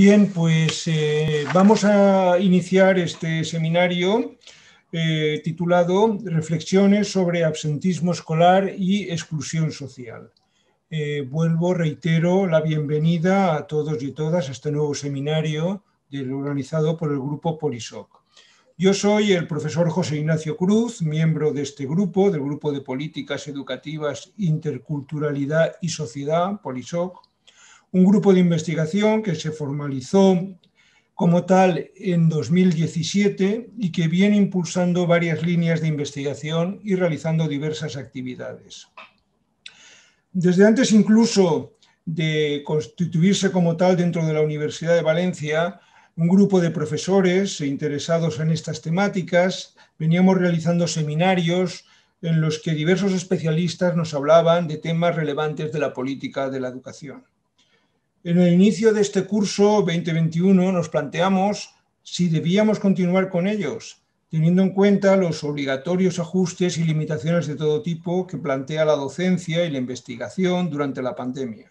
Bien, pues eh, vamos a iniciar este seminario eh, titulado Reflexiones sobre absentismo escolar y exclusión social. Eh, vuelvo, reitero la bienvenida a todos y todas a este nuevo seminario organizado por el grupo Polisoc. Yo soy el profesor José Ignacio Cruz, miembro de este grupo, del Grupo de Políticas Educativas, Interculturalidad y Sociedad, Polisoc, un grupo de investigación que se formalizó como tal en 2017 y que viene impulsando varias líneas de investigación y realizando diversas actividades. Desde antes incluso de constituirse como tal dentro de la Universidad de Valencia, un grupo de profesores interesados en estas temáticas veníamos realizando seminarios en los que diversos especialistas nos hablaban de temas relevantes de la política de la educación. En el inicio de este curso 2021 nos planteamos si debíamos continuar con ellos, teniendo en cuenta los obligatorios ajustes y limitaciones de todo tipo que plantea la docencia y la investigación durante la pandemia.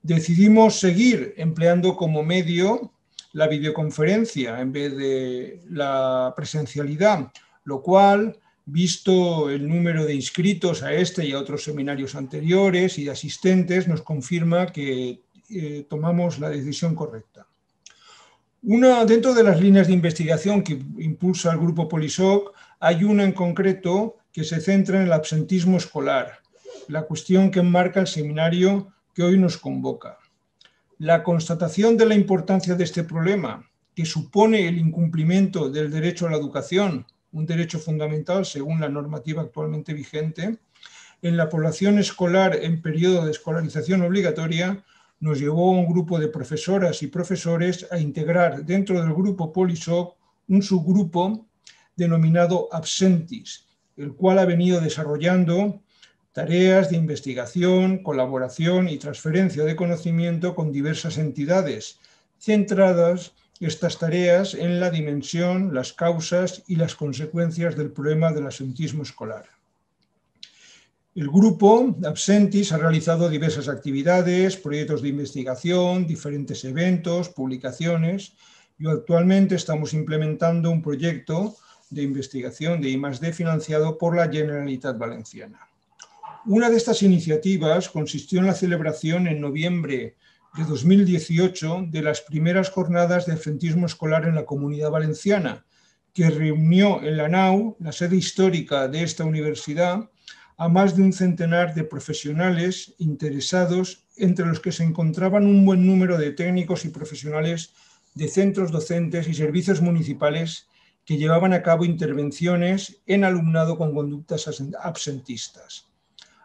Decidimos seguir empleando como medio la videoconferencia en vez de la presencialidad, lo cual, visto el número de inscritos a este y a otros seminarios anteriores y de asistentes, nos confirma que eh, tomamos la decisión correcta. dentro de las líneas de investigación que impulsa el grupo Polisoc, hay una en concreto que se centra en el absentismo escolar, la cuestión que enmarca el seminario que hoy nos convoca. La constatación de la importancia de este problema, que supone el incumplimiento del derecho a la educación, un derecho fundamental según la normativa actualmente vigente, en la población escolar en periodo de escolarización obligatoria, nos llevó a un grupo de profesoras y profesores a integrar dentro del grupo Polisoc un subgrupo denominado Absentis, el cual ha venido desarrollando tareas de investigación, colaboración y transferencia de conocimiento con diversas entidades, centradas estas tareas en la dimensión, las causas y las consecuencias del problema del absentismo escolar. El grupo Absentis ha realizado diversas actividades, proyectos de investigación, diferentes eventos, publicaciones y actualmente estamos implementando un proyecto de investigación de I+.D. financiado por la Generalitat Valenciana. Una de estas iniciativas consistió en la celebración en noviembre de 2018 de las primeras jornadas de absentismo escolar en la Comunidad Valenciana, que reunió en la NAU, la sede histórica de esta universidad, a más de un centenar de profesionales interesados, entre los que se encontraban un buen número de técnicos y profesionales de centros docentes y servicios municipales que llevaban a cabo intervenciones en alumnado con conductas absentistas.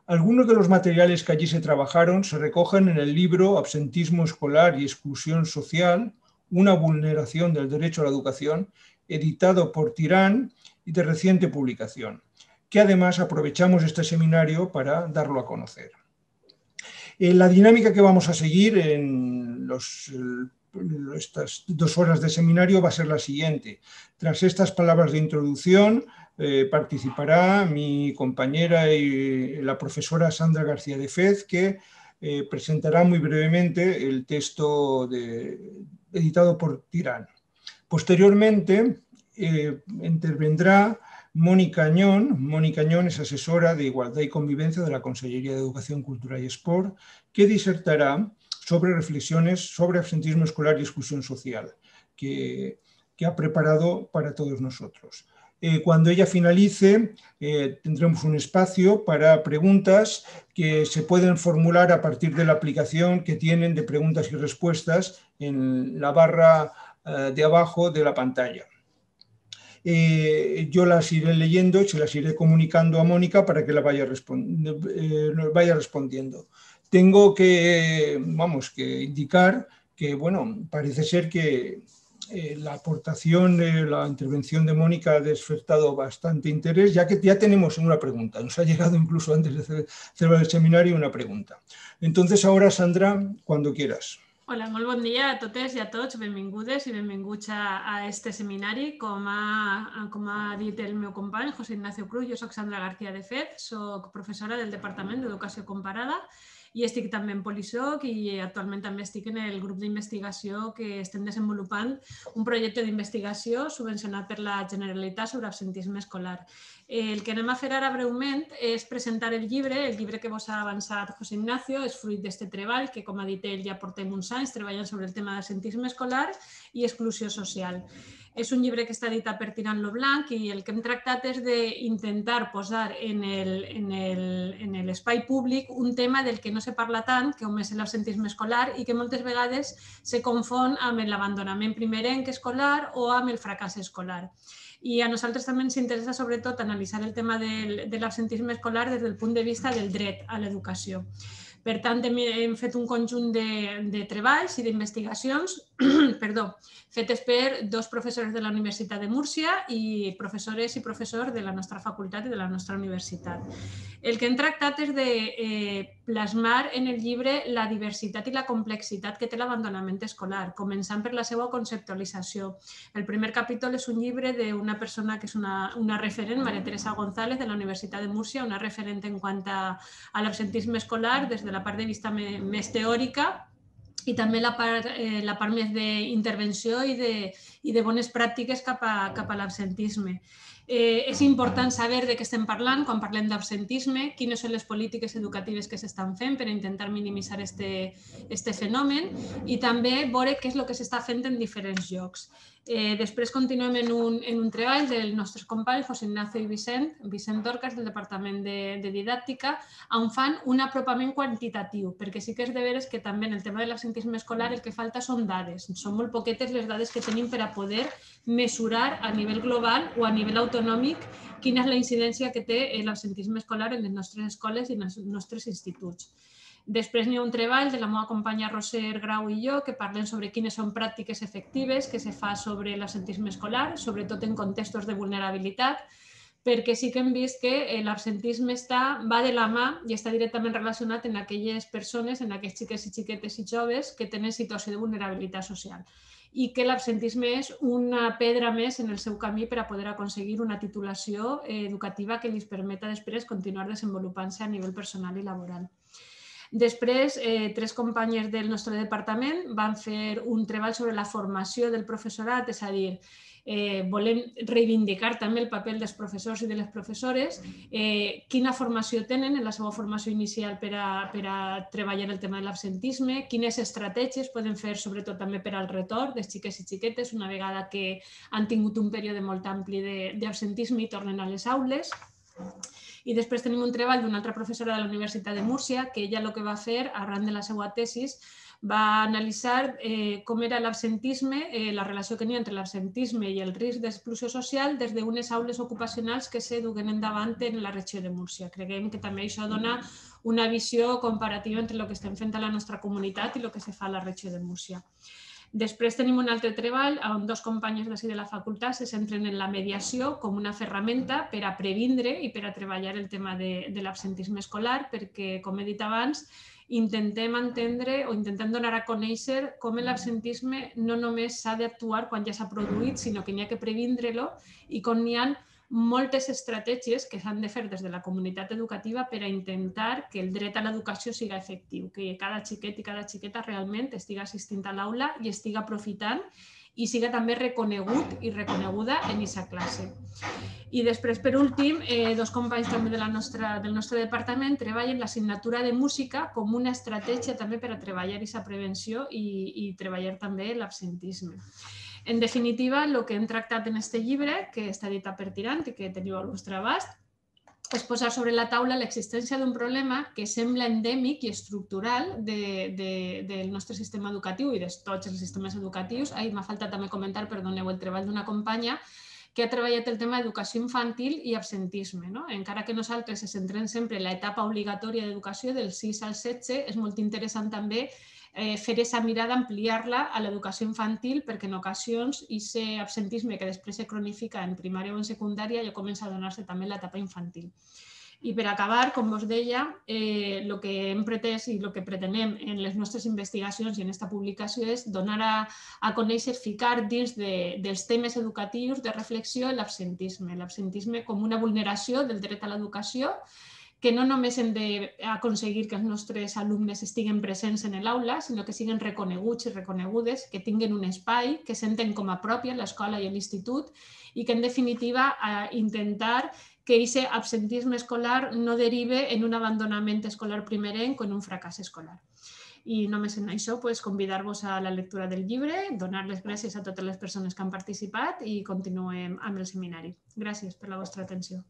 Algunos de los materiales que allí se trabajaron se recogen en el libro Absentismo escolar y exclusión social, una vulneración del derecho a la educación, editado por Tirán y de reciente publicación que además aprovechamos este seminario para darlo a conocer. Eh, la dinámica que vamos a seguir en eh, estas dos horas de seminario va a ser la siguiente. Tras estas palabras de introducción, eh, participará mi compañera y la profesora Sandra García de Fez, que presentará muy brevemente el texto editado por Tirán. Posteriormente, intervendrá Mónica Cañón. es asesora de Igualdad y Convivencia de la Consellería de Educación, Cultura y Sport, que disertará sobre reflexiones sobre absentismo escolar y exclusión social, que, ha preparado para todos nosotros. Eh, cuando ella finalice, eh, tendremos un espacio para preguntas que se pueden formular a partir de la aplicación que tienen de preguntas y respuestas en la barra eh, de abajo de la pantalla. Eh, yo las iré leyendo y se las iré comunicando a Mónica para que la eh, vaya, respondiendo. Tengo que, vamos, que indicar que, bueno, parece ser que eh, la aportación, la intervención de Mónica ha despertado bastante interés, ya que ya tenemos una pregunta. Nos ha llegado incluso antes de cerrar el seminario una pregunta. Entonces ahora, Sandra, cuando quieras. Hola, muy bon dia a todos y a tots. Bienvenidos i benvinguts a, este seminario, como ha, com mi compañero José Ignacio Cruz, yo soy Sandra García de fed soy profesora del de Educación Comparada i estic també en Polisoc i actualment també estic en el grup d'investigació que estem desenvolupant un projecte d'investigació subvencionat per la Generalitat sobre absentisme escolar. El que anem a fer ara breument és presentar el llibre, el llibre que vos ha avançat José Ignacio, és fruit d'aquest treball que, com ha dit ell, ja portem uns anys treballant sobre el tema d'absentisme escolar i exclusió social. És un llibre que està editat per Tirant lo Blanc i el que hem tractat és d'intentar posar en l'espai públic un tema del que no se parla tant, que home és l'absentisme escolar i que moltes vegades se confon amb l'abandonament primerenc escolar o amb el fracàs escolar. I a nosaltres també ens interessa sobretot analitzar el tema del, de l'absentisme escolar des del punt de vista del dret a l'educació. Per tant, hem, hem fet un conjunt de, de treballs i d'investigacions perdó, fetes per dos professors de la Universitat de Múrcia i professores i professors de la nostra facultat i de la nostra universitat. El que hem tractat és de eh, plasmar en el llibre la diversitat i la complexitat que té l'abandonament escolar, començant per la seva conceptualització. El primer capítol és un llibre d'una persona que és una, una referent, Maria Teresa González, de la Universitat de Múrcia, una referent en quant a, a l'absentisme escolar des de la part de vista més teòrica, i també la part, eh, la part més d'intervenció i, de, i de bones pràctiques cap a, cap a l'absentisme. Eh, és important saber de què estem parlant quan parlem d'absentisme, quines són les polítiques educatives que s'estan fent per intentar minimitzar este, este fenomen i també veure què és el que s'està fent en diferents llocs. Eh, després continuem en un, en un treball del nostre company José Ignacio i Vicent, Vicent Dorcas, del Departament de, de Didàctica, on fan un apropament quantitatiu, perquè sí que és de veres que també en el tema de l'absentisme escolar el que falta són dades. Són molt poquetes les dades que tenim per a poder mesurar a nivell global o a nivell autonòmic quina és la incidència que té l'absentisme escolar en les nostres escoles i en els nostres instituts. Després n'hi ha un treball de la meva companya Roser Grau i jo que parlen sobre quines són pràctiques efectives que se fa sobre l'absentisme escolar, sobretot en contextos de vulnerabilitat, perquè sí que hem vist que eh, l'absentisme està, va de la mà i està directament relacionat en aquelles persones, en aquests xiquets i xiquetes i joves que tenen situació de vulnerabilitat social i que l'absentisme és una pedra més en el seu camí per a poder aconseguir una titulació eh, educativa que li permeta després continuar desenvolupant-se a nivell personal i laboral. Després, eh, tres companyes del nostre departament van fer un treball sobre la formació del professorat, és a dir, eh, volem reivindicar també el paper dels professors i de les professores, eh, quina formació tenen en la seva formació inicial per a, per a treballar el tema de l'absentisme, quines estratègies poden fer sobretot també per al retorn dels xiques i xiquetes una vegada que han tingut un període molt ampli d'absentisme i tornen a les aules. I després tenim un treball d'una altra professora de la Universitat de Múrcia, que ella el que va fer, arran de la seva tesis, va analitzar eh, com era l'absentisme, eh, la relació que hi ha entre l'absentisme i el risc d'exclusió social des d'unes aules ocupacionals que se duguen endavant en la regió de Múrcia. Creguem que també això dona una visió comparativa entre el que estem fent a la nostra comunitat i el que se fa a la regió de Múrcia. Després tenim un altre treball on dos companys d'ací de la facultat se centren en la mediació com una ferramenta per a previndre i per a treballar el tema de, de l'absentisme escolar perquè, com he dit abans, intentem entendre o intentem donar a conèixer com l'absentisme no només s'ha d'actuar quan ja s'ha produït, sinó que n'hi ha que previndre-lo i com n'hi ha moltes estratègies que s'han de fer des de la comunitat educativa per a intentar que el dret a l'educació siga efectiu, que cada xiquet i cada xiqueta realment estiga assistint a l'aula i estiga aprofitant i siga també reconegut i reconeguda en aquesta classe. I després, per últim, eh, dos companys també de la nostra, del nostre departament treballen l'assignatura de música com una estratègia també per a treballar aquesta prevenció i, i treballar també l'absentisme. En definitiva, el que hem tractat en aquest llibre, que està editat per Tirant i que teniu al vostre abast, és posar sobre la taula l'existència d'un problema que sembla endèmic i estructural de, de, del nostre sistema educatiu i de tots els sistemes educatius. Ai, m'ha faltat també comentar, perdoneu, el treball d'una companya que ha treballat el tema d'educació infantil i absentisme. No? Encara que nosaltres se centrem sempre en l'etapa obligatòria d'educació del 6 al 16, és molt interessant també eh, fer aquesta mirada, ampliar-la a l'educació infantil, perquè en ocasions i ser absentisme que després se cronifica en primària o en secundària ja comença a donar-se també l'etapa infantil. I per acabar, com vos deia, el eh, que hem pretès i el que pretenem en les nostres investigacions i en aquesta publicació és donar a, a conèixer, ficar dins de, dels temes educatius de reflexió l'absentisme. L'absentisme com una vulneració del dret a l'educació que no només hem d'aconseguir que els nostres alumnes estiguen presents en l'aula, sinó que siguin reconeguts i reconegudes, que tinguin un espai, que senten com a pròpia l'escola i l'institut i que, en definitiva, intentar que aquest absentisme escolar no derive en un abandonament escolar primerenc o en un fracàs escolar. I només en això, pues, convidar-vos a la lectura del llibre, donar les gràcies a totes les persones que han participat i continuem amb el seminari. Gràcies per la vostra atenció.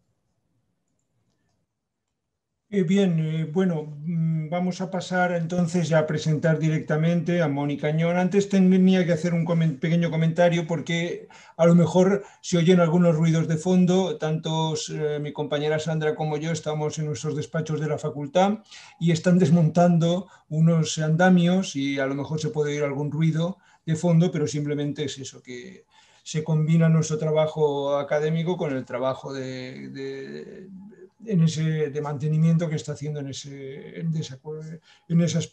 Eh, bien, eh, bueno, mm, vamos a pasar entonces ya a presentar directamente a Mónica Añón. Antes tenía que hacer un pequeño comentario porque a lo mejor se oyen algunos ruidos de fondo. Tanto eh, mi compañera Sandra como yo estamos en nuestros despachos de la facultad y están desmontando unos andamios y a lo mejor se puede oír algún ruido de fondo, pero simplemente es eso, que se combina nuestro trabajo académico con el trabajo de en ese, de mantenimiento que está haciendo en ese,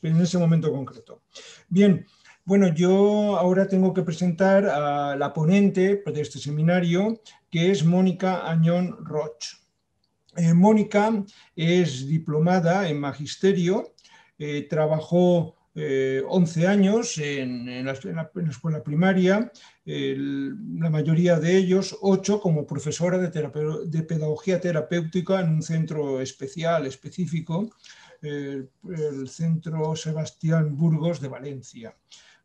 ese momento concreto. Bien, bueno, yo ahora tengo que presentar a la ponente de este seminario, que es Mónica Añón Roch. Eh, Mónica es diplomada en magisterio, eh, trabajó 11 eh, años en, la, escuela primaria, la mayoría de ellos 8 como profesora de, de, pedagogía terapéutica en un centro especial, específico, el Centro Sebastián Burgos de Valencia.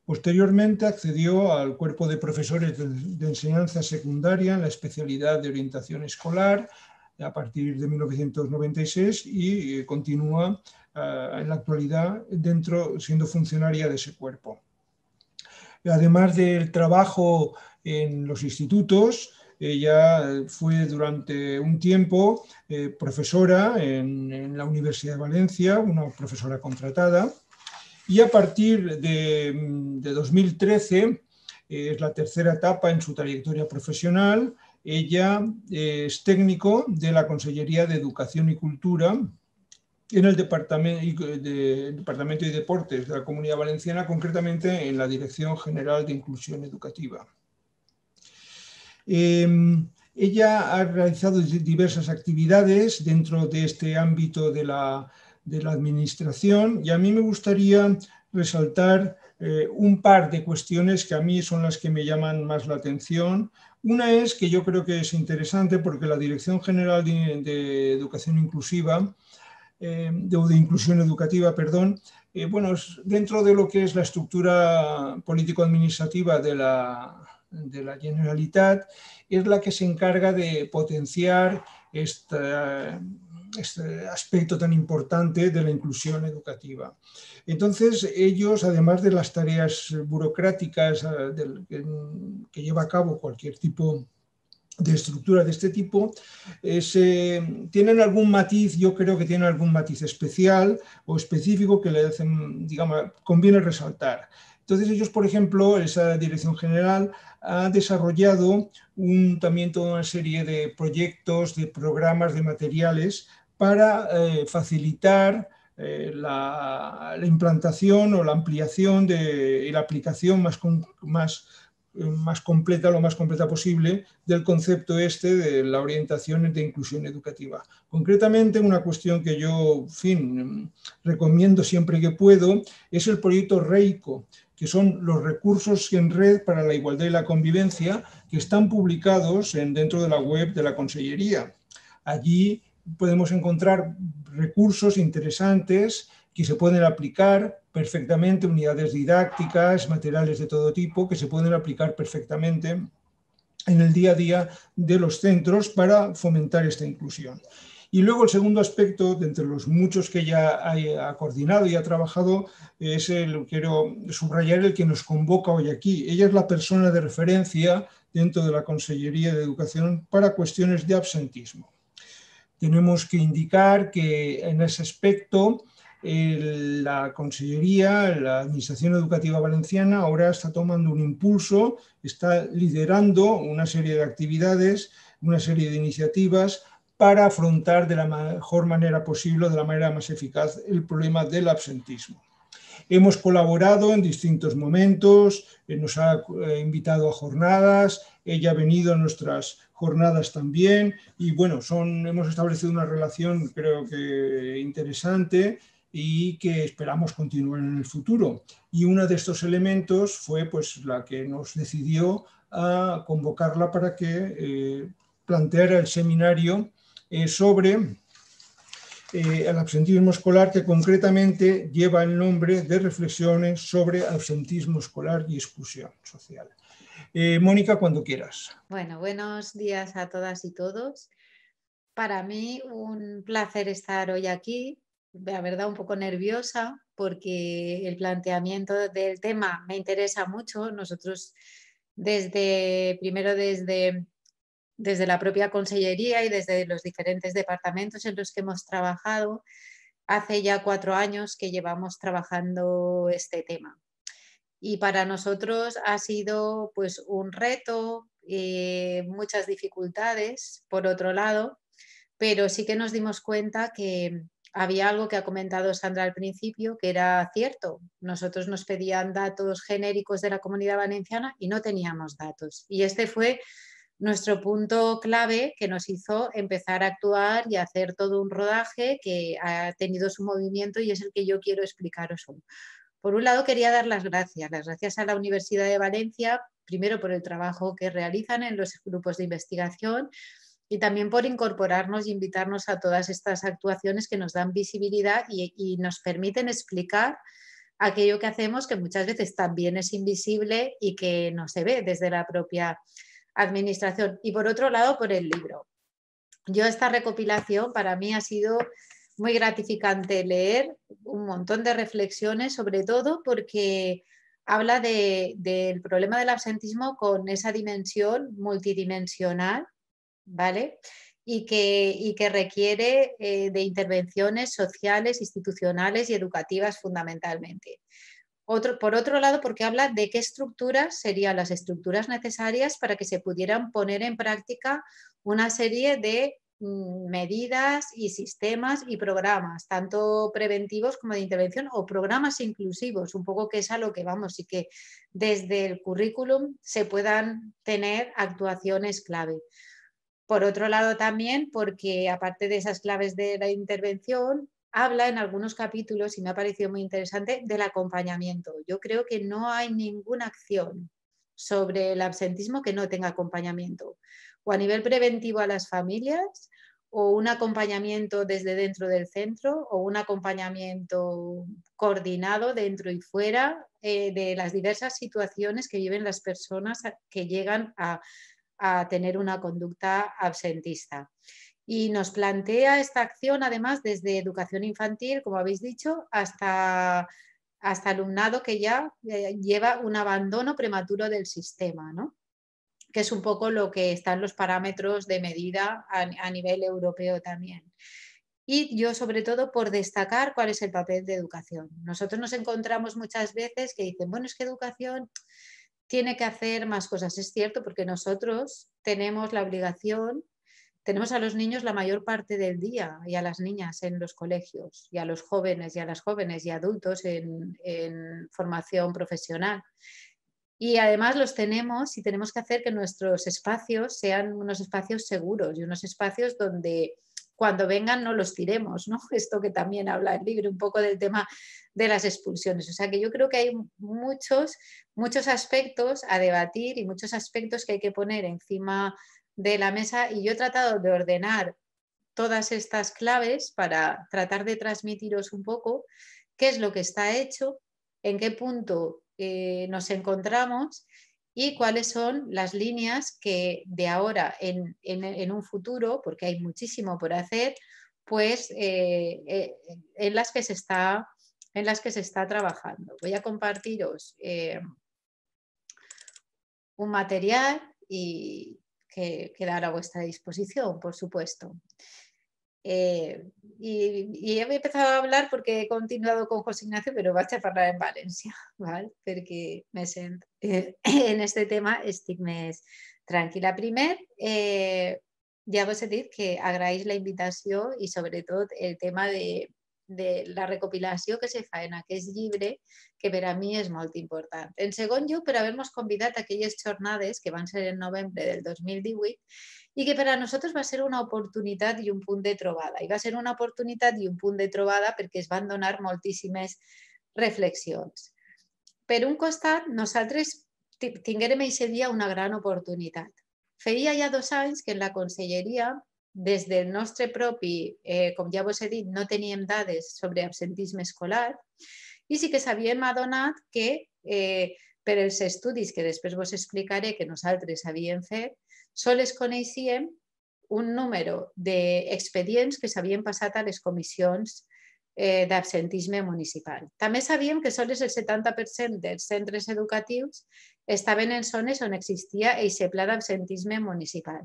Posteriormente accedió al cuerpo de profesores de enseñanza secundaria en la especialidad de orientación escolar, a partir de 1996 y eh, continúa eh, en la actualidad dentro siendo funcionaria de ese cuerpo. Además del trabajo en los institutos, ella fue durante un tiempo eh, profesora en, la Universidad de Valencia, una profesora contratada, y a partir de 2013 es la tercera etapa en su trayectoria profesional, ella eh, es técnico de la Consellería de Educación y Cultura en el Departamento, de, Deportes de la Comunidad Valenciana, concretamente en la Dirección General de Inclusión Educativa. Em, ella ha realizado diversas actividades dentro de este ámbito de la, administración y a mí me gustaría resaltar eh, un par de cuestiones que a mí son las que me llaman más la atención una es que yo creo que es interesante porque la Dirección General de, Educación Inclusiva, o eh, de, Inclusión Educativa, perdón, eh, bueno, dentro de lo que es la estructura político-administrativa de la, de la Generalitat, es la que se encarga de potenciar esta este aspecto tan importante de la inclusión educativa. Entonces, ellos, además de las tareas burocráticas ah, que lleva a cabo cualquier tipo de estructura de este tipo, eh, tienen algún matiz, yo creo que tienen algún matiz especial o específico que le hacen, digamos, conviene resaltar. Entonces ellos, por ejemplo, esa dirección general ha desarrollado también toda una serie de proyectos, de programas, de materiales para eh, facilitar eh, la, implantación o la ampliación de, y la aplicación más, más, más completa, lo más completa posible, del concepto este de la orientación de inclusión educativa. Concretamente, una cuestión que yo, fin, recomiendo siempre que puedo es el proyecto REICO, que son los recursos en red para la igualdad y la convivencia, que están publicados en, dentro de la web de la Consellería. Allí podemos encontrar recursos interesantes que se pueden aplicar perfectamente, unidades didácticas, materiales de todo tipo, que se pueden aplicar perfectamente en el día a día de los centros para fomentar esta inclusión. Y luego el segundo aspecto, de entre los muchos que ya ha coordinado y ha trabajado, es el, quiero subrayar, el que nos convoca hoy aquí. Ella es la persona de referencia dentro de la Consellería de Educación para cuestiones de absentismo. Tenemos que indicar que en ese aspecto la Consellería, la Administración Educativa Valenciana ahora está tomando un impulso, está liderando una serie de actividades, una serie de iniciativas para afrontar de la mejor manera posible, de la manera más eficaz, el problema del absentismo. Hemos colaborado en distintos momentos, eh, nos ha eh, invitado a jornadas, ella ha venido a nuestras jornadas también. Y bueno, son, hemos establecido una relación creo que interesante y que esperamos continuar en el futuro. Y uno de estos elementos fue pues, la que nos decidió a convocarla para que eh, planteara el seminario eh, sobre el eh, absentismo escolar que concretamente lleva el nombre de Reflexiones sobre absentismo escolar y exclusión social. Eh, Mónica, cuando quieras. Bueno, buenos días a todas y todos. Para mí un placer estar hoy aquí, la verdad un poco nerviosa porque el planteamiento del tema me interesa mucho. Nosotros desde, primero desde desde la propia consellería y desde los diferentes departamentos en los que hemos trabajado, hace ya cuatro años que llevamos trabajando este tema. Y para nosotros ha sido pues, un reto, y eh, muchas dificultades, por otro lado, pero sí que nos dimos cuenta que había algo que ha comentado Sandra al principio que era cierto. Nosotros nos pedían datos genéricos de la comunidad valenciana y no teníamos datos. Y este fue nuestro punto clave que nos hizo empezar a actuar y hacer todo un rodaje que ha tenido su movimiento y es el que yo quiero explicaros hoy. Por un lado, quería dar las gracias, las gracias a la Universidad de Valencia, primero por el trabajo que realizan en los grupos de investigación y también por incorporarnos y e invitarnos a todas estas actuaciones que nos dan visibilidad y nos permiten explicar aquello que hacemos que muchas veces también es invisible y que no se ve desde la propia administración y por otro lado por el libro. Yo esta recopilación para mí ha sido muy gratificante leer un montón de reflexiones, sobre todo porque habla del problema del absentismo con esa dimensión multidimensional, ¿vale? Y que, y que requiere eh, de intervenciones sociales, institucionales y educativas fundamentalmente por otro lado, porque habla de qué estructuras serían las estructuras necesarias para que se pudieran poner en práctica una serie de mm, medidas y sistemas y programas, tanto preventivos como de intervención o programas inclusivos, un poco que es a lo que vamos y que desde el currículum se puedan tener actuaciones clave. Por otro lado también, porque aparte de esas claves de la intervención, habla en algunos capítulos, y me ha parecido muy interesante, del acompañamiento. Yo creo que no hay ninguna acción sobre el absentismo que no tenga acompañamiento, o a nivel preventivo a las familias, o un acompañamiento desde dentro del centro, o un acompañamiento coordinado dentro y fuera eh, de las diversas situaciones que viven las personas que llegan a tener una conducta absentista y nos plantea esta acción además desde educación infantil, como habéis dicho, hasta, hasta alumnado que ya eh, lleva un abandono prematuro del sistema, ¿no? que es un poco lo que están los parámetros de medida a, a nivel europeo también. Y yo sobre todo por destacar cuál es el papel de educación. Nosotros nos encontramos muchas veces que dicen, bueno, es que educación tiene que hacer más cosas. Es cierto, porque nosotros tenemos la obligación tenemos a los niños la mayor parte del día y a las niñas en los colegios y a los jóvenes y a las jóvenes y adultos en, formación profesional. Y además los tenemos y tenemos que hacer que nuestros espacios sean unos espacios seguros y unos espacios donde cuando vengan no los tiremos, ¿no? Esto que también habla el libro, un poco del tema de las expulsiones. O sea que yo creo que hay muchos, muchos aspectos a debatir y muchos aspectos que hay que poner encima de la mesa y yo he tratado de ordenar todas estas claves para tratar de transmitiros un poco qué es lo que está hecho, en qué punto eh, nos encontramos y cuáles son las líneas que de ahora en, un futuro, porque hay muchísimo por hacer, pues eh, eh, en, las que se está, en las que se está trabajando. Voy a compartiros un material y, que quedar a vuestra disposición, por supuesto. Eh, y, y, he empezado a hablar porque he continuado con José Ignacio, pero vas a hablar en Valencia, ¿vale? Porque me sento eh, en este tema estic tranquila. Primero, Primer, eh, ya vos he que agráis la invitación y sobre todo el tema de de la recopilació que se fa en aquest llibre, que per a mi és molt important. En segon lloc, per haver-nos convidat a aquelles jornades que van ser en novembre del 2018 i que per a nosaltres va ser una oportunitat i un punt de trobada. I va ser una oportunitat i un punt de trobada perquè es van donar moltíssimes reflexions. Per un costat, nosaltres tinguérem aquest dia una gran oportunitat. Feia ja dos anys que en la conselleria des del nostre propi, eh, com ja vos he dit, no teníem dades sobre absentisme escolar i sí que s'havíem adonat que eh, per els estudis que després vos explicaré que nosaltres havíem fet, sols coneixíem un número d'expedients que s'havien passat a les comissions eh, d'absentisme municipal. També sabíem que sols el 70% dels centres educatius estaven en zones on existia eixe pla d'absentisme municipal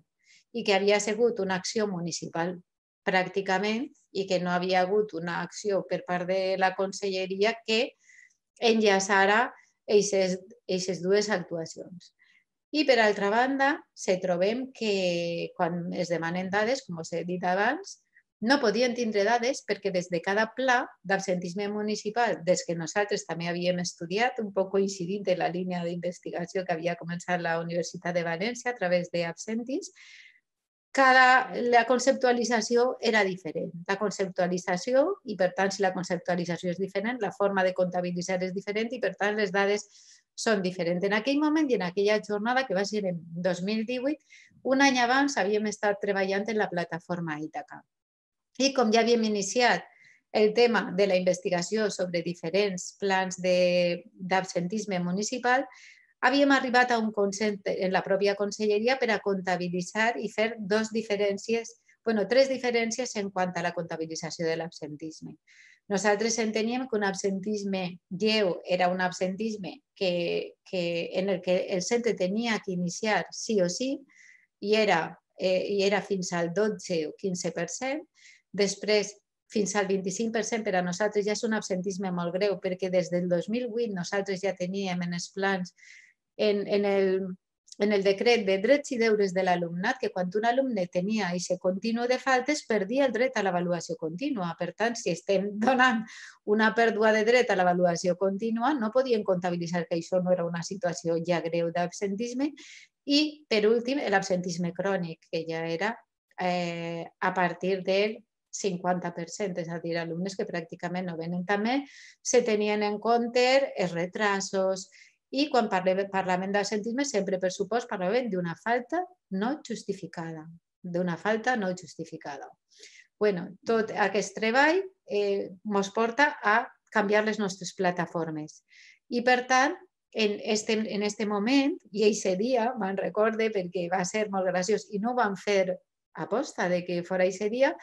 i que havia sigut una acció municipal pràcticament i que no havia hagut una acció per part de la conselleria que enllaçara aquestes dues actuacions. I per altra banda, se trobem que quan es demanen dades, com us he dit abans, no podien tindre dades perquè des de cada pla d'absentisme municipal, des que nosaltres també havíem estudiat, un poc coincidint en la línia d'investigació que havia començat la Universitat de València a través d'absentis, cada, la conceptualització era diferent. La conceptualització, i per tant, si la conceptualització és diferent, la forma de comptabilitzar és diferent i per tant les dades són diferents. En aquell moment i en aquella jornada, que va ser en 2018, un any abans havíem estat treballant en la plataforma Ítaca. I com ja havíem iniciat el tema de la investigació sobre diferents plans d'absentisme municipal, havíem arribat a un consens en la pròpia conselleria per a comptabilitzar i fer dos diferències, bueno, tres diferències en quant a la comptabilització de l'absentisme. Nosaltres enteníem que un absentisme lleu era un absentisme que, que, en el que el centre tenia que iniciar sí o sí i era, eh, i era fins al 12 o 15%. Després, fins al 25% per a nosaltres ja és un absentisme molt greu perquè des del 2008 nosaltres ja teníem en els plans en, en el en el decret de drets i deures de l'alumnat que quan un alumne tenia i se continu de faltes perdia el dret a l'avaluació contínua. Per tant, si estem donant una pèrdua de dret a l'avaluació contínua, no podien comptabilitzar que això no era una situació ja greu d'absentisme. I, per últim, l'absentisme crònic, que ja era eh, a partir del 50%, és a dir, alumnes que pràcticament no venen. També se tenien en compte els retrasos, i quan parlàvem de d'absentisme, sempre, per supost, parlàvem d'una falta no justificada. D'una falta no justificada. bueno, tot aquest treball eh, ens porta a canviar les nostres plataformes. I, per tant, en aquest en este moment, i aquest dia, me'n recordo perquè va ser molt graciós i no van fer aposta de que fos aquest dia,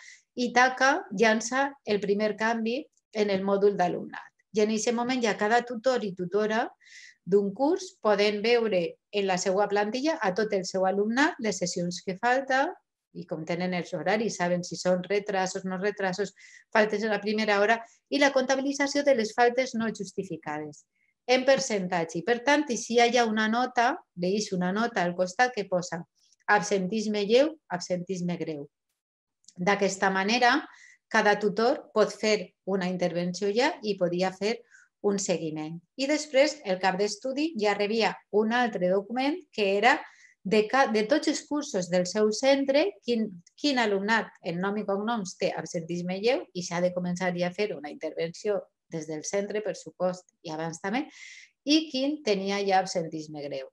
Itaca llança el primer canvi en el mòdul d'alumnat. I en aquest moment ja cada tutor i tutora d'un curs poden veure en la seva plantilla a tot el seu alumnat les sessions que falta i com tenen els horaris, saben si són retrasos, no retrasos, faltes a la primera hora i la comptabilització de les faltes no justificades en percentatge. Per tant, si hi ha una nota, veus una nota al costat que posa absentisme lleu, absentisme greu. D'aquesta manera, cada tutor pot fer una intervenció ja i podia fer un seguiment. I després el cap d'estudi ja rebia un altre document que era de, de tots els cursos del seu centre, quin, quin alumnat en nom i cognoms té absentisme lleu i s'ha de començar ja a fer una intervenció des del centre, per supost, i abans també, i quin tenia ja absentisme greu.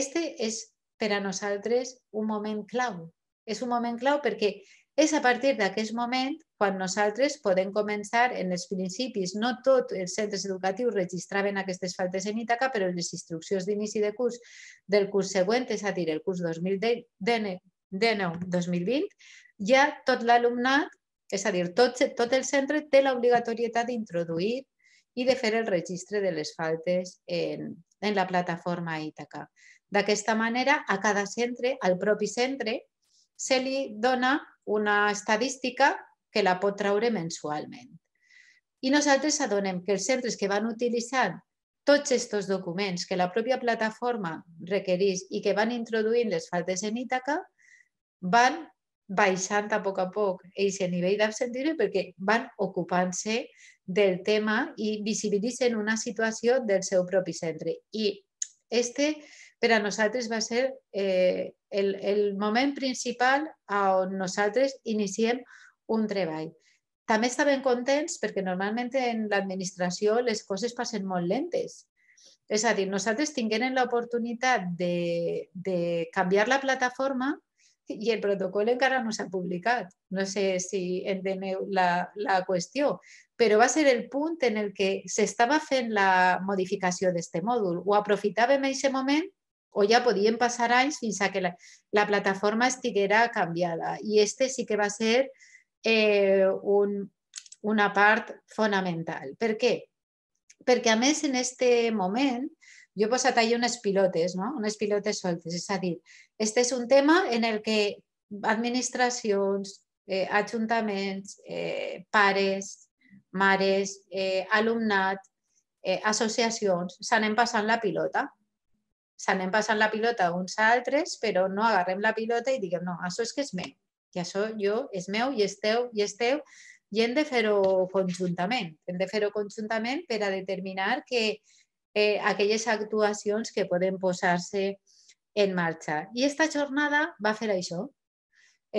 Este és per a nosaltres un moment clau. És un moment clau perquè és a partir d'aquest moment quan nosaltres podem començar, en els principis, no tots els centres educatius registraven aquestes faltes en Ítaca, però les instruccions d'inici de curs del curs següent, és a dir, el curs 2019-2020, ja tot l'alumnat, és a dir, tot, tot el centre té l'obligatorietat d'introduir i de fer el registre de les faltes en, en la plataforma Ítaca. D'aquesta manera, a cada centre, al propi centre, se li dona una estadística que la pot traure mensualment. I nosaltres adonem que els centres que van utilitzant tots aquests documents que la pròpia plataforma requereix i que van introduint les faltes en Ítaca, van baixant a poc a poc aquest nivell d'absentisme perquè van ocupant-se del tema i visibilitzen una situació del seu propi centre. I este, per a nosaltres, va ser eh, el, el moment principal on nosaltres iniciem un treball. També estaven contents perquè normalment en l'administració les coses passen molt lentes. És a dir, nosaltres tinguem l'oportunitat de, de canviar la plataforma i el protocol encara no s'ha publicat. No sé si enteneu la, la qüestió, però va ser el punt en el que s'estava fent la modificació d'aquest mòdul. Ho aprofitàvem en aquest moment o ja podien passar anys fins a que la, la plataforma estiguera canviada. I este sí que va ser eh, un, una part fonamental. Per què? Perquè, a més, en este moment, jo he posat allà unes pilotes, no? unes pilotes soltes, és a dir, este és un tema en el que administracions, eh, ajuntaments, eh, pares, mares, eh, alumnat, eh, associacions, s'anem passant la pilota s'anem passant la pilota uns a altres, però no agarrem la pilota i diguem, no, això és que és meu, i això jo és meu i és teu i és teu, i hem de fer-ho conjuntament. Hem de fer-ho conjuntament per a determinar que eh, aquelles actuacions que poden posar-se en marxa. I esta jornada va fer això.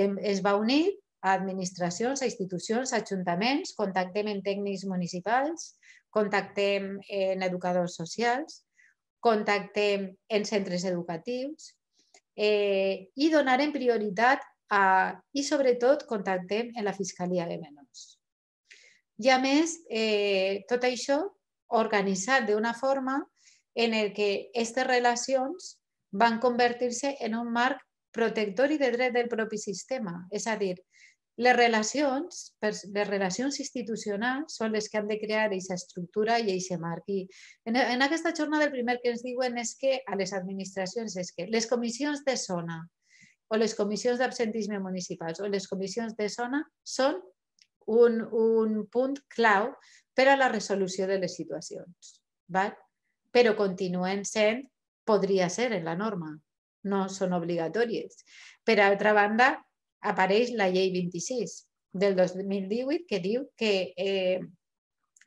Em, es va unir a administracions, a institucions, a ajuntaments, contactem en tècnics municipals, contactem en eh, educadors socials, contactem en centres educatius eh, i donarem prioritat a, i sobretot contactem en la Fiscalia de Menors. I a més, eh, tot això organitzat d'una forma en el que aquestes relacions van convertir-se en un marc protector i de dret del propi sistema. És a dir, les relacions, les relacions institucionals són les que han de crear aquesta estructura i aquest marc. I en, en aquesta jornada el primer que ens diuen és que a les administracions és que les comissions de zona o les comissions d'absentisme municipals o les comissions de zona són un, un punt clau per a la resolució de les situacions. Val? Però continuen sent, podria ser en la norma, no són obligatòries. Per altra banda, apareix la llei 26 del 2018 que diu que eh,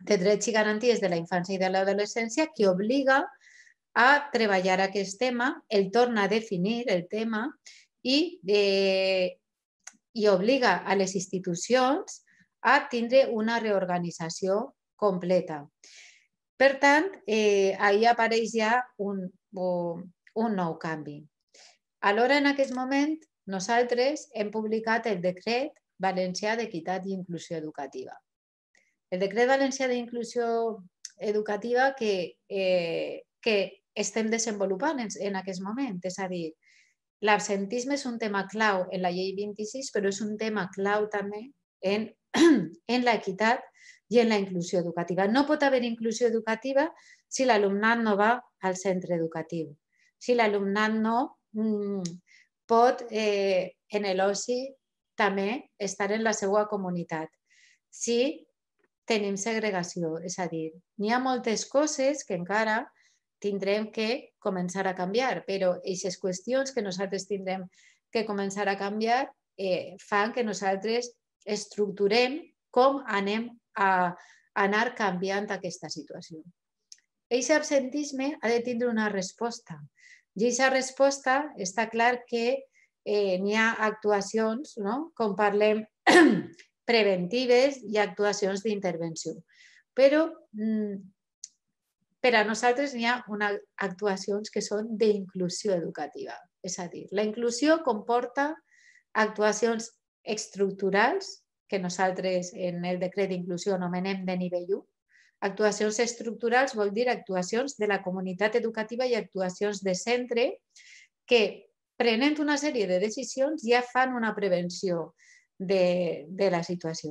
de drets i garanties de la infància i de l'adolescència que obliga a treballar aquest tema, el torna a definir el tema i, eh, i obliga a les institucions a tindre una reorganització completa. Per tant, eh, ahir apareix ja un, un nou canvi. Alhora, en aquest moment, nosaltres hem publicat el decret valencià d'equitat i inclusió educativa. El decret valencià d'inclusió educativa que, eh, que estem desenvolupant en, en aquest moment, és a dir, l'absentisme és un tema clau en la llei 26, però és un tema clau també en, en l'equitat i en la inclusió educativa. No pot haver inclusió educativa si l'alumnat no va al centre educatiu, si l'alumnat no mm, pot eh, en l'oci també estar en la seva comunitat. Si tenim segregació, és a dir, n'hi ha moltes coses que encara tindrem que començar a canviar, però aquestes qüestions que nosaltres tindrem que començar a canviar eh, fan que nosaltres estructurem com anem a anar canviant aquesta situació. Eixe absentisme ha de tindre una resposta. I aquesta resposta està clar que eh, n'hi ha actuacions, no? com parlem, preventives i actuacions d'intervenció. Però mm, per a nosaltres n'hi ha una, actuacions que són d'inclusió educativa. És a dir, la inclusió comporta actuacions estructurals, que nosaltres en el decret d'inclusió nomenem de nivell 1, Actuacions estructurals vol dir actuacions de la comunitat educativa i actuacions de centre que, prenent una sèrie de decisions, ja fan una prevenció de, de la situació.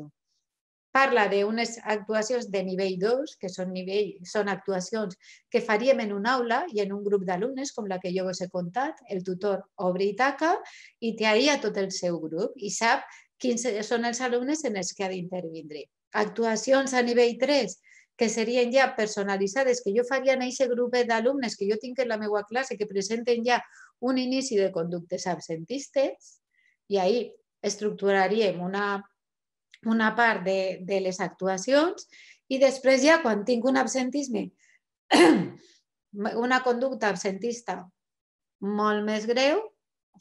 Parla d'unes actuacions de nivell 2, que són, nivell, són actuacions que faríem en una aula i en un grup d'alumnes, com la que jo us he contat. El tutor obre i taca i té ahir a tot el seu grup i sap quins són els alumnes en els que ha d'intervindre. Actuacions a nivell 3, que serien ja personalitzades, que jo faria en aquest grup d'alumnes que jo tinc en la meva classe, que presenten ja un inici de conductes absentistes, i ahí estructuraríem una, una part de, de les actuacions i després ja quan tinc un absentisme, una conducta absentista molt més greu,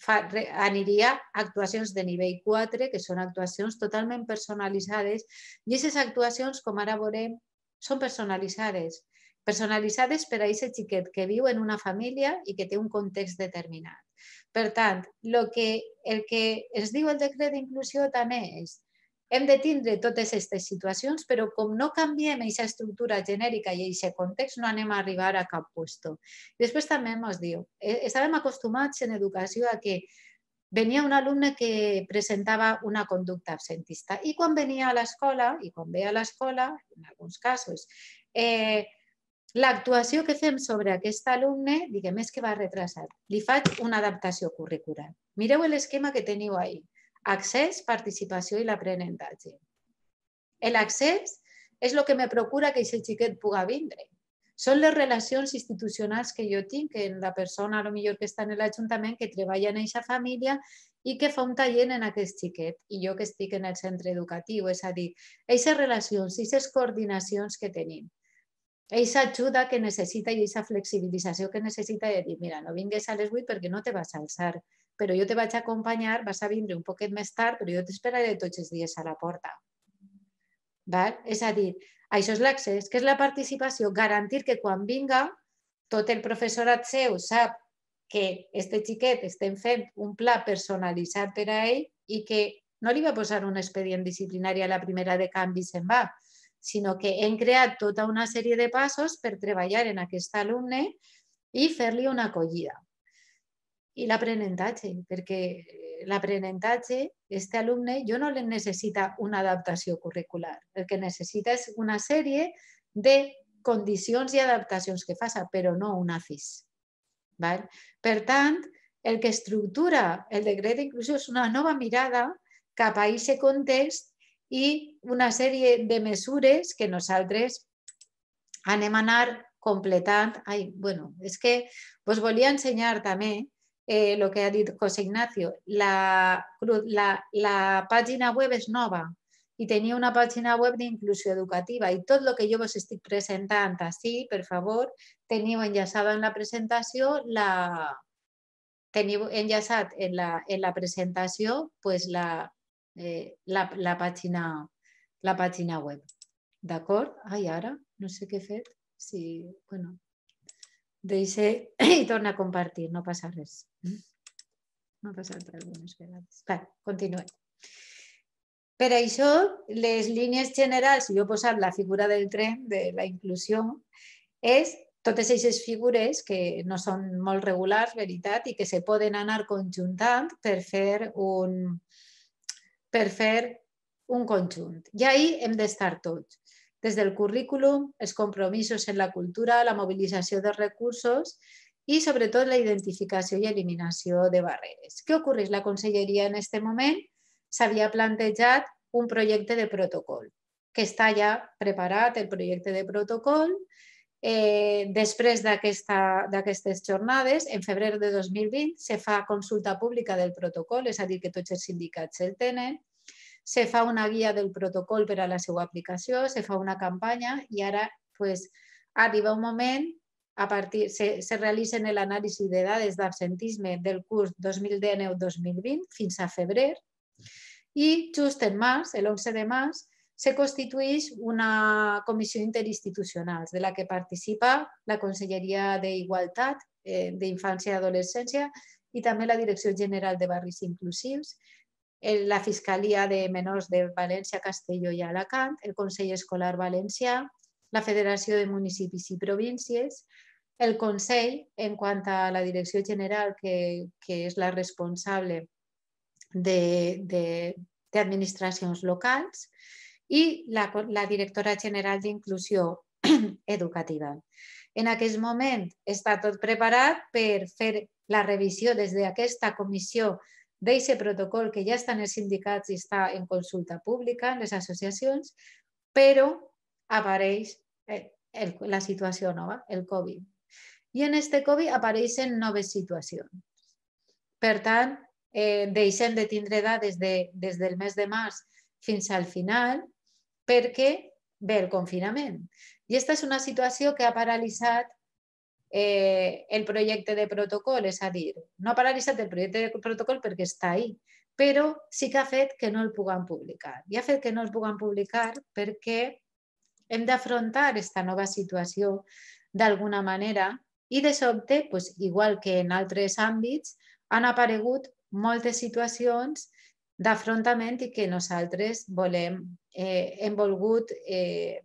fa, aniria a actuacions de nivell 4, que són actuacions totalment personalitzades, i aquestes actuacions, com ara veurem, són personalitzades, personalitzades per a aquest xiquet que viu en una família i que té un context determinat. Per tant, lo que, el que es diu el decret d'inclusió també és hem de tindre totes aquestes situacions, però com no canviem aquesta estructura genèrica i aquest context, no anem a arribar a cap lloc. Després també ens diu, eh, estàvem acostumats en educació a que venia un alumna que presentava una conducta absentista i quan venia a l'escola, i quan ve a l'escola, en alguns casos, eh, l'actuació que fem sobre aquest alumne, diguem, és que va retrasat. Li faig una adaptació curricular. Mireu l'esquema que teniu ahí. Accés, participació i l'aprenentatge. L'accés és el que me procura que aquest xiquet puga vindre són les relacions institucionals que jo tinc en la persona, a lo millor que està en l'Ajuntament, que treballa en aquesta família i que fa un taller en aquest xiquet i jo que estic en el centre educatiu, és a dir, aquestes relacions, aquestes coordinacions que tenim, aquesta ajuda que necessita i aquesta flexibilització que necessita de dir, mira, no vingues a les 8 perquè no te vas a alçar, però jo te vaig acompanyar, vas a vindre un poquet més tard, però jo t'esperaré tots els dies a la porta. Val? És a dir, això és l'accés, que és la participació, garantir que quan vinga tot el professorat seu sap que este xiquet estem fent un pla personalitzat per a ell i que no li va posar un expedient disciplinari a la primera de canvi se'n va, sinó que hem creat tota una sèrie de passos per treballar en aquest alumne i fer-li una acollida i l'aprenentatge, perquè l'aprenentatge, aquest alumne, jo no li necessita una adaptació curricular. El que necessita és una sèrie de condicions i adaptacions que faci, però no una FIS. Val? Per tant, el que estructura el decret d'inclusió és una nova mirada cap a aquest context i una sèrie de mesures que nosaltres anem a anar completant. Ai, bueno, és que vos volia ensenyar també Eh, lo que ha dicho José Ignacio, la, la, página web es nova y tenía una página web de inclusión educativa y todo lo que yo vos estoy presentando así, por favor, tenía en la presentación la en la, en la presentación pues la, eh, la, la, la página web. ahora no sé qué he Sí, bueno, dice y torna a compartir, no pasa res. M'ha passat algunes vegades. Va, continuem. Per això, les línies generals, si jo posar la figura del tren, de la inclusió, és totes aquestes figures que no són molt regulars, veritat, i que se poden anar conjuntant per fer un, per fer un conjunt. I ahí hem d'estar tots, des del currículum, els compromisos en la cultura, la mobilització de recursos i sobretot la identificació i eliminació de barreres. Què ocorreix? La conselleria en aquest moment s'havia plantejat un projecte de protocol, que està ja preparat el projecte de protocol. Eh, després d'aquestes jornades, en febrer de 2020, se fa consulta pública del protocol, és a dir, que tots els sindicats el tenen, se fa una guia del protocol per a la seva aplicació, se fa una campanya i ara pues, arriba un moment a partir, se, se realicen el anàlisi de dades d'absentisme del curs 2019-2020 fins a febrer i just en març, el 11 de març, se constitueix una comissió interinstitucional de la que participa la Conselleria d'Igualtat, eh, d'Infància i Adolescència i també la Direcció General de Barris Inclusius, la Fiscalia de Menors de València, Castelló i Alacant, el Consell Escolar Valencià, la Federació de Municipis i Províncies, el Consell, en quant a la direcció general, que, que és la responsable d'administracions locals, i la, la directora general d'Inclusió Educativa. En aquest moment està tot preparat per fer la revisió des d'aquesta comissió d'aquest protocol que ja està en els sindicats i està en consulta pública, en les associacions, però apareix eh, la situació nova, el Covid. I en este COVID apareixen noves situacions. Per tant, eh, deixem de tindre dades de, des del mes de març fins al final perquè ve el confinament. I aquesta és una situació que ha paralitzat eh, el projecte de protocol, és a dir, no ha paralitzat el projecte de protocol perquè està ahí, però sí que ha fet que no el puguem publicar. I ha fet que no el puguem publicar perquè hem d'afrontar aquesta nova situació d'alguna manera i de sobte, pues, igual que en altres àmbits, han aparegut moltes situacions d'afrontament i que nosaltres volem, eh, hem volgut eh,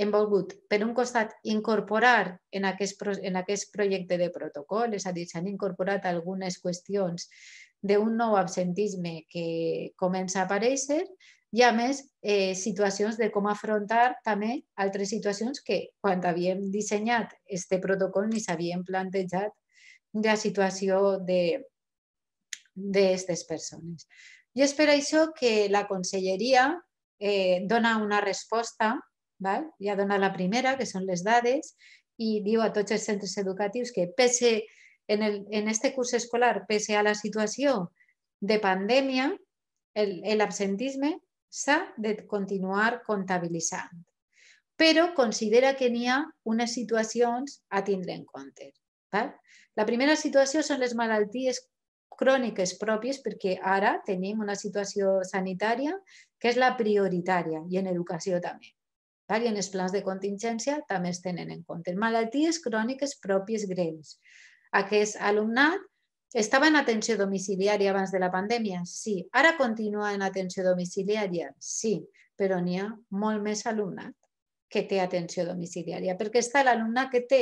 hem volgut, per un costat, incorporar en aquest, en aquest projecte de protocol, és a dir, s'han incorporat algunes qüestions d'un nou absentisme que comença a aparèixer, hi ha més eh, situacions de com afrontar també altres situacions que quan havíem dissenyat este protocol ni s'havien plantejat la situació d'aquestes persones. I és per això que la conselleria eh, dona una resposta, val? ja dona la primera, que són les dades, i diu a tots els centres educatius que pese en, el, en este curs escolar, pese a la situació de pandèmia, l'absentisme s'ha de continuar comptabilitzant, però considera que n'hi ha unes situacions a tindre en compte. La primera situació són les malalties cròniques pròpies perquè ara tenim una situació sanitària que és la prioritària i en educació també. I en els plans de contingència també es tenen en compte. Malalties cròniques pròpies greus. Aquest alumnat estava en atenció domiciliària abans de la pandèmia? Sí. Ara continua en atenció domiciliària? Sí, però n'hi ha molt més alumnat que té atenció domiciliària, perquè està l'alumnat que té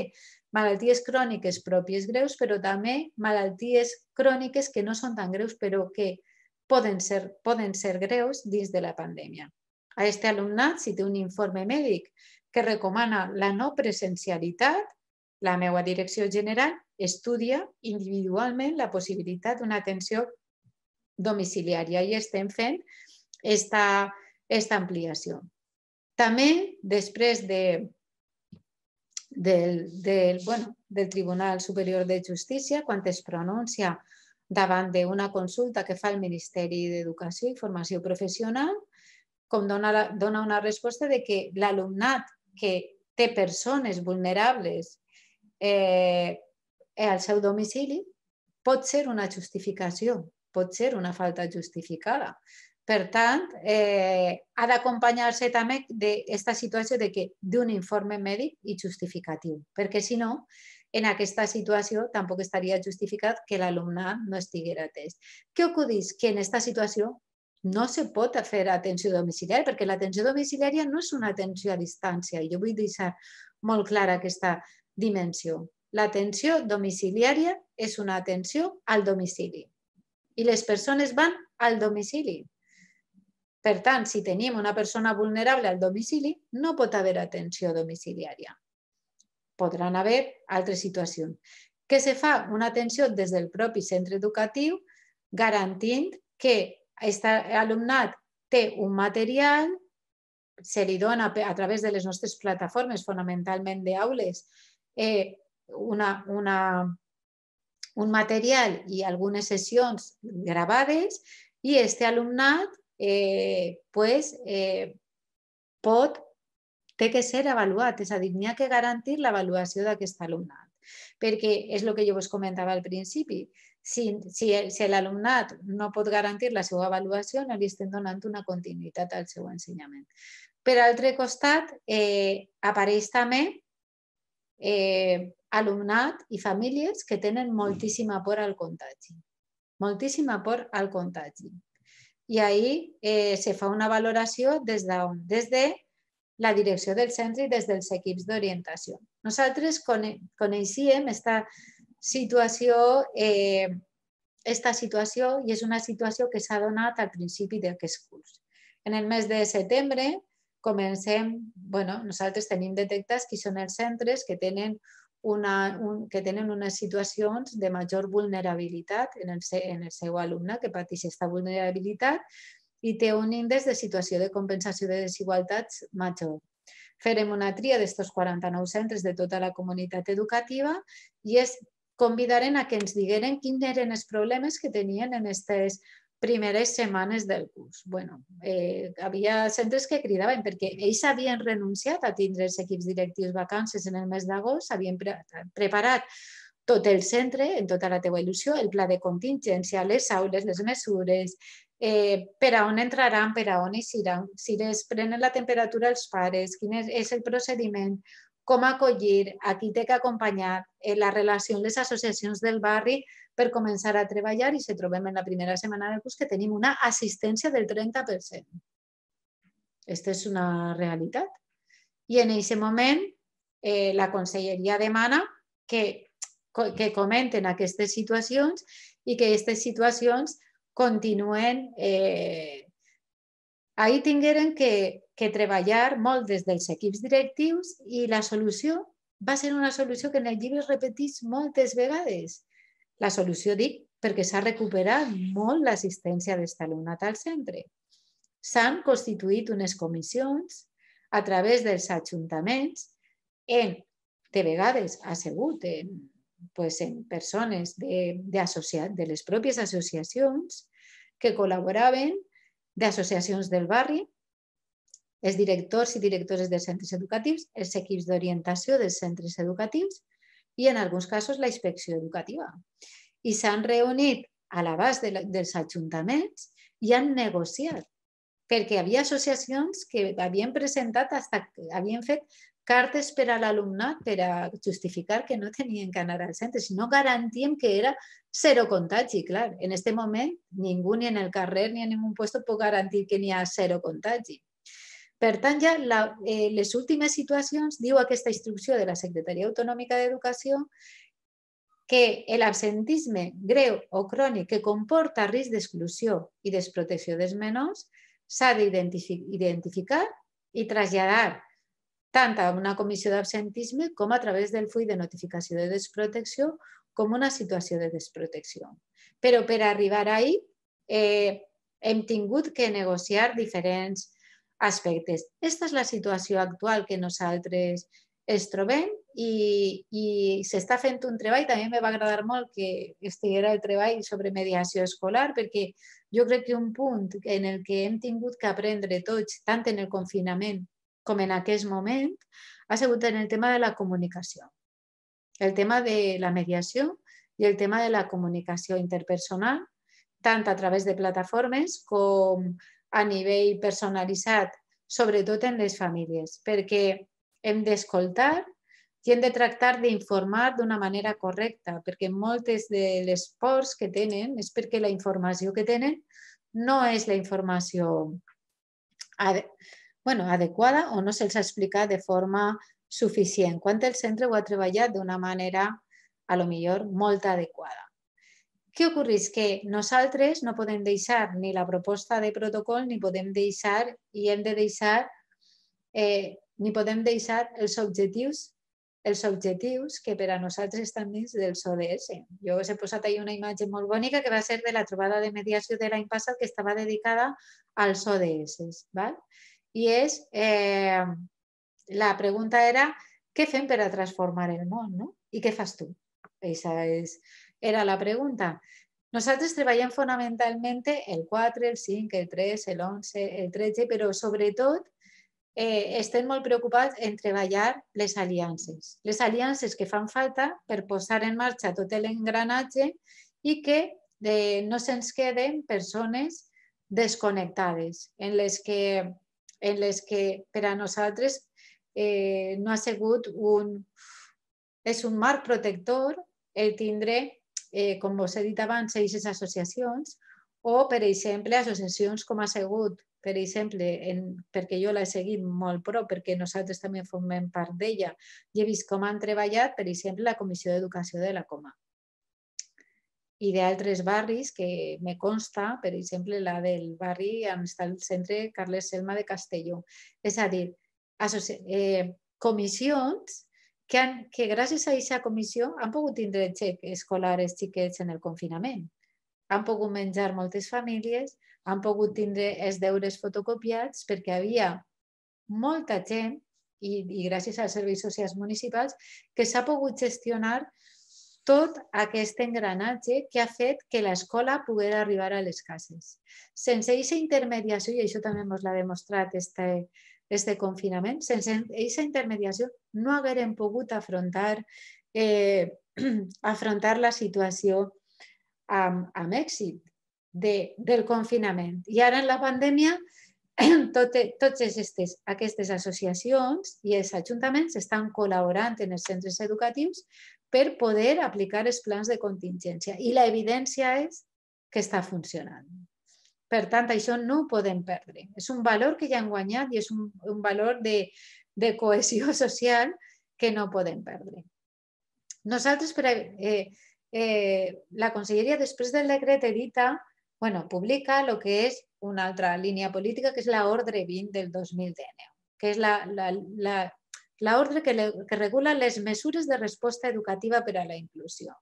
malalties cròniques pròpies greus, però també malalties cròniques que no són tan greus, però que poden ser, poden ser greus dins de la pandèmia. A aquest alumnat, si té un informe mèdic que recomana la no presencialitat, la meva direcció general estudia individualment la possibilitat d'una atenció domiciliària i estem fent esta, esta ampliació. També, després de, del, del, bueno, del Tribunal Superior de Justícia, quan es pronuncia davant d'una consulta que fa el Ministeri d'Educació i Formació Professional, com dona, dona una resposta de que l'alumnat que té persones vulnerables eh, Eh, al seu domicili pot ser una justificació, pot ser una falta justificada. Per tant, eh, ha d'acompanyar-se també d'aquesta situació de que d'un informe mèdic i justificatiu, perquè si no, en aquesta situació tampoc estaria justificat que l'alumnat no estiguera atès. Què acudís? Que en aquesta situació no se pot fer atenció domiciliària, perquè l'atenció domiciliària no és una atenció a distància, i jo vull deixar molt clara aquesta dimensió. L'atenció domiciliària és una atenció al domicili i les persones van al domicili. Per tant, si tenim una persona vulnerable al domicili, no pot haver atenció domiciliària. Podran haver altres situacions. Que se fa una atenció des del propi centre educatiu garantint que aquest alumnat té un material, se li dona a través de les nostres plataformes, fonamentalment d'aules, eh, una, una, un material i algunes sessions gravades i este alumnat eh, pues, eh, pot, té que ser avaluat, és a dir, n'hi ha que garantir l'avaluació d'aquest alumnat. Perquè és el que jo vos comentava al principi, si, si, si l'alumnat no pot garantir la seva avaluació, no li estem donant una continuïtat al seu ensenyament. Per altre costat, eh, apareix també eh, alumnat i famílies que tenen mm. moltíssima por al contagi, moltíssima por al contagi. I ahir eh, se fa una valoració des d'on? Des de la direcció del centre i des dels equips d'orientació. Nosaltres cone coneixíem esta situació, eh, esta situació i és una situació que s'ha donat al principi d'aquest curs. En el mes de setembre comencem, bueno, nosaltres tenim detectats qui són els centres que tenen una, un, que tenen unes situacions de major vulnerabilitat en el, en el seu alumne que pateix aquesta vulnerabilitat i té un índex de situació de compensació de desigualtats major. Farem una tria d'estos 49 centres de tota la comunitat educativa i es convidaren a que ens digueren quins eren els problemes que tenien en aquestes primeres setmanes del curs. Bueno, eh, havia centres que cridaven perquè ells havien renunciat a tindre els equips directius vacances en el mes d'agost, havien pre preparat tot el centre, en tota la teva il·lusió, el pla de contingència, les aules, les mesures, eh, per a on entraran, per a on eixiran, si les prenen la temperatura els pares, quin és, és el procediment, com acollir, a qui té que acompanyar, eh, la relació amb les associacions del barri per començar a treballar i se trobem en la primera setmana del curs que tenim una assistència del 30%. Aquesta és una realitat. I en aquest moment eh, la conselleria demana que, que comenten aquestes situacions i que aquestes situacions continuen... Eh, ahir tingueren que que treballar molt des dels equips directius i la solució va ser una solució que en el llibre es moltes vegades. La solució, dic, perquè s'ha recuperat molt l'assistència d'aquest alumnat al centre. S'han constituït unes comissions a través dels ajuntaments en, de vegades, assegut en, pues, en persones de, de, associa, de les pròpies associacions que col·laboraven, d'associacions del barri, els directors i directores dels centres educatius, els equips d'orientació dels centres educatius i, en alguns casos, la inspecció educativa. I s'han reunit a l'abast de, dels ajuntaments i han negociat, perquè hi havia associacions que havien presentat, hasta, havien fet cartes per a l'alumnat per a justificar que no tenien que anar al centre, sinó garantien que era zero contagi, clar. En aquest moment ningú ni en el carrer ni en ningú lloc pot garantir que n'hi ha zero contagi. Per tant, ja la, eh, les últimes situacions diu aquesta instrucció de la Secretaria Autonòmica d'Educació que l'absentisme greu o crònic que comporta risc d'exclusió i desprotecció dels menors s'ha d'identificar i traslladar tant a una comissió d'absentisme com a través del full de notificació de desprotecció com una situació de desprotecció. Però per arribar ahir eh, hem tingut que negociar diferents aspectes. Aquesta és la situació actual que nosaltres ens trobem i, i s'està fent un treball, també me va agradar molt que estiguera el treball sobre mediació escolar, perquè jo crec que un punt en el que hem tingut que aprendre tots, tant en el confinament com en aquest moment, ha sigut en el tema de la comunicació, el tema de la mediació i el tema de la comunicació interpersonal, tant a través de plataformes com a nivell personalitzat, sobretot en les famílies, perquè hem d'escoltar i hem de tractar d'informar d'una manera correcta, perquè moltes de les pors que tenen és perquè la informació que tenen no és la informació ad bueno, adequada o no se'ls ha explicat de forma suficient, quan el centre ho ha treballat d'una manera, a lo millor, molt adequada. Què ocorreix? Que nosaltres no podem deixar ni la proposta de protocol ni podem deixar i hem de deixar eh, ni podem deixar els objectius els objectius que per a nosaltres estan dins dels ODS. Jo us he posat ahir una imatge molt bonica que va ser de la trobada de mediació de l'any passat que estava dedicada als ODS. Val? I és, eh, la pregunta era què fem per a transformar el món no? i què fas tu? Esa és era la pregunta. Nosaltres treballem fonamentalment el 4, el 5, el 3, el 11, el 13, però sobretot eh, estem molt preocupats en treballar les aliances. Les aliances que fan falta per posar en marxa tot l'engranatge i que de, eh, no se'ns queden persones desconnectades, en les que, en les que per a nosaltres eh, no ha sigut un... És un marc protector el tindre eh, com vos he dit abans, aquestes associacions, o, per exemple, associacions com ha segut, per exemple, en, perquè jo l'he seguit molt prou, perquè nosaltres també formem part d'ella, i he vist com han treballat, per exemple, la Comissió d'Educació de la Coma i d'altres barris que me consta, per exemple, la del barri on està el centre Carles Selma de Castelló. És a dir, eh, comissions que, han, que gràcies a aquesta comissió han pogut tindre xec escolar els xiquets en el confinament. Han pogut menjar moltes famílies, han pogut tindre els deures fotocopiats perquè havia molta gent i, i gràcies als serveis socials municipals que s'ha pogut gestionar tot aquest engranatge que ha fet que l'escola pogués arribar a les cases. Sense aquesta intermediació, i això també ens l'ha demostrat este, este confinament. Sense aquesta intermediació no haguérem pogut afrontar, eh, afrontar la situació amb, amb èxit de, del confinament. I ara en la pandèmia tot, totes aquestes, aquestes associacions i els ajuntaments estan col·laborant en els centres educatius per poder aplicar els plans de contingència. I l'evidència és que està funcionant. Per y son no pueden perder. Es un valor que ya han y y es un, valor de, cohesión social que no pueden perder. Nosotros, eh, eh, la consellería, después del decreto, edita, bueno, publica lo que es una otra línea política, que es la Orden Bin del 2010, que es la, orden que, regula las medidas de respuesta educativa para la inclusión.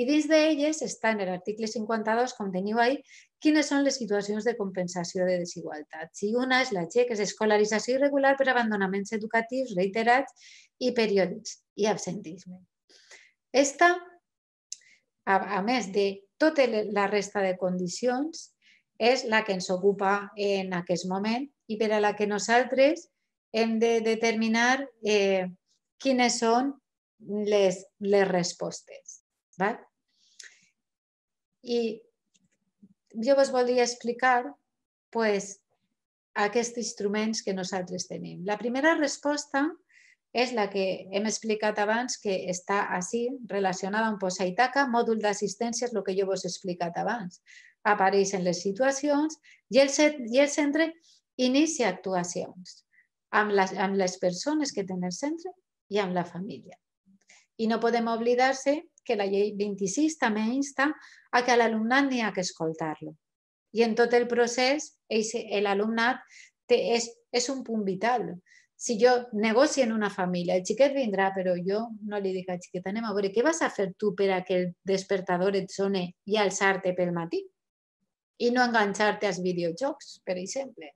i dins d'elles està en l'article 52, com teniu ahir, quines són les situacions de compensació de desigualtats. Si una és la G, que és escolarització irregular per abandonaments educatius reiterats i periòdics i absentisme. Esta, a, a més de tota la resta de condicions, és la que ens ocupa en aquest moment i per a la que nosaltres hem de determinar eh, quines són les, les respostes. Val? I jo vos volia explicar pues, aquests instruments que nosaltres tenim. La primera resposta és la que hem explicat abans, que està així, relacionada amb posa i taca, mòdul d'assistència és el que jo vos he explicat abans. Apareixen les situacions i el, i el centre inicia actuacions amb les, amb les persones que tenen el centre i amb la família. I no podem oblidar-se que la llei 26 també insta a que l'alumnat n'hi ha que escoltar-lo. I en tot el procés, l'alumnat és, és un punt vital. Si jo negocio en una família, el xiquet vindrà, però jo no li dic al xiquet, anem a veure, què vas a fer tu per a que el despertador et sone i alçar-te pel matí? I no enganxar-te als videojocs, per exemple.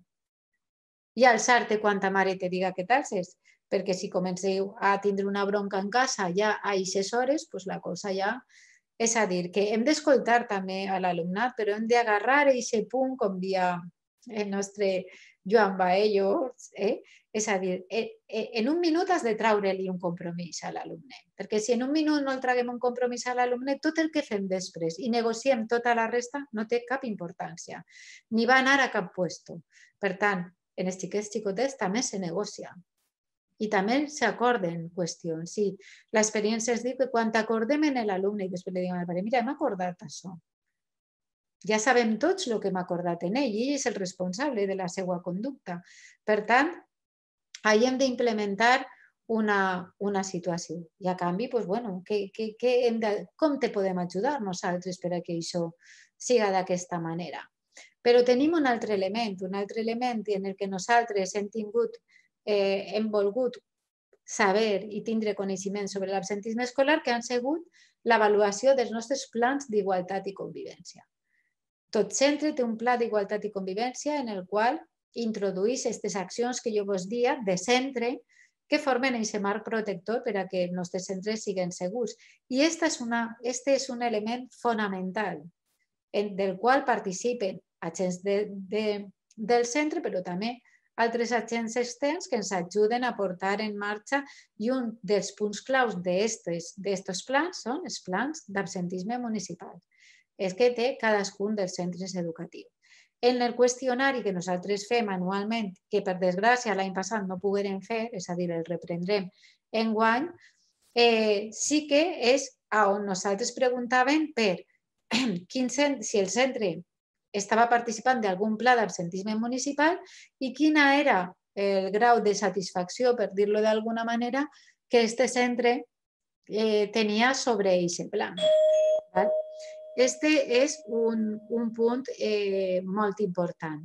I alçar-te quan ta mare te diga que t'alces Porque si comencé a tindre una bronca en casa ya hay sesores pues la cosa ya es a dir, que hem d'escoltar també a l'alumnat, però pero en de agarrar com se el nostre Joan Baello, eh? és a dir, eh, eh, en un minuto has de Traurel y un compromís al l'alumne, Porque si en un minuto no el un compromís al l'alumne, tot el que fem després y negociem toda la resta no té cap importància, ni va anar a cap puesto. Per tant, en els xiquets xicotets también se negocia, y també se acorden cuestión. Sí, la es diu que quan t'acordem en el alumne després li diuen al pare, mira, hem acordat això. Ja sabem tots el que hem acordat en ell i ell és el responsable de la seva conducta. Per tant, ahir hem d'implementar una, una situació. I a canvi, doncs, bueno, què, què, què hem de, com te podem ajudar nosaltres per a que això siga d'aquesta manera? Però tenim un altre element, un altre element en el que nosaltres hem tingut eh, hem volgut saber i tindre coneixement sobre l'absentisme escolar que han segut l'avaluació dels nostres plans d'igualtat i convivència. Tot centre té un pla d'igualtat i convivència en el qual introduís aquestes accions que jo vos dia de centre que formen aquest marc protector per a que els nostres centres siguin segurs. I esta és una, este és un element fonamental en, del qual participen agents de, de, del centre, però també altres agents externs que ens ajuden a portar en marxa i un dels punts claus d'aquests plans són els plans d'absentisme municipal, és que té cadascun dels centres educatius. En el qüestionari que nosaltres fem anualment, que per desgràcia l'any passat no poguérem fer, és a dir, el reprendrem en guany, eh, sí que és on nosaltres preguntaven per quin cent, si el centre estava participant d'algun pla d'absentisme municipal i quin era el grau de satisfacció, per dir-lo d'alguna manera, que este centre eh, tenia sobre aquest pla. Aquest Este és un, un punt eh, molt important.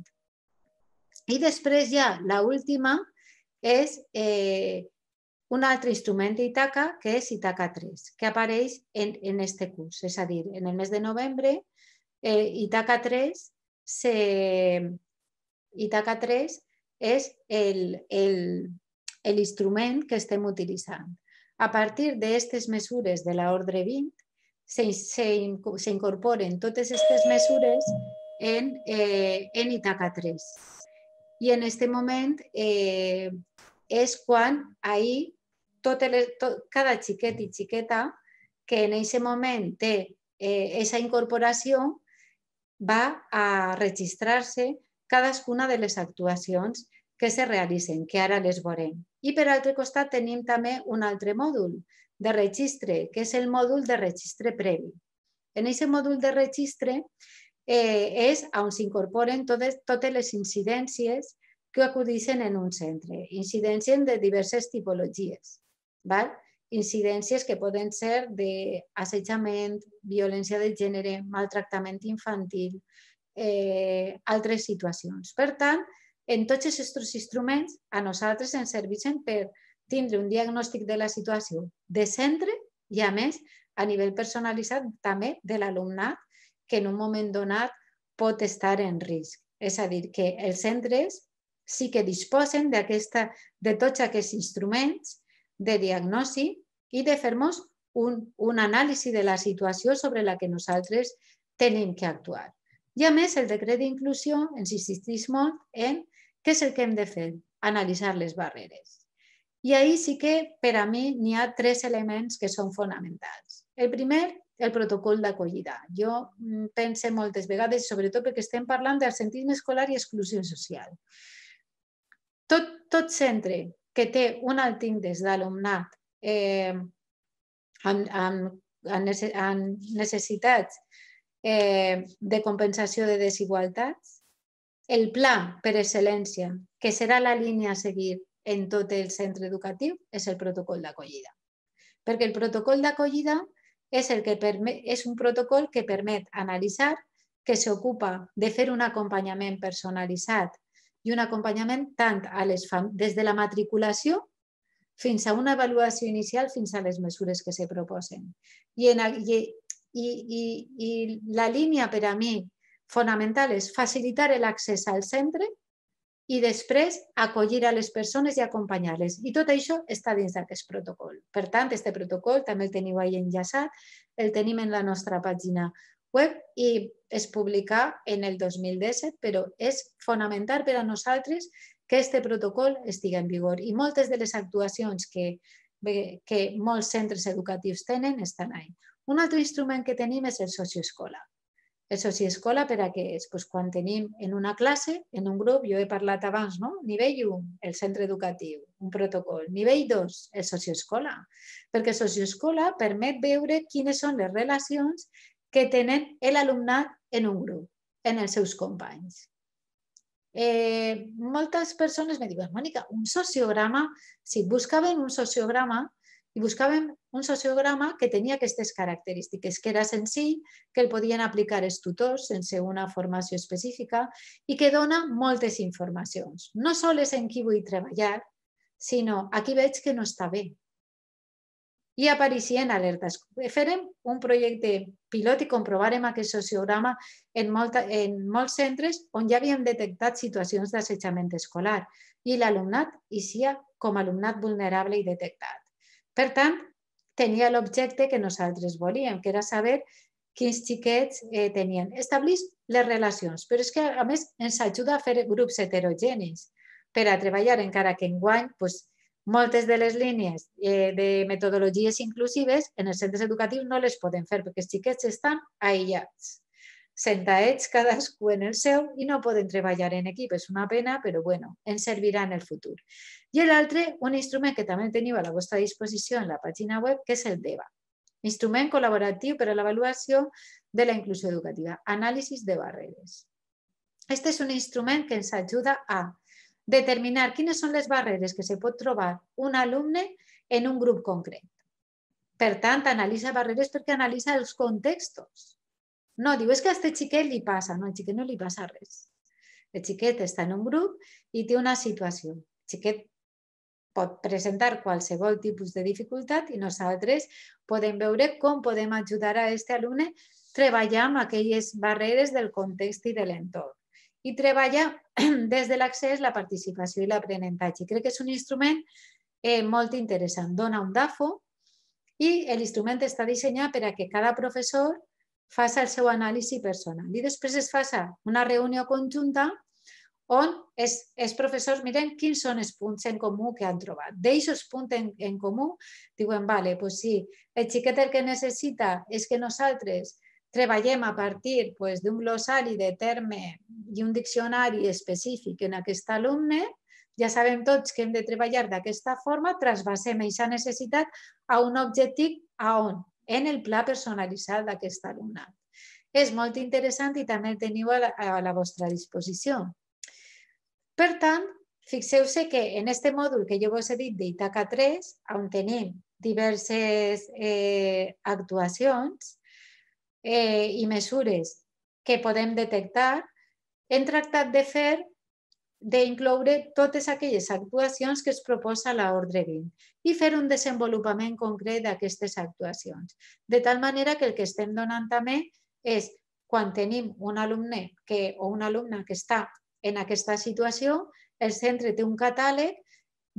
I després ja l'última és eh, un altre instrument d'Itaca, que és Itaca 3, que apareix en, en este curs, és a dir, en el mes de novembre eh, Itaca 3 se, Itaca 3 és el, el, el instrument que estem utilitzant. A partir d'aquestes mesures de l'ordre 20, s'incorporen totes aquestes mesures en, eh, en Itaca 3. I en aquest moment eh, és quan ahir tot el, tot, cada xiquet i xiqueta que en aquest moment té aquesta eh, incorporació va a registrar-se cadascuna de les actuacions que se realitzen, que ara les veurem. I per altre costat tenim també un altre mòdul de registre, que és el mòdul de registre previ. En aquest mòdul de registre eh, és on s'incorporen totes, totes les incidències que acudixen en un centre, incidències de diverses tipologies. Val? incidències que poden ser d'assetjament, violència de gènere, maltractament infantil, eh, altres situacions. Per tant, en tots aquests instruments a nosaltres ens serveixen per tindre un diagnòstic de la situació de centre i, a més, a nivell personalitzat també de l'alumnat que en un moment donat pot estar en risc. És a dir, que els centres sí que disposen de tots aquests instruments de diagnosi i de fer-nos un, un anàlisi de la situació sobre la que nosaltres tenim que actuar. I a més, el decret d'inclusió ens insistís molt en què és el que hem de fer, analitzar les barreres. I ahir sí que per a mi n'hi ha tres elements que són fonamentals. El primer, el protocol d'acollida. Jo mm, pense moltes vegades, sobretot perquè estem parlant d'absentisme escolar i exclusió social. Tot, tot centre que té un alt índex d'alumnat eh, amb, amb, amb necessitats eh, de compensació de desigualtats, el pla per excel·lència, que serà la línia a seguir en tot el centre educatiu, és el protocol d'acollida. Perquè el protocol d'acollida és, el que permet, és un protocol que permet analitzar, que s'ocupa de fer un acompanyament personalitzat i un acompanyament tant a les des de la matriculació fins a una avaluació inicial fins a les mesures que se proposen. I, en, i, i, i, i la línia per a mi fonamental és facilitar l'accés al centre i després acollir a les persones i acompanyar-les. I tot això està dins d'aquest protocol. Per tant, aquest protocol també el teniu ahí enllaçat, el tenim en la nostra pàgina web i es publica en el 2017, però és fonamental per a nosaltres que aquest protocol estigui en vigor i moltes de les actuacions que, que molts centres educatius tenen estan ahí. Un altre instrument que tenim és el socioescola. El socioescola per a què és? Pues quan tenim en una classe, en un grup, jo he parlat abans, no? nivell 1, el centre educatiu, un protocol. Nivell 2, el socioescola. Perquè el socioescola permet veure quines són les relacions que tenen l'alumnat en un grup, en els seus companys. Eh, moltes persones me diuen, Mònica, un sociograma, si buscaven un sociograma, i buscàvem un sociograma que tenia aquestes característiques, que era senzill, que el podien aplicar els tutors sense una formació específica i que dona moltes informacions. No sols en qui vull treballar, sinó aquí veig que no està bé, i apareixien alertes. Farem un projecte pilot i comprovarem aquest sociograma en, molta, en molts centres on ja havíem detectat situacions d'assetjament escolar i l'alumnat sia com a alumnat vulnerable i detectat. Per tant, tenia l'objecte que nosaltres volíem, que era saber quins xiquets eh, tenien. Establís les relacions, però és que, a més, ens ajuda a fer grups heterogenis per a treballar, encara que enguany pues, moltes de les línies eh, de metodologies inclusives en els centres educatius no les poden fer perquè els xiquets estan aïllats, sentaets cadascú en el seu i no poden treballar en equip. És una pena, però bueno, ens servirà en el futur. I l'altre, un instrument que també teniu a la vostra disposició en la pàgina web, que és el DEVA, instrument col·laboratiu per a l'avaluació de la inclusió educativa, anàlisis de barreres. Este és un instrument que ens ajuda a determinar quines són les barreres que se pot trobar un alumne en un grup concret. Per tant, analitza barreres perquè analitza els contextos. No, diu, és que a este xiquet li passa. No, al xiquet no li passa res. El xiquet està en un grup i té una situació. El xiquet pot presentar qualsevol tipus de dificultat i nosaltres podem veure com podem ajudar a aquest alumne treballar amb aquelles barreres del context i de l'entorn i treballa des de l'accés, la participació i l'aprenentatge. Crec que és un instrument eh, molt interessant. Dona un DAFO i l'instrument està dissenyat per a que cada professor faci el seu anàlisi personal. I després es fa una reunió conjunta on els, els professors miren quins són els punts en comú que han trobat. els punts en, en comú diuen, vale, pues sí, el xiquet el que necessita és que nosaltres treballem a partir pues, d'un glossari de terme i un diccionari específic en aquest alumne, ja sabem tots que hem de treballar d'aquesta forma, trasbassem aquesta necessitat a un objectiu a on? En el pla personalitzat d'aquest alumne. És molt interessant i també el teniu a la, a la vostra disposició. Per tant, fixeu-se que en aquest mòdul que jo vos he dit d'Itaca 3, on tenim diverses eh, actuacions, eh, i mesures que podem detectar, hem tractat de fer d'incloure totes aquelles actuacions que es proposa l'ordre 20 i fer un desenvolupament concret d'aquestes actuacions. De tal manera que el que estem donant també és quan tenim un alumne que, o una alumna que està en aquesta situació, el centre té un catàleg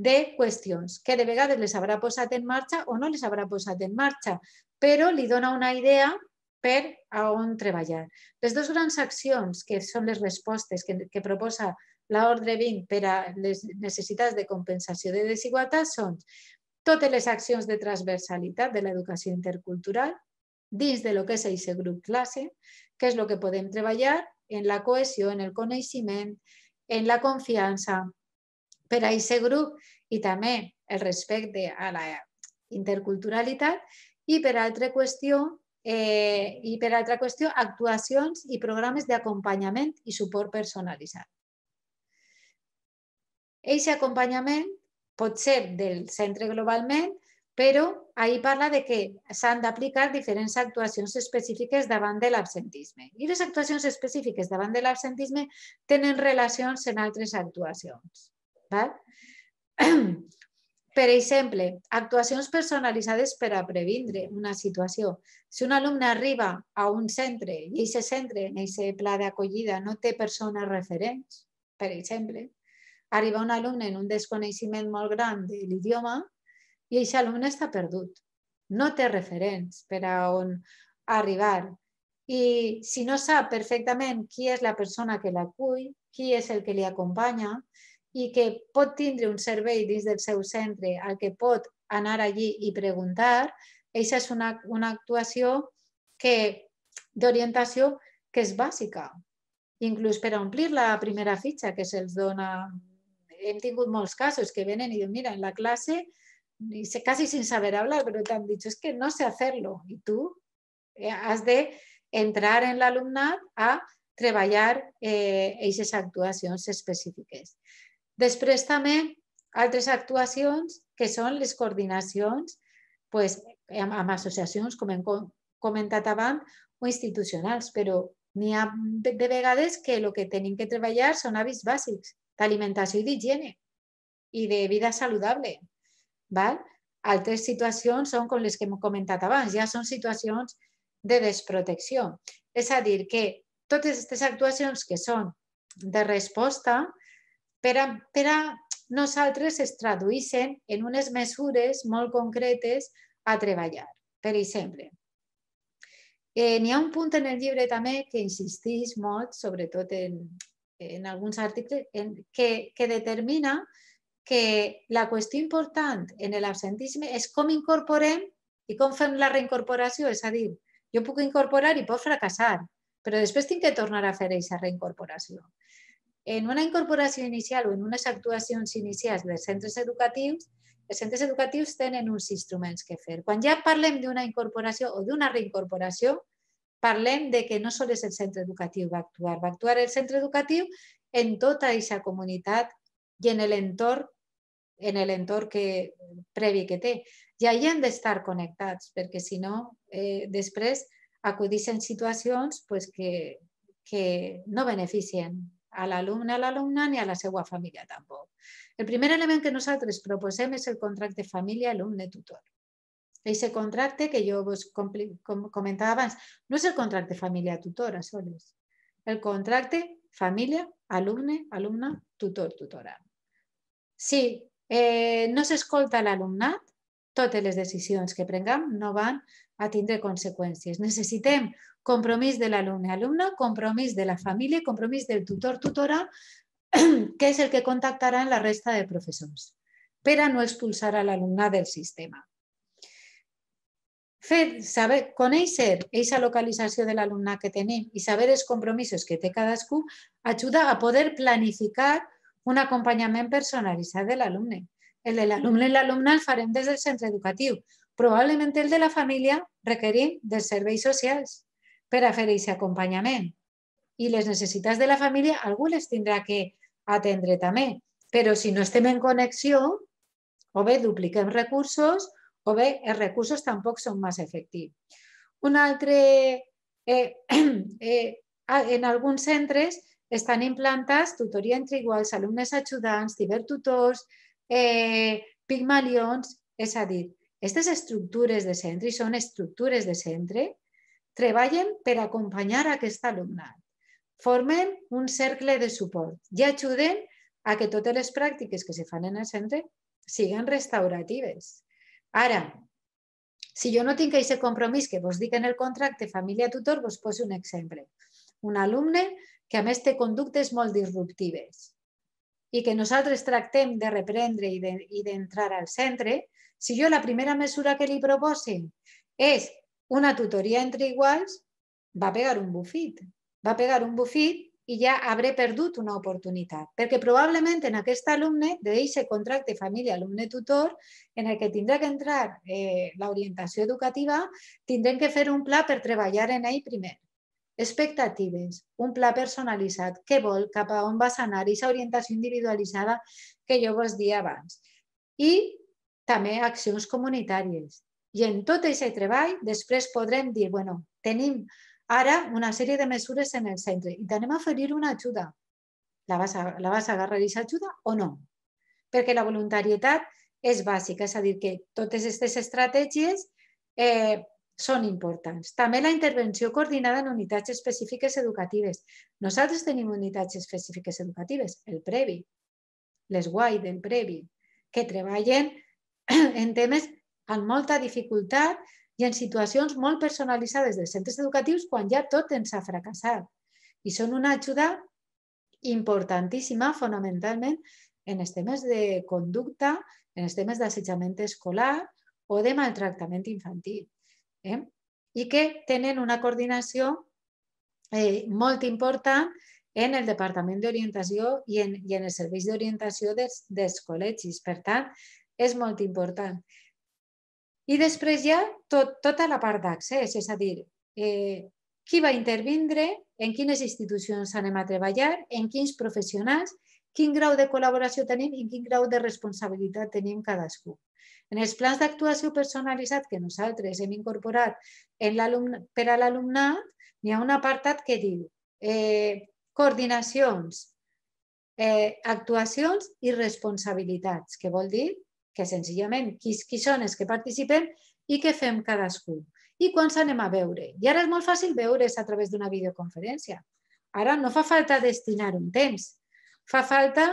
de qüestions que de vegades les haurà posat en marxa o no les haurà posat en marxa, però li dona una idea per a on treballar. Les dues grans accions, que són les respostes que, que proposa l'ordre 20 per a les necessitats de compensació de desigualtat, són totes les accions de transversalitat de l'educació intercultural, dins de lo que és aquest grup classe, que és el que podem treballar en la cohesió, en el coneixement, en la confiança per a aquest grup i també el respecte a la interculturalitat i per altra qüestió eh, i per altra qüestió, actuacions i programes d'acompanyament i suport personalitzat. Eix acompanyament pot ser del centre globalment, però ahir parla de que s'han d'aplicar diferents actuacions específiques davant de l'absentisme. I les actuacions específiques davant de l'absentisme tenen relacions en altres actuacions. Val? Per exemple, actuacions personalitzades per a previndre una situació. Si un alumne arriba a un centre i aquest centre, en aquest pla d'acollida, no té persones referents, per exemple, arriba un alumne en un desconeixement molt gran de l'idioma i aquest alumne està perdut. No té referents per a on arribar. I si no sap perfectament qui és la persona que l'acull, qui és el que li acompanya, i que pot tindre un servei dins del seu centre al que pot anar allí i preguntar, això és una, una actuació que d'orientació que és bàsica. Inclús per a omplir la primera fitxa que se'ls dona... Hem tingut molts casos que venen i diuen, mira, en la classe, quasi sin saber hablar, però t'han dit, és que no sé fer-lo. I tu eh, has de entrar en l'alumnat a treballar eh, aquestes actuacions específiques. Després també altres actuacions que són les coordinacions pues, amb, amb associacions, com hem comentat abans, o institucionals, però n'hi ha de vegades que el que tenim que treballar són hàbits bàsics d'alimentació i d'higiene i de vida saludable. Val? Altres situacions són com les que hem comentat abans, ja són situacions de desprotecció. És a dir, que totes aquestes actuacions que són de resposta, per a, per a nosaltres es traduïssin en unes mesures molt concretes a treballar. Per exemple, eh, n'hi ha un punt en el llibre també que insistís molt, sobretot en, en alguns articles, en, que, que determina que la qüestió important en l'absentisme és com incorporem i com fem la reincorporació. És a dir, jo puc incorporar i puc fracassar, però després tinc que tornar a fer aquesta reincorporació en una incorporació inicial o en unes actuacions inicials dels centres educatius, els centres educatius tenen uns instruments que fer. Quan ja parlem d'una incorporació o d'una reincorporació, parlem de que no sols el centre educatiu va actuar, va actuar el centre educatiu en tota aquesta comunitat i en l'entorn en l'entorn que, previ que té. I allà hem d'estar connectats, perquè si no, eh, després acudixen situacions pues, que, que no beneficien a l'alumne, a l'alumna ni a la seva família tampoc. El primer element que nosaltres proposem és el contracte família-alumne-tutor. Aquest contracte que jo vos comentava abans, no és el contracte família-tutor soles, el contracte família-alumne-alumna-tutor-tutora. Si eh, no s'escolta l'alumnat, totes les decisions que prenguem no van a tindre conseqüències. Necessitem compromís de alumne-alumna, compromís de la família compromís del tutor-tutora, que és el que contactarà amb la resta de professors per a no expulsar a l'alumne del sistema. Fer, saber, conèixer aquesta localització de l'alumne que tenim i saber els compromisos que té cadascú ajuda a poder planificar un acompanyament personalitzat de l'alumne. El de l'alumne i l'alumna el farem des del centre educatiu. Probablement el de la família requerim dels serveis socials per a fer aquest acompanyament. I les necessitats de la família algú les tindrà que atendre també. Però si no estem en connexió, o bé dupliquem recursos o bé els recursos tampoc són més efectius. Un altre... Eh, eh, en alguns centres estan implantats tutoria entre iguals, alumnes ajudants, cibertutors, eh, pigmalions, és a dir, aquestes estructures de centre, i són estructures de centre, treballen per acompanyar aquest alumnat. Formen un cercle de suport i ajuden a que totes les pràctiques que se fan en el centre siguin restauratives. Ara, si jo no tinc aquest compromís que vos dic en el contracte família-tutor, vos poso un exemple. Un alumne que a més té conductes molt disruptives i que nosaltres tractem de reprendre i d'entrar de, al centre, si jo la primera mesura que li proposi és una tutoria entre iguals, va pegar un bufit. Va pegar un bufit i ja hauré perdut una oportunitat, perquè probablement en aquest alumne, d'aquest contracte família-alumne-tutor, en el que tindrà que entrar eh, l'orientació educativa, tindrem que fer un pla per treballar en ell primer. Expectatives, un pla personalitzat, què vol, cap a on vas anar, i orientació individualitzada que jo vos dia abans. I també accions comunitàries, i en tot aquest treball després podrem dir, bueno, tenim ara una sèrie de mesures en el centre i t'anem a oferir una ajuda. La vas, la vas a agarrar aquesta ajuda o no? Perquè la voluntarietat és bàsica, és a dir, que totes aquestes estratègies eh, són importants. També la intervenció coordinada en unitats específiques educatives. Nosaltres tenim unitats específiques educatives, el Previ, les Guai del Previ, que treballen en temes amb molta dificultat i en situacions molt personalitzades dels centres educatius quan ja tot ens ha fracassat. I són una ajuda importantíssima, fonamentalment, en els temes de conducta, en els temes d'assetjament escolar o de maltractament infantil. Eh? I que tenen una coordinació eh, molt important en el Departament d'Orientació i, en, i en els serveis d'orientació dels, dels col·legis. Per tant, és molt important. I després hi ha tot, tota la part d'accés, és a dir, eh, qui va intervindre, en quines institucions anem a treballar, en quins professionals, quin grau de col·laboració tenim i quin grau de responsabilitat tenim cadascú. En els plans d'actuació personalitzat que nosaltres hem incorporat en per a l'alumnat, hi ha un apartat que diu eh, coordinacions, eh, actuacions i responsabilitats, que vol dir que senzillament qui, qui són els que participem i què fem cadascú i quan s'anem a veure. I ara és molt fàcil veure's a través d'una videoconferència. Ara no fa falta destinar un temps. Fa falta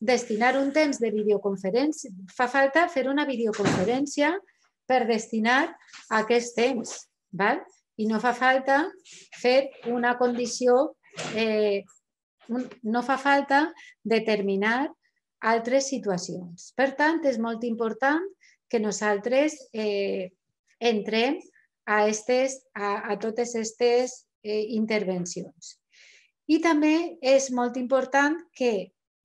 destinar un temps de videoconferència. Fa falta fer una videoconferència per destinar aquest temps. Val? I no fa falta fer una condició... Eh, no fa falta determinar altres situacions. Per tant, és molt important que nosaltres eh, entrem a, estes, a, a totes aquestes eh, intervencions. I també és molt important que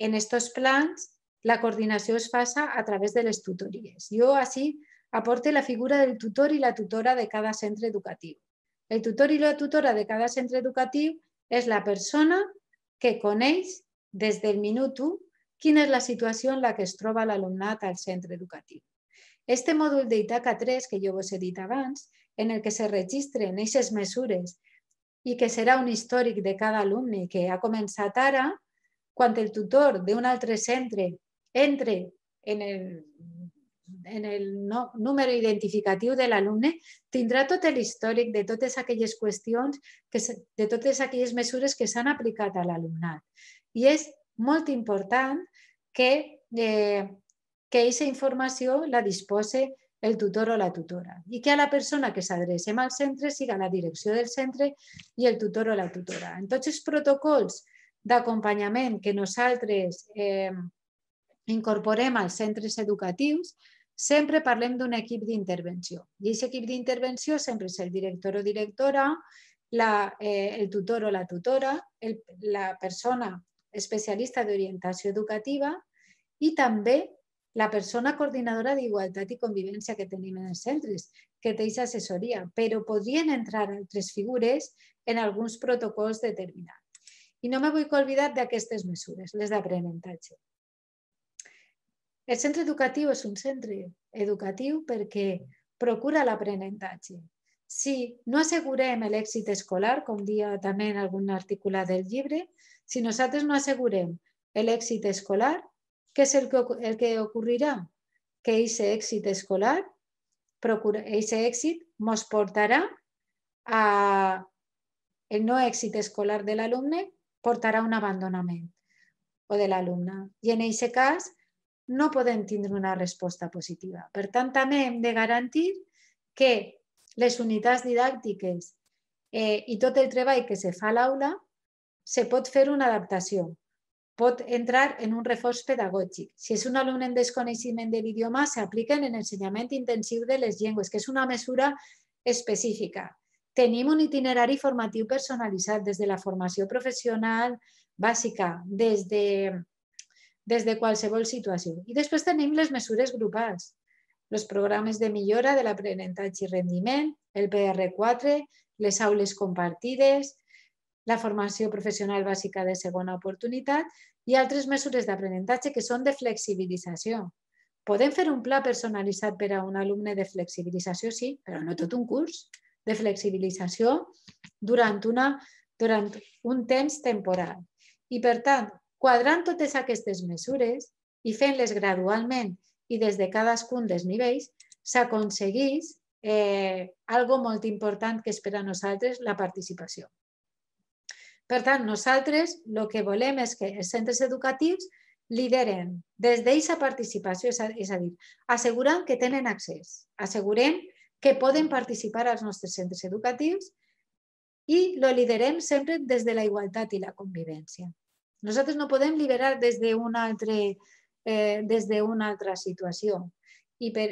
en aquests plans la coordinació es faça a través de les tutories. Jo així aporte la figura del tutor i la tutora de cada centre educatiu. El tutor i la tutora de cada centre educatiu és la persona que coneix des del minut 1 quina és la situació en la que es troba l'alumnat al centre educatiu. Este mòdul d'Itaca 3, que jo vos he dit abans, en el que se registren aquestes mesures i que serà un històric de cada alumne que ha començat ara, quan el tutor d'un altre centre entre en el, en el no, número identificatiu de l'alumne, tindrà tot l'històric de totes aquelles qüestions, que, de totes aquelles mesures que s'han aplicat a l'alumnat. I és molt important que, eh, que aquesta informació la dispose el tutor o la tutora i que a la persona que s'adrecem al centre siga la direcció del centre i el tutor o la tutora. En tots els protocols d'acompanyament que nosaltres eh, incorporem als centres educatius, sempre parlem d'un equip d'intervenció. I aquest equip d'intervenció sempre és el director o directora, la, eh, el tutor o la tutora, el, la persona especialista d'orientació educativa i també la persona coordinadora d'igualtat i convivència que tenim en els centres, que té aquesta assessoria, però podrien entrar altres figures en alguns protocols determinats. I no me vull oblidar d'aquestes mesures, les d'aprenentatge. El centre educatiu és un centre educatiu perquè procura l'aprenentatge. Si no assegurem l'èxit escolar, com dia també en algun articulat del llibre, si nosaltres no assegurem l'èxit escolar, què és el que, el que ocorrirà? Que aquest èxit escolar, aquest èxit ens portarà a el no èxit escolar de l'alumne portarà un abandonament o de l'alumna. I en aquest cas no podem tindre una resposta positiva. Per tant, també hem de garantir que les unitats didàctiques eh, i tot el treball que se fa a l'aula se pot fer una adaptació, pot entrar en un reforç pedagògic. Si és un alumne en desconeixement de l'idioma, s'apliquen en ensenyament intensiu de les llengües, que és una mesura específica. Tenim un itinerari formatiu personalitzat des de la formació professional bàsica, des de, des de qualsevol situació. I després tenim les mesures grupals, els programes de millora de l'aprenentatge i rendiment, el PR4, les aules compartides, la formació professional bàsica de segona oportunitat i altres mesures d'aprenentatge que són de flexibilització. Podem fer un pla personalitzat per a un alumne de flexibilització, sí, però no tot un curs de flexibilització durant, una, durant un temps temporal. I, per tant, quadrant totes aquestes mesures i fent-les gradualment i des de cadascun dels nivells, s'aconsegueix eh, algo molt important que és per a nosaltres la participació. Per tant, nosaltres el que volem és que els centres educatius lideren des d'aquesta participació, és a, dir, assegurant que tenen accés, assegurem que poden participar als nostres centres educatius i lo liderem sempre des de la igualtat i la convivència. Nosaltres no podem liderar des d'una altra, eh, des altra situació. I per,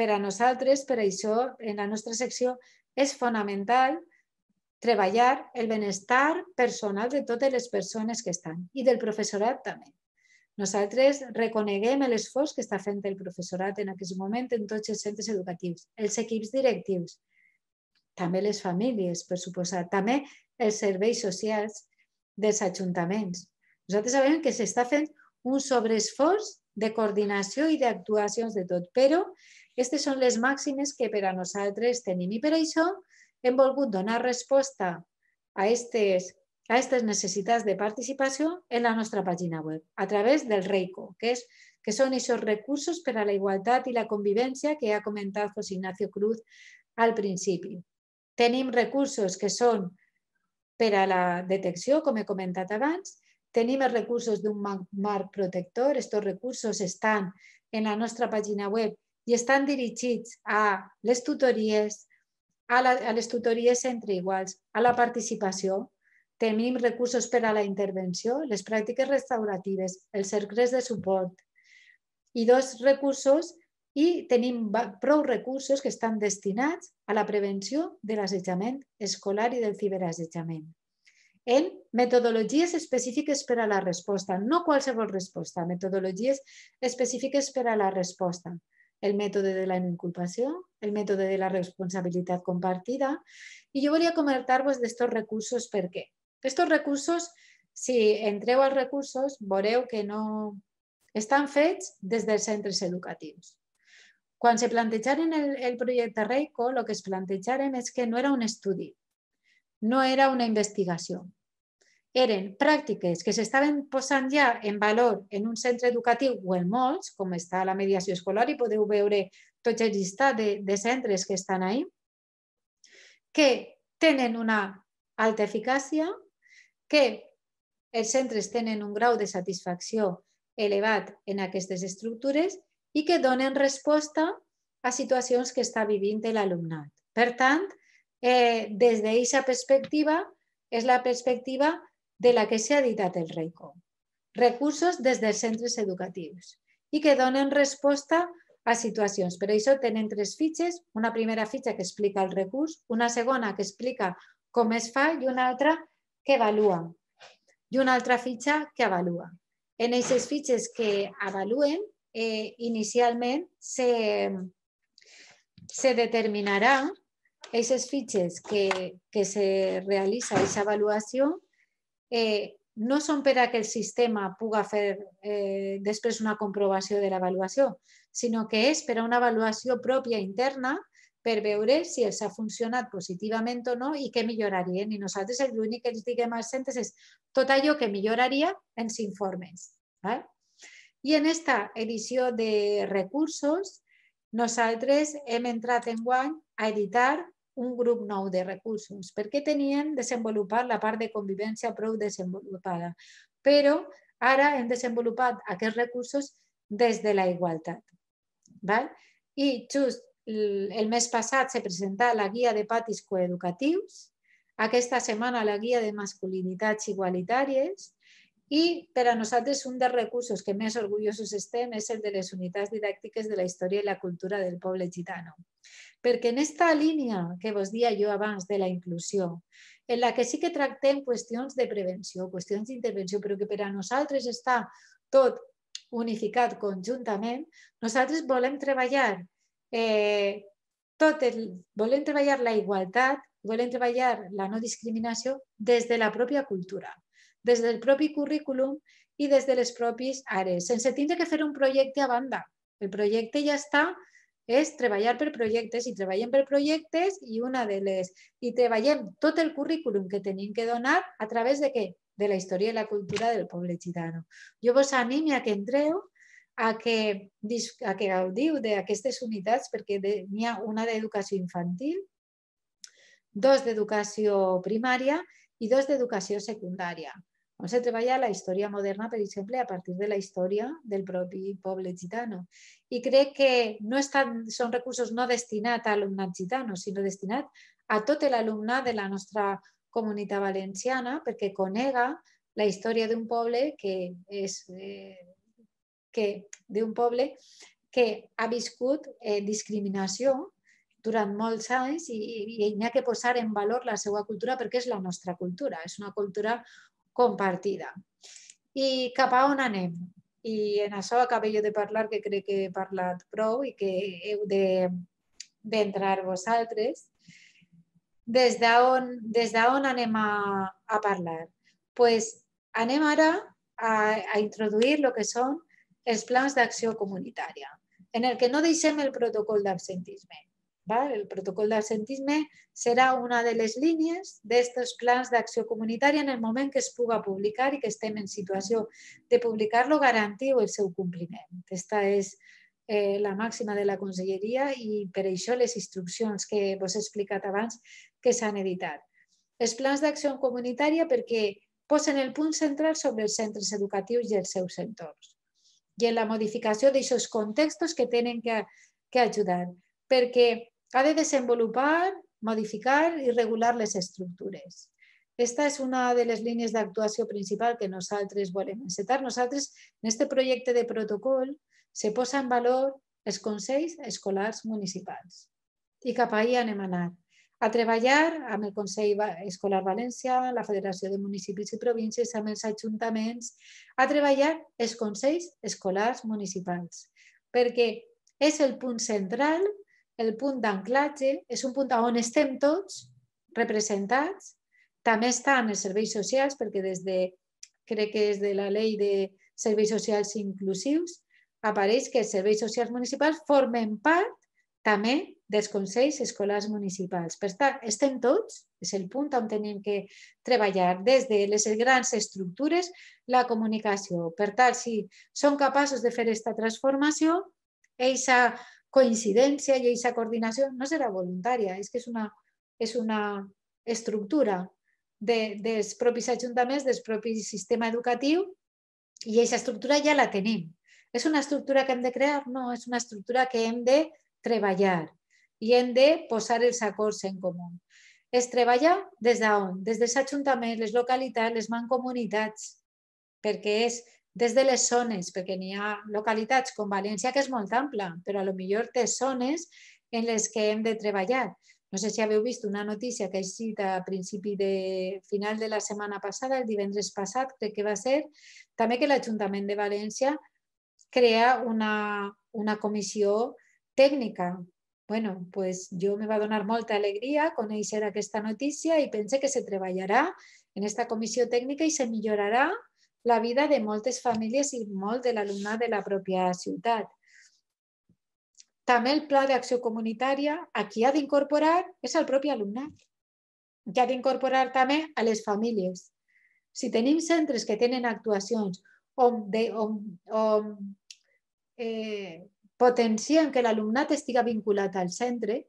per a nosaltres, per això, en la nostra secció, és fonamental treballar el benestar personal de totes les persones que estan i del professorat també. Nosaltres reconeguem l'esforç que està fent el professorat en aquest moment en tots els centres educatius, els equips directius, també les famílies, per suposar, també els serveis socials dels ajuntaments. Nosaltres sabem que s'està fent un sobreesforç de coordinació i d'actuacions de tot, però aquestes són les màximes que per a nosaltres tenim i per això envolviendo una respuesta a estas a de participación en la página página web, a través del REICO, que, son que recursos para la igualdad y la convivencia que ha comentado José Ignacio Cruz al principio. Tenemos recursos que son para la detección, como he comentado antes, tenemos recursos de un mar protector, estos recursos están en la página página web y están dirigidos a les tutorías, a, la, a les tutories entre iguals, a la participació, tenim recursos per a la intervenció, les pràctiques restauratives, els cercles de suport i dos recursos i tenim prou recursos que estan destinats a la prevenció de l'assetjament escolar i del ciberassetjament. En metodologies específiques per a la resposta, no qualsevol resposta, metodologies específiques per a la resposta. el método de la inculpación, el método de la responsabilidad compartida. Y yo a comentaros pues, de estos recursos ¿por qué? Estos recursos, si entrego los recursos, boreo que no están fets desde centros educativos. Cuando se plantearon el, proyecto REICO, lo que se plantearon es que no era un estudio, no era una investigación. eren pràctiques que s'estaven posant ja en valor en un centre educatiu o en molts, com està la mediació escolar, i podeu veure tot el llistat de, de centres que estan ahí, que tenen una alta eficàcia, que els centres tenen un grau de satisfacció elevat en aquestes estructures i que donen resposta a situacions que està vivint l'alumnat. Per tant, eh, des d'aquesta perspectiva, és la perspectiva de la que s'ha editat el RECO. recursos des dels centres educatius i que donen resposta a situacions. Per això tenen tres fitxes, una primera fitxa que explica el recurs, una segona que explica com es fa i una altra que avalua i una altra fitxa que avalua. En aquestes fitxes que avaluen, eh, inicialment se, se determinarà aquestes fitxes que, que se realitza aquesta avaluació eh, no són per a que el sistema puga fer eh, després una comprovació de l'avaluació, sinó que és per a una avaluació pròpia interna per veure si els ha funcionat positivament o no i què millorarien. I nosaltres l'únic que ens diguem als centres és tot allò que milloraria ens informes. Val? I en esta edició de recursos, nosaltres hem entrat en guany a editar un grup nou de recursos, perquè tenien desenvolupat la part de convivència prou desenvolupada. Però ara hem desenvolupat aquests recursos des de la igualtat. Val? I just el mes passat se presentà la guia de patis coeducatius, aquesta setmana la guia de masculinitats igualitàries i per a nosaltres un dels recursos que més orgullosos estem és el de les unitats didàctiques de la història i la cultura del poble gitano. Perquè en aquesta línia que vos dia jo abans de la inclusió, en la que sí que tractem qüestions de prevenció, qüestions d'intervenció, però que per a nosaltres està tot unificat conjuntament, nosaltres volem treballar eh, tot el, volem treballar la igualtat, volem treballar la no discriminació des de la pròpia cultura des del propi currículum i des de les propis àrees, sense tindre que fer un projecte a banda. El projecte ja està, és treballar per projectes i treballem per projectes i una de les... I treballem tot el currículum que tenim que donar a través de què? De la història i la cultura del poble gitano. Jo vos animo a que entreu a que, a que gaudiu d'aquestes unitats perquè n'hi ha una d'educació infantil, dos d'educació primària i dos d'educació secundària. Comença a treballar la història moderna, per exemple, a partir de la història del propi poble gitano. I crec que no estan, són recursos no destinats a alumnat gitano, sinó destinat a tot l'alumnat de la nostra comunitat valenciana perquè conega la història d'un poble que és eh, que d'un poble que ha viscut eh, discriminació durant molts anys i, i, i n'hi ha que posar en valor la seva cultura perquè és la nostra cultura. És una cultura compartida. I cap a on anem? I en això acabo jo de parlar, que crec que he parlat prou i que heu d'entrar de, vosaltres. Des d'on des on anem a, a parlar? pues anem ara a, a introduir el que són els plans d'acció comunitària, en el que no deixem el protocol d'absentisme, ¿vale? El protocol d'absentisme serà una de les línies d'aquests plans d'acció comunitària en el moment que es puga publicar i que estem en situació de publicar-lo, garantiu el seu compliment. Aquesta és eh, la màxima de la conselleria i per això les instruccions que vos he explicat abans que s'han editat. Els plans d'acció comunitària perquè posen el punt central sobre els centres educatius i els seus entorns i en la modificació d'aquests contextos que tenen que, que ajudar perquè ha de desenvolupar, modificar i regular les estructures. Aquesta és una de les línies d'actuació principal que nosaltres volem encetar. Nosaltres, en aquest projecte de protocol, se posa en valor els Consells Escolars Municipals. I cap ahir anem a anar. A treballar amb el Consell Escolar Valencià, la Federació de Municipis i Províncies, amb els ajuntaments, a treballar els Consells Escolars Municipals, perquè és el punt central el punt d'anclatge és un punt on estem tots representats. També estan els serveis socials, perquè des de, crec que és de la llei de serveis socials inclusius, apareix que els serveis socials municipals formen part també dels consells escolars municipals. Per tant, estem tots, és el punt on tenim que treballar, des de les grans estructures, la comunicació. Per tant, si són capaços de fer aquesta transformació, eixa coincidencia y esa coordinación no será voluntaria, es que és una, és una estructura de, dels propis ajuntaments, del propi sistema educatiu i esa estructura ja la tenemos. És una estructura que hem de crear? No, és una estructura que hem de treballar i hem de posar els acords en comú. És treballar des dónde? Des dels ajuntaments, les localitats, les mancomunitats, perquè és des de les zones, perquè n'hi ha localitats com València que és molt ampla, però a lo millor té zones en les que hem de treballar. No sé si haveu vist una notícia que ha sigut a principi de final de la setmana passada, el divendres passat, crec que va ser, també que l'Ajuntament de València crea una, una comissió tècnica. bueno, pues jo me va donar molta alegria conèixer aquesta notícia i pense que se treballarà en aquesta comissió tècnica i se millorarà la vida de moltes famílies i molt de l'alumnat de la pròpia ciutat. També el pla d'acció comunitària, aquí ha d'incorporar, és el propi alumnat, que ha d'incorporar també a les famílies. Si tenim centres que tenen actuacions on, de, on, on eh, potencien que l'alumnat estiga vinculat al centre,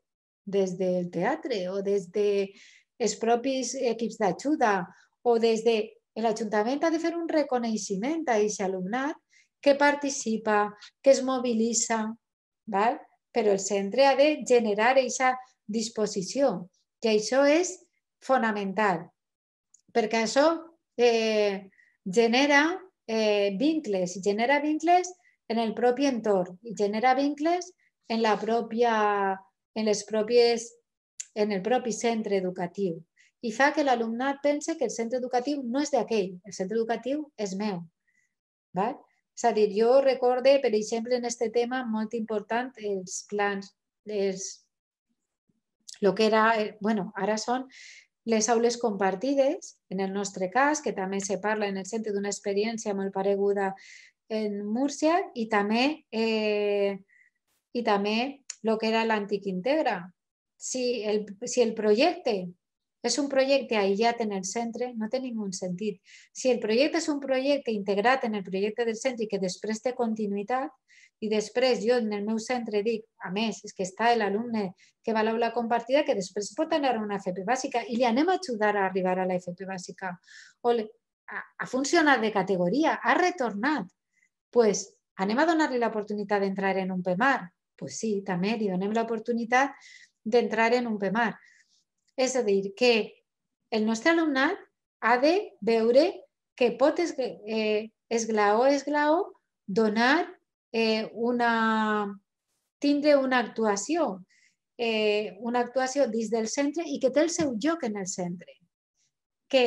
des del teatre o des dels de propis equips d'ajuda o des de l'Ajuntament ha de fer un reconeixement a aquest alumnat que participa, que es mobilitza, val? però el centre ha de generar aquesta disposició i això és fonamental perquè això eh, genera eh, vincles, genera vincles en el propi entorn, genera vincles en la pròpia, en les pròpies, en el propi centre educatiu i fa que l'alumnat pense que el centre educatiu no és d'aquell, el centre educatiu és meu. És a dir, jo recorde, per exemple, en aquest tema molt important els plans, el lo que era, eh, bueno, ara són les aules compartides, en el nostre cas, que també se parla en el centre d'una experiència molt pareguda en Múrcia, i també, eh, i també el que era l'antic integra. el, si el projecte és un projecte aïllat en el centre, no té ningú sentit. Si el projecte és un projecte integrat en el projecte del centre i que després té continuïtat, i després jo en el meu centre dic, a més, és que està l'alumne que va a l'aula compartida que després pot anar a una FP bàsica i li anem a ajudar a arribar a la FP bàsica. O ha funcionat de categoria, ha retornat. pues, anem a donar-li l'oportunitat d'entrar en un PEMAR. pues sí, també li donem l'oportunitat d'entrar en un PEMAR. És a dir, que el nostre alumnat ha de veure que pot eh, esglaó, esglaó, donar eh, una, tindre una actuació, eh, una actuació dins del centre i que té el seu lloc en el centre. Que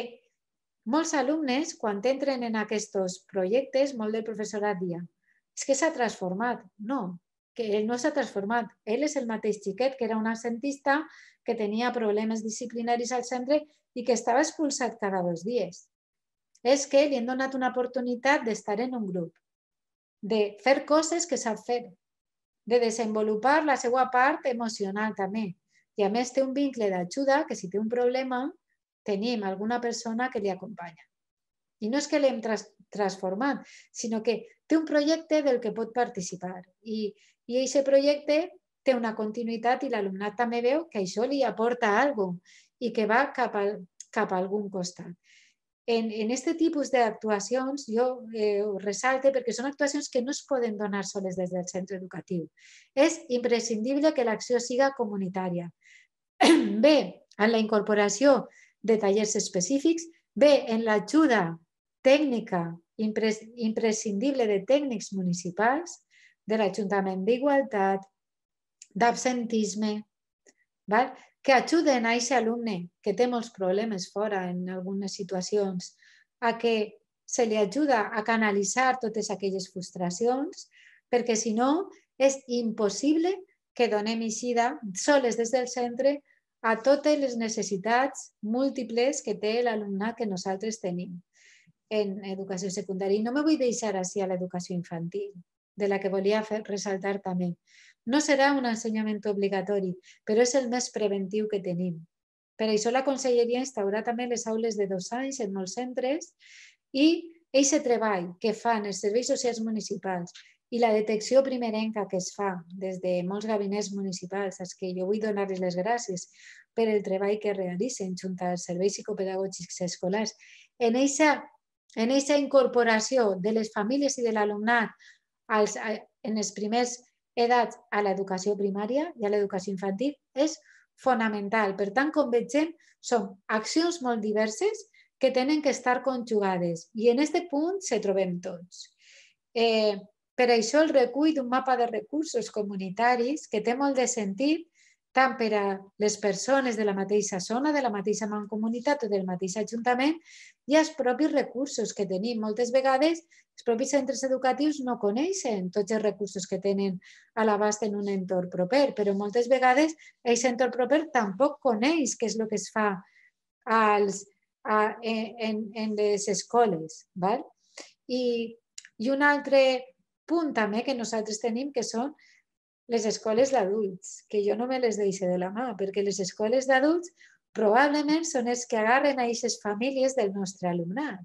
molts alumnes, quan entren en aquests projectes, molt del professorat dia, és que s'ha transformat. No, que ell no s'ha transformat. Ell és el mateix xiquet que era un assentista que tenia problemes disciplinaris al centre i que estava expulsat cada dos dies. És que li han donat una oportunitat d'estar en un grup, de fer coses que sap fer, de desenvolupar la seva part emocional també. I a més té un vincle d'ajuda que si té un problema tenim alguna persona que li acompanya. I no és que l'hem transformat, sinó que té un projecte del que pot participar. I, i aquest projecte té una continuïtat i l'alumnat també veu que això li aporta alguna cosa i que va cap, a, cap a algun costat. En, en tipus d'actuacions, jo eh, ho ressalte perquè són actuacions que no es poden donar soles des del centre educatiu. És imprescindible que l'acció siga comunitària. Bé, en la incorporació de tallers específics, bé, en l'ajuda tècnica imprescindible de tècnics municipals, de l'Ajuntament d'Igualtat, d'absentisme, que ajuden a aquest alumne que té molts problemes fora en algunes situacions a que se li ajuda a canalitzar totes aquelles frustracions, perquè si no és impossible que donem eixida soles des del centre a totes les necessitats múltiples que té l'alumnat que nosaltres tenim en educació secundària. I no me vull deixar així a l'educació infantil de la que volia fer ressaltar també. No serà un ensenyament obligatori, però és el més preventiu que tenim. Per això la conselleria instaurà també les aules de dos anys en molts centres i aquest treball que fan els serveis socials municipals i la detecció primerenca que es fa des de molts gabinets municipals, als que jo vull donar-les les gràcies per el treball que realitzen junt als serveis psicopedagògics escolars, en en aquesta incorporació de les famílies i de l'alumnat als, en els primers edats a l'educació primària i a l'educació infantil és fonamental. Per tant, com vegem, són accions molt diverses que tenen que estar conjugades i en aquest punt se trobem tots. Eh, per això el recull d'un mapa de recursos comunitaris que té molt de sentit tant per a les persones de la mateixa zona, de la mateixa mancomunitat o del mateix ajuntament, i els propis recursos que tenim. Moltes vegades els propis centres educatius no coneixen tots els recursos que tenen a l'abast en un entorn proper, però moltes vegades el entorn proper tampoc coneix què és el que es fa als, a, en, en les escoles. Val? I, I un altre punt també que nosaltres tenim que són les escoles d'adults, que jo no me les deixe de la mà, perquè les escoles d'adults probablement són els que agarren a aquestes famílies del nostre alumnat.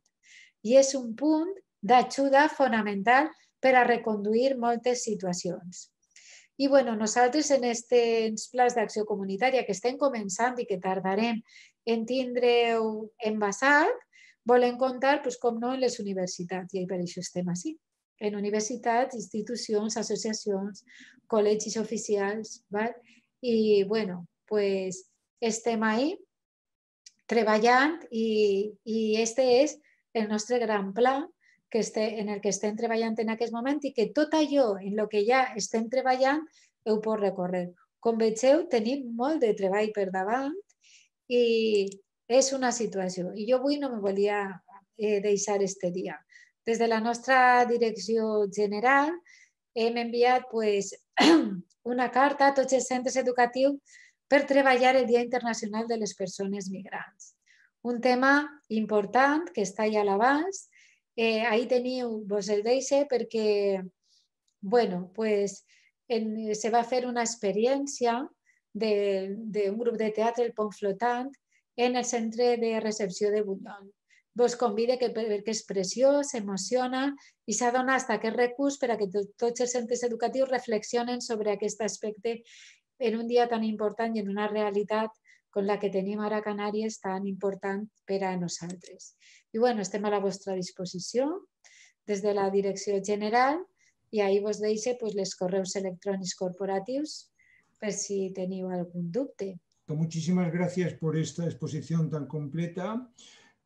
I és un punt d'ajuda fonamental per a reconduir moltes situacions. I bueno, nosaltres en aquests plans d'acció comunitària que estem començant i que tardarem en tindre-ho envasat, volem comptar, pues, com no, en les universitats, i per això estem així en universitats, institucions, associacions, col·legis oficials, val? i bueno, pues, estem ahí treballant i, i este és el nostre gran pla que este, en el que estem treballant en aquest moment i que tot allò en el que ja estem treballant ho pot recórrer. Com vegeu, tenim molt de treball per davant i és una situació. I jo avui no me volia eh, deixar este dia. Des de la nostra direcció general hem enviat pues, una carta a tots els centres educatius per treballar el Dia Internacional de les Persones Migrants. Un tema important que està allà a l'abast. Eh, ahir teniu, vos el deixe, perquè bueno, pues, en, se va fer una experiència d'un grup de teatre, el Pont Flotant, en el centre de recepció de Bunyol. vos pues convide que, que preciós, s'emociona i s'adona se hasta qué recurso para que todos los centres educativos reflexionen sobre este aspecte en un día tan importante y en una realidad con la que tenim ara Canarias tan importante para nosotros. Y I bueno, estem a vuestra disposición desde la Dirección general y ahí vos deixe pues, les correus electrònics corporatius per pues, si teniu algún dubte. Pues muchísimas gracias por esta exposición tan completa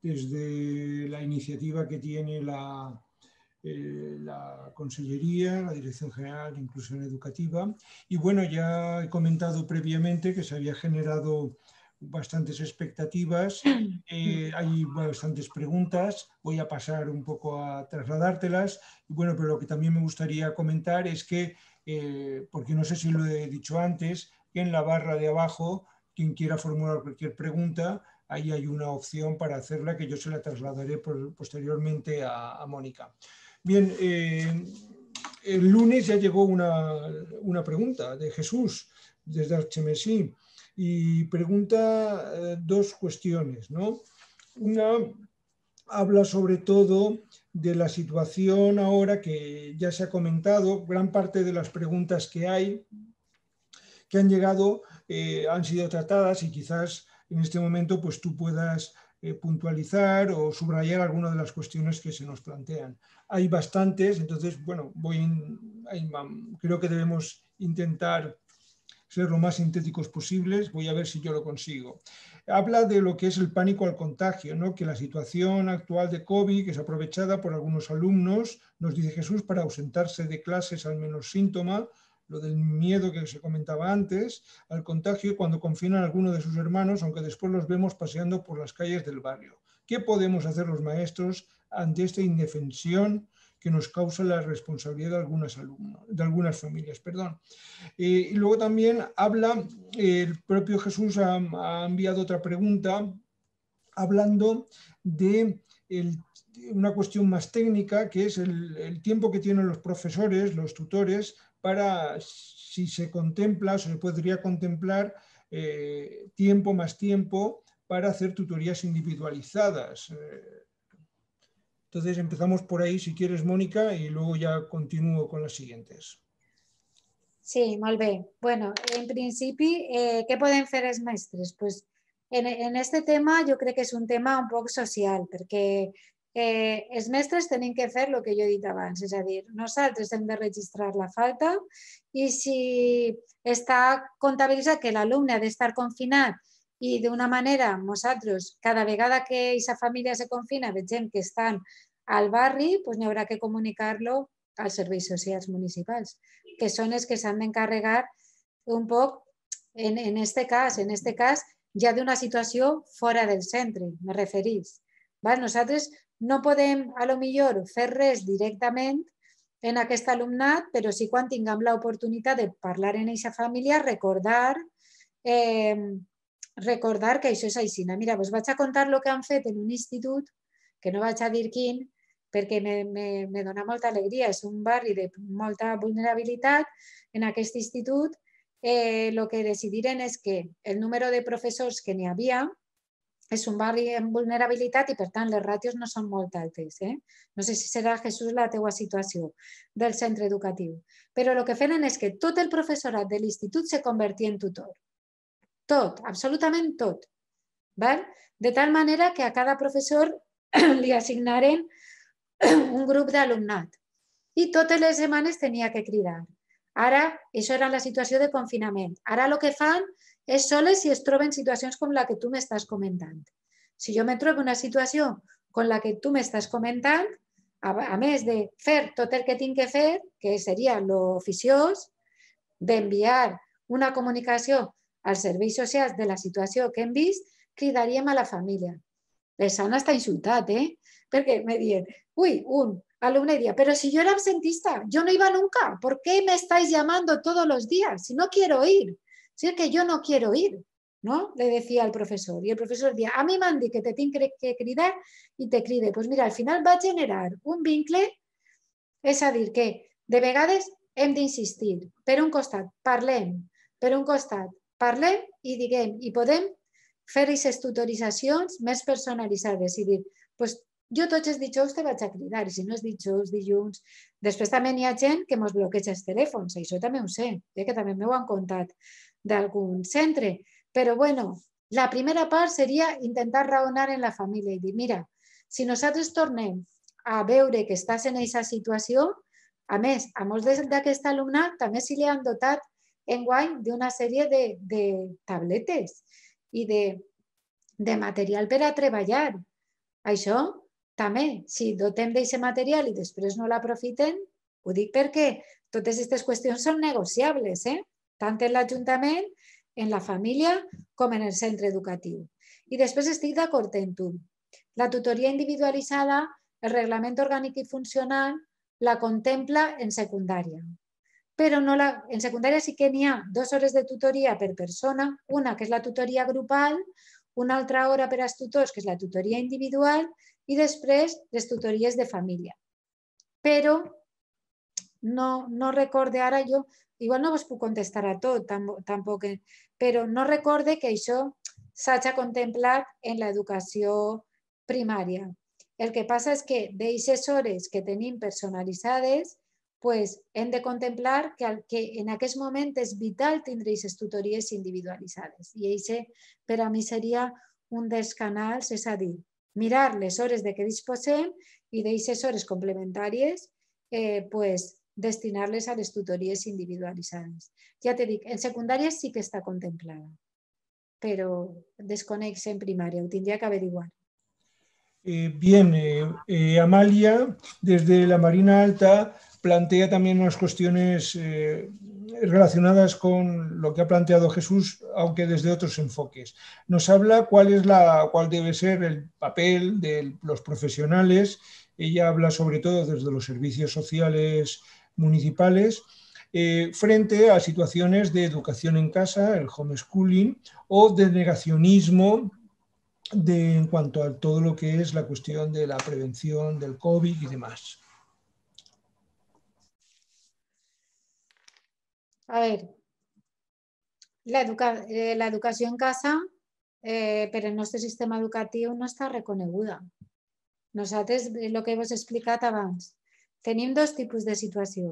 desde la iniciativa que tiene eh, la, Consellería, la Dirección General de Inclusión Educativa. Y bueno, ya he comentado previamente que se había generado bastantes expectativas, eh, mm. hay bastantes preguntas, voy a pasar un poco a trasladártelas. bueno, pero lo que también me gustaría comentar es que, eh, porque no sé si lo he dicho antes, en la barra de abajo, quien quiera formular cualquier pregunta, ahí hay una opción para hacerla que yo se la trasladaré posteriormente a, Mónica. Bien, eh, el lunes ya llegó una, pregunta de Jesús desde HMSI, y pregunta eh, dos cuestiones. Una habla sobre todo de la situación ahora que ya se ha comentado, gran parte de las preguntas que hay, que han llegado, eh, han sido tratadas y quizás en este momento pues tú puedas eh, puntualizar o subrayar algunas de las cuestiones que se nos plantean. Hay bastantes, entonces, bueno, voy creo que debemos intentar ser lo más sintéticos posibles, voy a ver si yo lo consigo. Habla de lo que es el pánico al contagio, ¿no? que la situación actual de COVID que es aprovechada por algunos alumnos, nos dice Jesús, para ausentarse de clases al menos síntoma, lo del miedo que se comentaba antes, al contagio cuando confinan a alguno de sus hermanos, aunque después los vemos paseando por las calles del barrio. ¿Qué podemos hacer los maestros ante esta indefensión que nos causa la responsabilidad de algunas, alumnos, de algunas familias? Perdón. Eh, y luego también habla, eh, el propio Jesús ha, enviado otra pregunta hablando de una cuestión más técnica, que es el, tiempo que tienen los profesores, los tutores, para, si se contempla, o se podría contemplar eh, tiempo más tiempo para hacer tutorías individualizadas. Eh, entonces empezamos por ahí, si quieres, Mónica, y luego ya continúo con las siguientes. Sí, muy Bueno, en principio, eh, ¿qué pueden hacer los maestros? Pues en, este tema yo creo que es un tema un poco social, porque... eh, els mestres tenim que fer el que jo he dit abans, és a dir, nosaltres hem de registrar la falta i si està comptabilitzat que l'alumne ha d'estar confinat i d'una manera nosaltres, cada vegada que aquesta família se confina, vegem que estan al barri, doncs n'hi haurà que comunicar-lo als serveis socials municipals, que són els que s'han d'encarregar un poc, en, en este cas, en este cas, ja d'una situació fora del centre, me referís. Val? Nosaltres no podem, a lo millor, fer res directament en aquest alumnat, però sí quan tinguem l'oportunitat de parlar en aquesta família, recordar, eh, recordar que això és així. Mira, vos vaig a contar el que han fet en un institut, que no vaig a dir quin, perquè me, me, me dona molta alegria. És un barri de molta vulnerabilitat. En aquest institut el eh, lo que decidiren és que el número de professors que n'hi havia és un barri en vulnerabilitat i, per tant, les ràtios no són molt altes. Eh? No sé si serà, Jesús, la teua situació del centre educatiu. Però el que feren és que tot el professorat de l'institut se convertia en tutor. Tot, absolutament tot. Val? De tal manera que a cada professor li assignaren un grup d'alumnat i totes les setmanes tenia que cridar. Ara, això era la situació de confinament. Ara el que fan es solo si estrobe en situaciones con la que tú me estás comentando. Si yo me trobo en una situación con la que tú me estás comentando, a mes de hacer todo el que hacer, que sería que oficios de enviar una comunicación al servicio social de la situación que vis que daría a la familia. Les Sana está insultado, eh? Porque me dien, uy, un y diría, pero si yo era absentista, yo no iba nunca, ¿por qué me estáis llamando todos los días si no quiero ir? si es que yo no quiero ir, ¿no? Le decía al profesor. Y el profesor decía, a mi mandi que te tiene que cridar y te cride. Pues mira, al final va a generar un vincle, es a dir, que de vegades hem d'insistir. Per un costat, parlem. Per un costat, parlem i diguem, i podem fer aquestes tutoritzacions més personalitzades i dir, pues, jo tots els dijous te vaig a cridar, i si no és dijous, dilluns... Després també hi ha gent que ens bloqueja els telèfons, i això també ho sé, eh, que també m'ho han contat de algun centre. Però bueno, la primera part seria intentar raonar en la família i dir, mira, si nosaltres tornem a veure que estàs en aquesta situació, a més, a molts d'aquest alumnat també s'hi li han dotat enguany d'una sèrie de, de tabletes i de, de material per a treballar. Això també, si dotem d'aquest material i després no l'aprofiten, ho dic perquè totes aquestes qüestions són negociables, eh? tant en l'Ajuntament, en la família, com en el centre educatiu. I després estic d'acord amb tu. La tutoria individualitzada, el reglament orgànic i funcional, la contempla en secundària. Però no la, en secundària sí que n'hi ha dues hores de tutoria per persona, una que és la tutoria grupal, una altra hora per als tutors, que és la tutoria individual, i després les tutories de família. Però no, no recorde ara jo, Igual no vos puc contestar a todo tampoco, pero no recorde que això sacha contemplat en la educación primaria. El que pasa es que esos hores que tenim personalitzades, pues, en de contemplar que, que en aquest moment es vital tendréis tutorías individualizadas y I pero per a mí sería un descanal canals, és a mirar les de que disposem i d'aquestes hores complementàries eh, pues, Destinarles a las tutorías individualizadas. Ya te en secundaria sí que está contemplada, pero desconexa en primaria. o tendría que averiguar. Eh, bien, eh, eh, Amalia, desde la Marina Alta, plantea también unas cuestiones relacionadas con lo que ha planteado Jesús, aunque desde otros enfoques. Nos habla cuál, es la, cuál debe ser el papel de los profesionales. Ella habla sobre todo desde los servicios sociales municipales eh, frente a situaciones de educación en casa, el homeschooling, o de negacionismo en cuanto a todo lo que es la cuestión de la prevención del COVID y demás. A ver, la, eh, educación en casa, eh, pero en nuestro sistema educativo no está reconeguda. haces lo que hemos explicado antes. Tenim dos tipus de situació.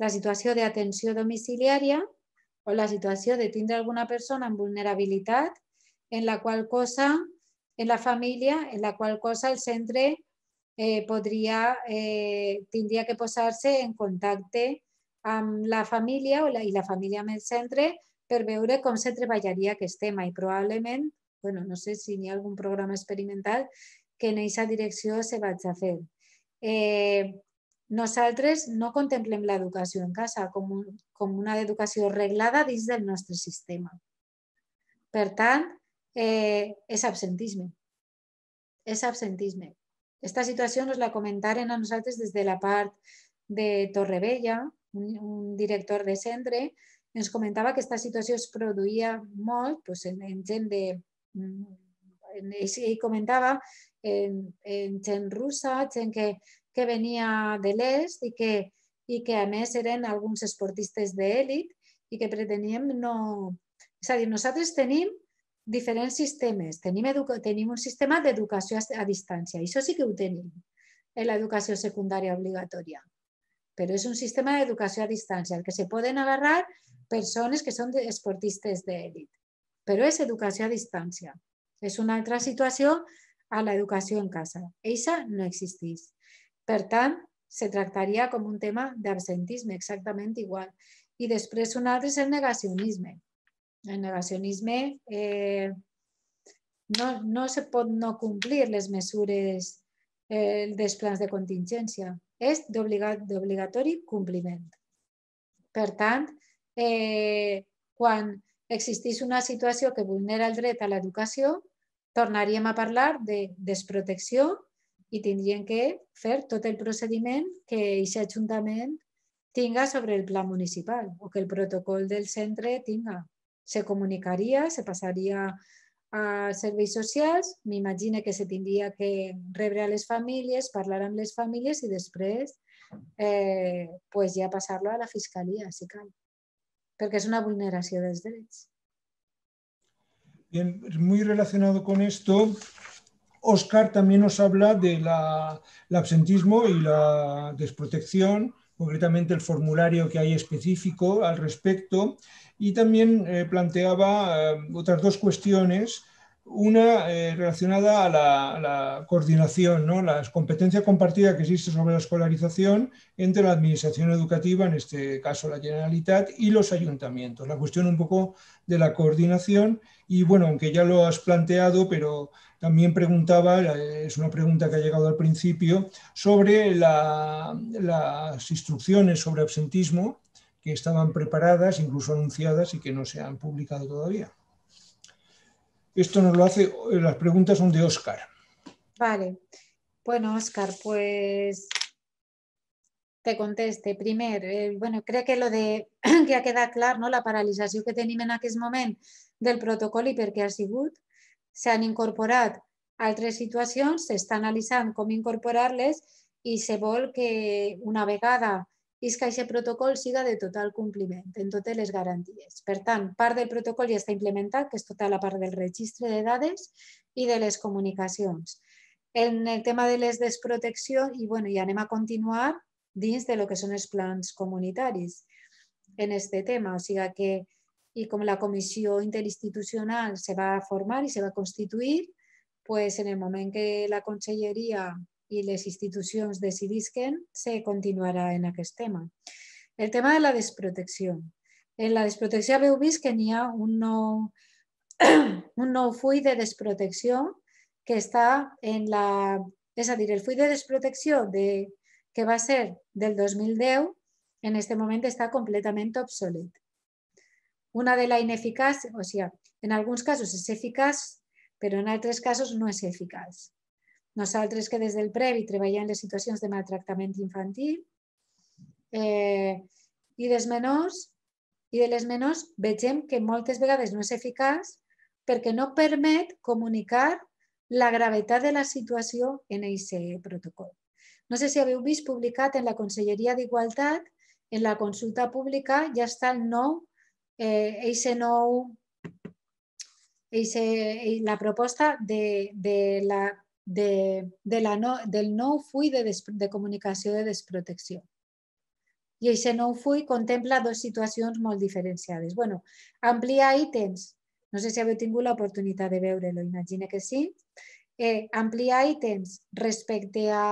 La situació d'atenció domiciliària o la situació de tindre alguna persona amb vulnerabilitat en la qual cosa, en la família, en la qual cosa el centre eh, podria, eh, tindria que posar-se en contacte amb la família o la, i la família amb el centre per veure com se treballaria aquest tema i probablement, bueno, no sé si hi ha algun programa experimental que en aquesta direcció se vaig a fer. Eh, nosaltres no contemplem l'educació en casa com, un, com una educació reglada dins del nostre sistema. Per tant, eh, és absentisme. És absentisme. Esta situació ens la comentaren a nosaltres des de la part de Torrevella, un, un director de centre, ens comentava que aquesta situació es produïa molt doncs, en, en gent de... Mm, en, ell comentava en, en gent russa, gent que que venia de l'est i, que, i que a més eren alguns esportistes d'èlit i que preteníem no... És a dir, nosaltres tenim diferents sistemes. Tenim, tenim un sistema d'educació a distància, això sí que ho tenim en l'educació secundària obligatòria. Però és un sistema d'educació a distància al que se poden agarrar persones que són esportistes d'èlit. Però és educació a distància. És una altra situació a l'educació en casa. Eixa no existeix. Per tant, se tractaria com un tema d'absentisme, exactament igual. I després un altre és el negacionisme. El negacionisme eh, no, no se pot no complir les mesures eh, dels plans de contingència. És d'obligatori compliment. Per tant, eh, quan existís una situació que vulnera el dret a l'educació, tornaríem a parlar de desprotecció i tindrien que fer tot el procediment que aquest ajuntament tinga sobre el pla municipal o que el protocol del centre tinga. Se comunicaria, se passaria a serveis socials, m'imagino que se tindria que rebre a les famílies, parlar amb les famílies i després eh, pues ja passar-lo a la fiscalia, si cal, perquè és una vulneració dels drets. Bien, muy relacionado con esto, Oscar también nos habla del absentismo y la desprotección, concretamente el formulario que hay específico al respecto, y también eh, planteaba eh, otras dos cuestiones una eh, relacionada a la, coordinación, ¿no? la competencia compartida que existe sobre la escolarización entre la administración educativa, en este caso la Generalitat, y los ayuntamientos. La cuestión un poco de la coordinación y bueno, aunque ya lo has planteado, pero también preguntaba, eh, es una pregunta que ha llegado al principio, sobre las instrucciones sobre absentismo que estaban preparadas, incluso anunciadas y que no se han publicado todavía. Esto nos lo hace, eh, las preguntas son de Oscar. Vale. Bueno, Oscar, pues te conteste. Primero, eh, bueno, creo que lo de que ha quedado claro, no? la paralización que tenemos en aquel momento del protocolo i porque se se han incorporado incorporat altres situacions, s'està analizando com incorporarles y se vol que una vegada és que aquest protocol siga de total compliment, en totes les garanties. Per tant, part del protocol ja està implementat, que és tota la part del registre de dades i de les comunicacions. En el tema de les desprotecció, i bueno, ja anem a continuar dins de lo que són els plans comunitaris en este tema. O sigui que, i com la comissió interinstitucional se va formar i se va constituir, pues en el moment que la conselleria i les institucions decidisquen, se continuarà en aquest tema. El tema de la desprotecció. En la desprotecció heu vist que n'hi ha un nou, un nou full de desprotecció que està en la... És a dir, el full de desprotecció de, que va ser del 2010 en aquest moment està completament obsolet. Una de la ineficàcia, o sigui, en alguns casos és eficaç, però en altres casos no és eficaç. Nosaltres que des del Previ treballem les situacions de maltractament infantil eh, i dels menors i de les menors vegem que moltes vegades no és eficaç perquè no permet comunicar la gravetat de la situació en aquest protocol. No sé si haveu vist publicat en la Conselleria d'Igualtat, en la consulta pública, ja està el nou, eh, eixe nou eixe, la proposta de, de la de, de la no, del nou full de, des, de comunicació de desprotecció. I aquest nou full contempla dues situacions molt diferenciades. bueno, ampliar ítems. No sé si heu tingut l'oportunitat de veure-lo, imagina que sí. Eh, ampliar ítems respecte a,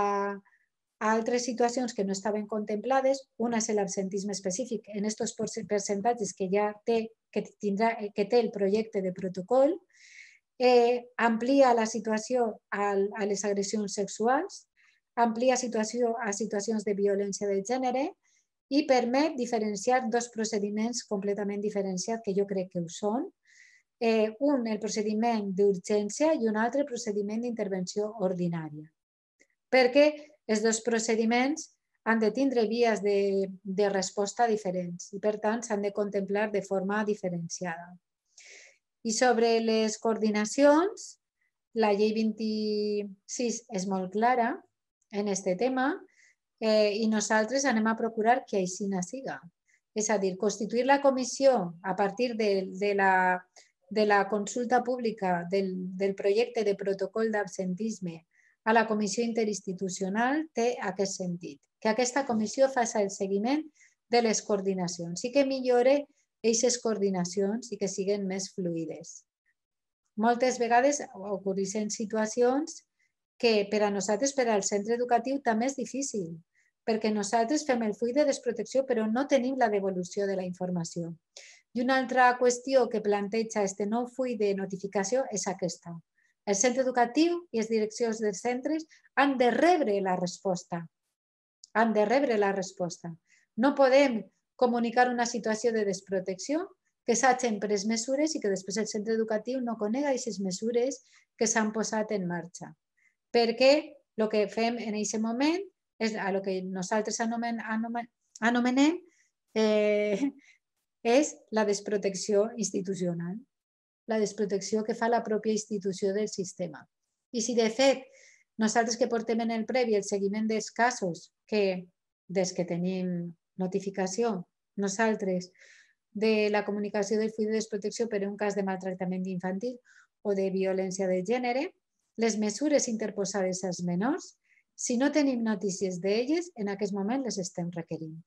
a altres situacions que no estaven contemplades. Una és l'absentisme específic en aquests percentatges que ja té, que, tindrà, eh, que té el projecte de protocol eh, amplia la situació a, a les agressions sexuals, amplia situació a situacions de violència de gènere i permet diferenciar dos procediments completament diferenciats que jo crec que ho són. Eh, un, el procediment d'urgència i un altre procediment d'intervenció ordinària. Perquè els dos procediments han de tindre vies de, de resposta diferents i, per tant, s'han de contemplar de forma diferenciada. I sobre les coordinacions, la llei 26 és molt clara en aquest tema eh, i nosaltres anem a procurar que així no siga. És a dir, constituir la comissió a partir de, de, la, de la consulta pública del, del projecte de protocol d'absentisme a la comissió interinstitucional té aquest sentit. Que aquesta comissió faci el seguiment de les coordinacions i que millore eixes coordinacions i que siguin més fluides. Moltes vegades ocorren situacions que per a nosaltres, per al centre educatiu, també és difícil, perquè nosaltres fem el full de desprotecció però no tenim la devolució de la informació. I una altra qüestió que planteja este nou full de notificació és aquesta. El centre educatiu i les direccions dels centres han de rebre la resposta. Han de rebre la resposta. No podem comunicar una situació de desprotecció, que s'hagin pres mesures i que després el centre educatiu no conega aquestes mesures que s'han posat en marxa. Perquè el que fem en aquest moment és a el que nosaltres anomen, anomen, anomenem eh, és la desprotecció institucional, la desprotecció que fa la pròpia institució del sistema. I si de fet nosaltres que portem en el previ el seguiment dels casos que des que tenim notificació nosaltres de la comunicació del full de desprotecció per un cas de maltractament infantil o de violència de gènere, les mesures interposades als menors, si no tenim notícies d'elles, en aquest moment les estem requerint.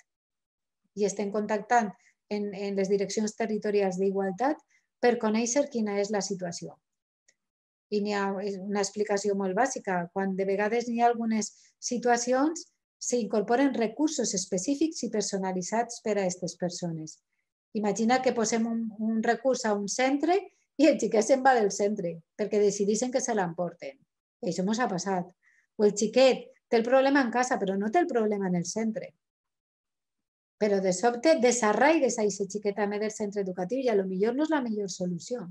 I estem contactant en, en les direccions territorials d'igualtat per conèixer quina és la situació. I n'hi ha una explicació molt bàsica. Quan de vegades n'hi ha algunes situacions s'incorporen recursos específics i personalitzats per a aquestes persones. Imagina que posem un, un recurs a un centre i el xiquet se'n va del centre perquè decidissin que se l'emporten. Això ens ha passat. O el xiquet té el problema en casa però no té el problema en el centre. Però de sobte desarraigues a aquest xiquet també del centre educatiu i a lo millor no és la millor solució.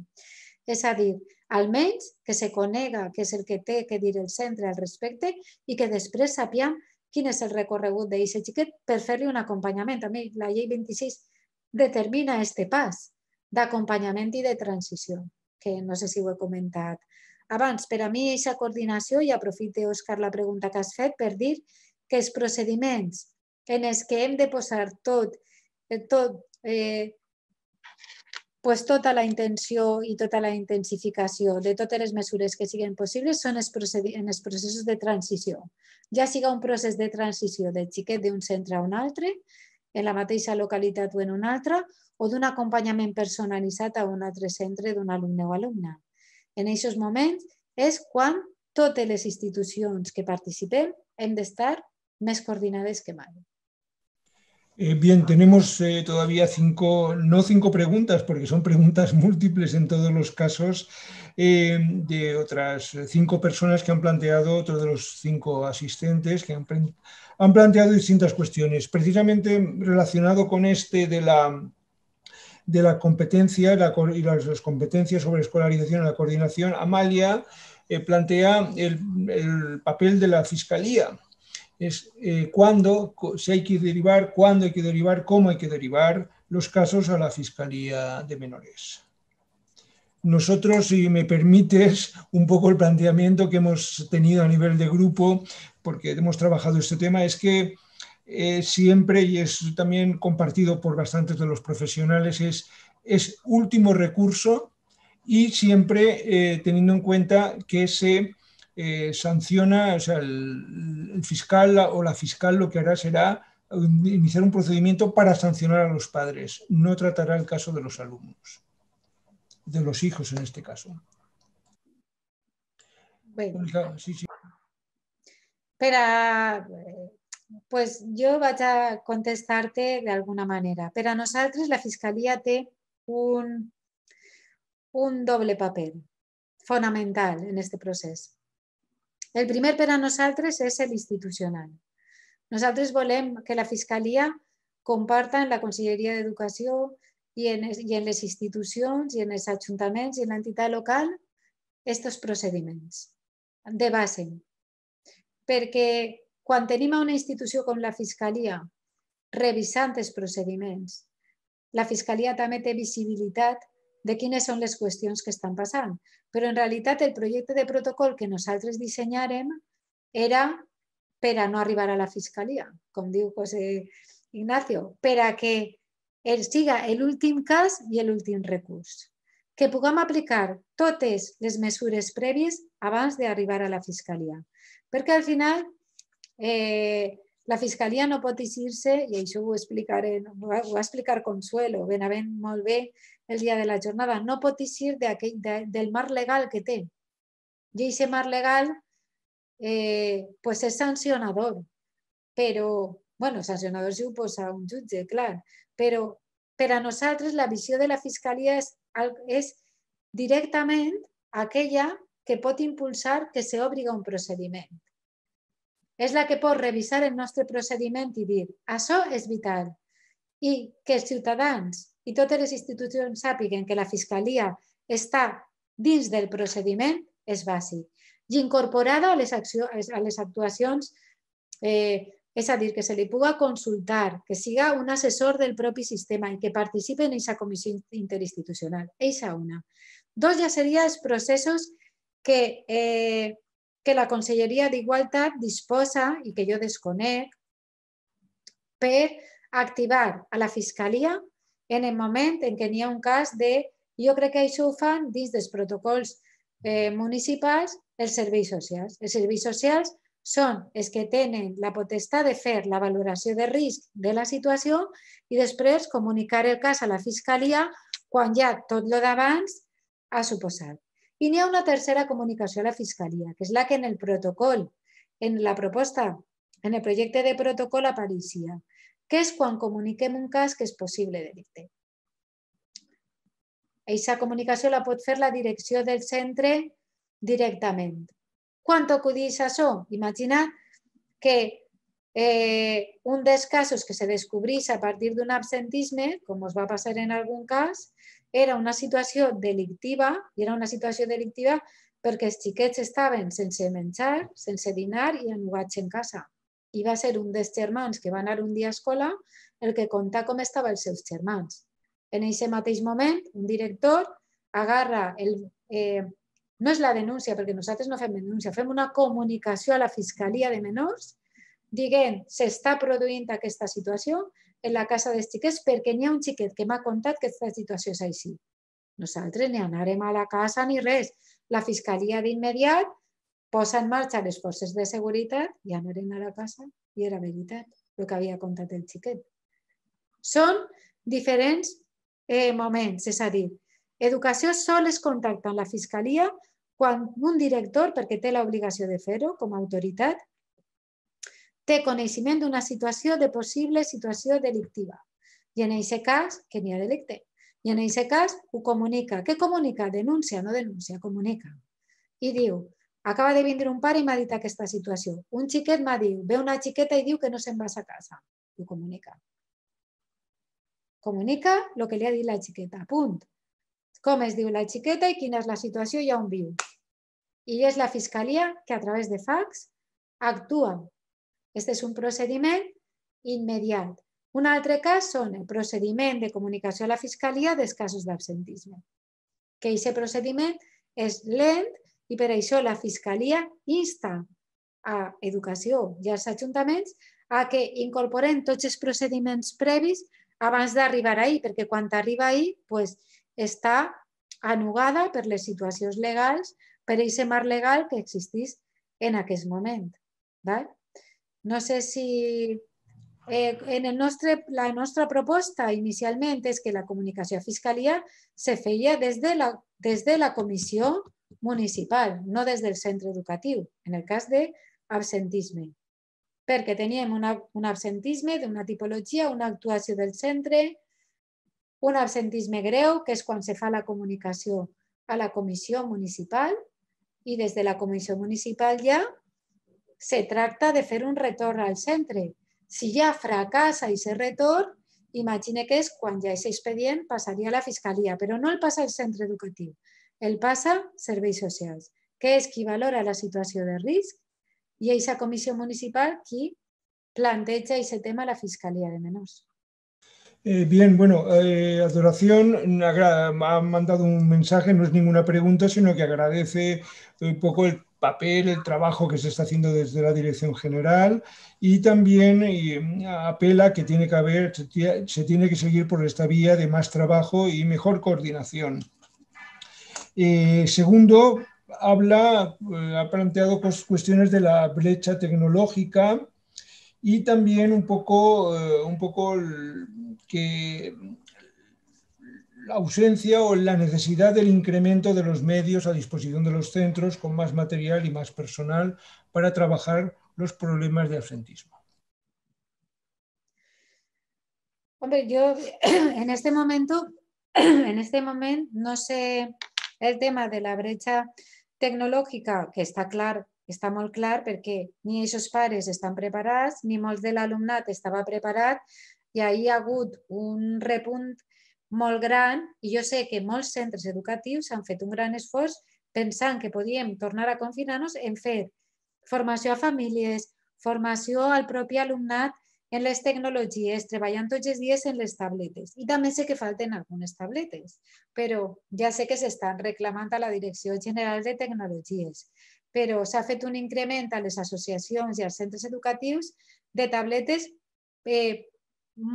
És a dir, almenys que se conega què és el que té que dir el centre al respecte i que després sapiguem quin és el recorregut d'aquest xiquet per fer-li un acompanyament. També la llei 26 determina aquest pas d'acompanyament i de transició, que no sé si ho he comentat abans. Per a mi, aquesta coordinació, i aprofite, Òscar, la pregunta que has fet per dir que els procediments en els que hem de posar tot, eh, tot eh, pues tota la intenció i tota la intensificació de totes les mesures que siguin possibles són els en els processos de transició. Ja siga un procés de transició de xiquet d'un centre a un altre, en la mateixa localitat o en una altra, o d'un acompanyament personalitzat a un altre centre d'un alumne o alumna. En aquests moments és quan totes les institucions que participem hem d'estar més coordinades que mai. Eh, bien, tenemos eh, todavía cinco, no cinco preguntas, porque son preguntas múltiples en todos los casos, eh, de otras cinco personas que han planteado, otro de los cinco asistentes que han, planteado distintas cuestiones. Precisamente relacionado con este de la, de la competencia y las, competencias sobre escolarización y la coordinación, Amalia plantea el papel de la fiscalía es eh, cuándo, si hay que derivar, cuándo hay que derivar, cómo hay que derivar los casos a la Fiscalía de Menores. Nosotros, si me permites, un poco el planteamiento que hemos tenido a nivel de grupo, porque hemos trabajado este tema, es que eh, siempre, y es también compartido por bastantes de los profesionales, es, es último recurso y siempre eh, teniendo en cuenta que se eh, sanciona, o sea, el, fiscal o la fiscal lo que hará será iniciar un procedimiento para sancionar a los padres, no tratará el caso de los alumnos, de los hijos en este caso. Bueno. Pues sí, sí. Eh, pues yo voy a contestarte de alguna manera, pero a nosotros la Fiscalía tiene un, un doble papel fundamental en este proceso. El primer per a nosaltres és l'institucional. Nosaltres volem que la Fiscalia comparta en la Conselleria d'Educació i, en, i en les institucions i en els ajuntaments i en l'entitat local aquests procediments de base. Perquè quan tenim una institució com la Fiscalia revisant els procediments, la Fiscalia també té visibilitat de quines són les qüestions que estan passant. Però en realitat el projecte de protocol que nosaltres dissenyarem era per a no arribar a la fiscalia, com diu José Ignacio, per a que el siga l'últim cas i l'últim recurs. Que puguem aplicar totes les mesures prèvies abans d'arribar a la fiscalia. Perquè al final eh, la Fiscalia no pot exigir-se, i això ho, explicaré, ho va explicar Consuelo ben ben molt bé el dia de la jornada, no pot exigir de, de, del marc legal que té. I aquest marc legal eh, pues és sancionador, però, bueno, sancionador si ho posa un jutge, clar, però per a nosaltres la visió de la Fiscalia és, és directament aquella que pot impulsar que s'obriga un procediment és la que pot revisar el nostre procediment i dir això és vital. I que els ciutadans i totes les institucions sàpiguen que la Fiscalia està dins del procediment és bàsic. I incorporada a les, acció, a les actuacions, eh, és a dir, que se li puga consultar, que siga un assessor del propi sistema i que participi en aquesta comissió interinstitucional. Eixa una. Dos ja serien els processos que eh, que la Conselleria d'Igualtat disposa i que jo desconec per activar a la Fiscalia en el moment en què n'hi ha un cas de... Jo crec que això ho fan dins dels protocols eh, municipals els serveis socials. Els serveis socials són els que tenen la potestat de fer la valoració de risc de la situació i després comunicar el cas a la Fiscalia quan ja tot lo d'abans ha suposat. I n'hi ha una tercera comunicació a la Fiscalia, que és la que en el protocol, en la proposta, en el projecte de protocol apareixia, que és quan comuniquem un cas que és possible delicte. Eixa comunicació la pot fer la direcció del centre directament. Quan acudís això? Imagina que eh, un dels casos que se descobrís a partir d'un absentisme, com us va passar en algun cas, era una situació delictiva, i era una situació delictiva perquè els xiquets estaven sense menjar, sense dinar i enguats en casa. I va ser un dels germans que va anar un dia a escola el que contà com estaven els seus germans. En aquest mateix moment, un director agarra el... Eh, no és la denúncia, perquè nosaltres no fem denúncia, fem una comunicació a la Fiscalia de Menors dient s'està produint aquesta situació, en la casa dels xiquets perquè n'hi ha un xiquet que m'ha contat que aquesta situació és així. Nosaltres ni anarem a la casa ni res. La fiscalia d'immediat posa en marxa les forces de seguretat i anarem a la casa i era veritat el que havia contat el xiquet. Són diferents eh, moments, és a dir, educació sol es contacta amb la fiscalia quan un director, perquè té l'obligació de fer-ho com a autoritat, té coneixement d'una situació de possible situació delictiva. I en aquest cas, que n'hi ha delicte. I en aquest cas ho comunica. Què comunica? Denuncia, no denuncia, comunica. I diu, acaba de vindre un pare i m'ha dit aquesta situació. Un xiquet m'ha dit, ve una xiqueta i diu que no se'n va a casa. I ho comunica. Comunica el que li ha dit la xiqueta, punt. Com es diu la xiqueta i quina és la situació i on viu. I és la fiscalia que a través de fax actua aquest és un procediment immediat. Un altre cas són el procediment de comunicació a la Fiscalia dels casos d'absentisme, que aquest procediment és lent i per això la Fiscalia insta a Educació i als ajuntaments a que incorporen tots els procediments previs abans d'arribar ahir, perquè quan arriba ahir pues, està anugada per les situacions legals, per aquest mar legal que existís en aquest moment. D'acord? No sé si eh, en el nostre, la nostra proposta inicialment és que la comunicació a Fiscalia se feia des de la, des de la comissió municipal, no des del centre educatiu, en el cas d'absentisme. Perquè teníem una, un absentisme d'una tipologia, una actuació del centre, un absentisme greu, que és quan se fa la comunicació a la comissió municipal, i des de la comissió municipal ja se trata de hacer un retorno al centro. Si ya fracasa ese se imagine que es cuando ya ese expediente pasaría a la Fiscalía, pero no el pasa al centro educativo. el pasa Servicios Sociales, que es quien valora la situación de riesgo y esa Comisión municipal que plantea ese tema a la Fiscalía de Menos. Eh, bien, bueno, eh, Adoración ha mandado un mensaje, no es ninguna pregunta, sino que agradece un poco el papel, el trabajo que se está haciendo desde la Dirección General y también eh, apela que tiene que haber, se tiene que seguir por esta vía de más trabajo y mejor coordinación. Eh, segundo, habla, eh, ha planteado cuestiones de la brecha tecnológica y también un poco, un poco que la ausencia o la necesidad del incremento de los medios a disposición de los centros con más material y más personal para trabajar los problemas de absentismo. Hombre, yo en este momento, en este momento, no sé el tema de la brecha tecnológica que está claro está muy claro porque ni esos pares están preparados, ni molde de la estaba preparat y ahí hi ha un repunt molt gran i jo sé que molts centres educatius han fet un gran esforç pensant que podíem tornar a confinar-nos en fer formació a famílies, formació al propi alumnat en les tecnologies, treballant tots els dies en les tabletes. I també sé que falten algunes tabletes, però ja sé que s'estan reclamant a la Direcció General de Tecnologies. Però s'ha fet un increment a les associacions i als centres educatius de tabletes eh,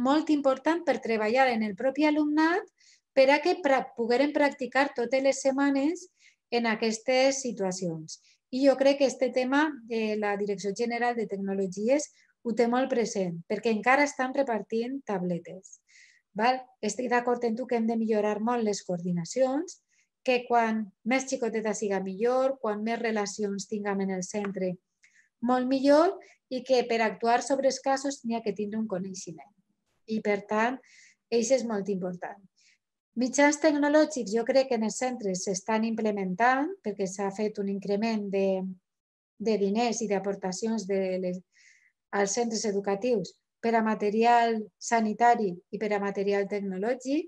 molt important per treballar en el propi alumnat per a que pogueren practicar totes les setmanes en aquestes situacions. I jo crec que aquest tema eh, la Direcció General de Tecnologies ho té molt present, perquè encara estan repartint tabletes. Val? Estic d'acord amb tu que hem de millorar molt les coordinacions, que quan més xicoteta siga millor, quan més relacions tinguem en el centre, molt millor, i que per actuar sobre els casos n'hi ha que tindre un coneixement i per tant, això és molt important. Mitjans tecnològics jo crec que en els centres s'estan implementant perquè s'ha fet un increment de, de diners i d'aportacions als centres educatius per a material sanitari i per a material tecnològic,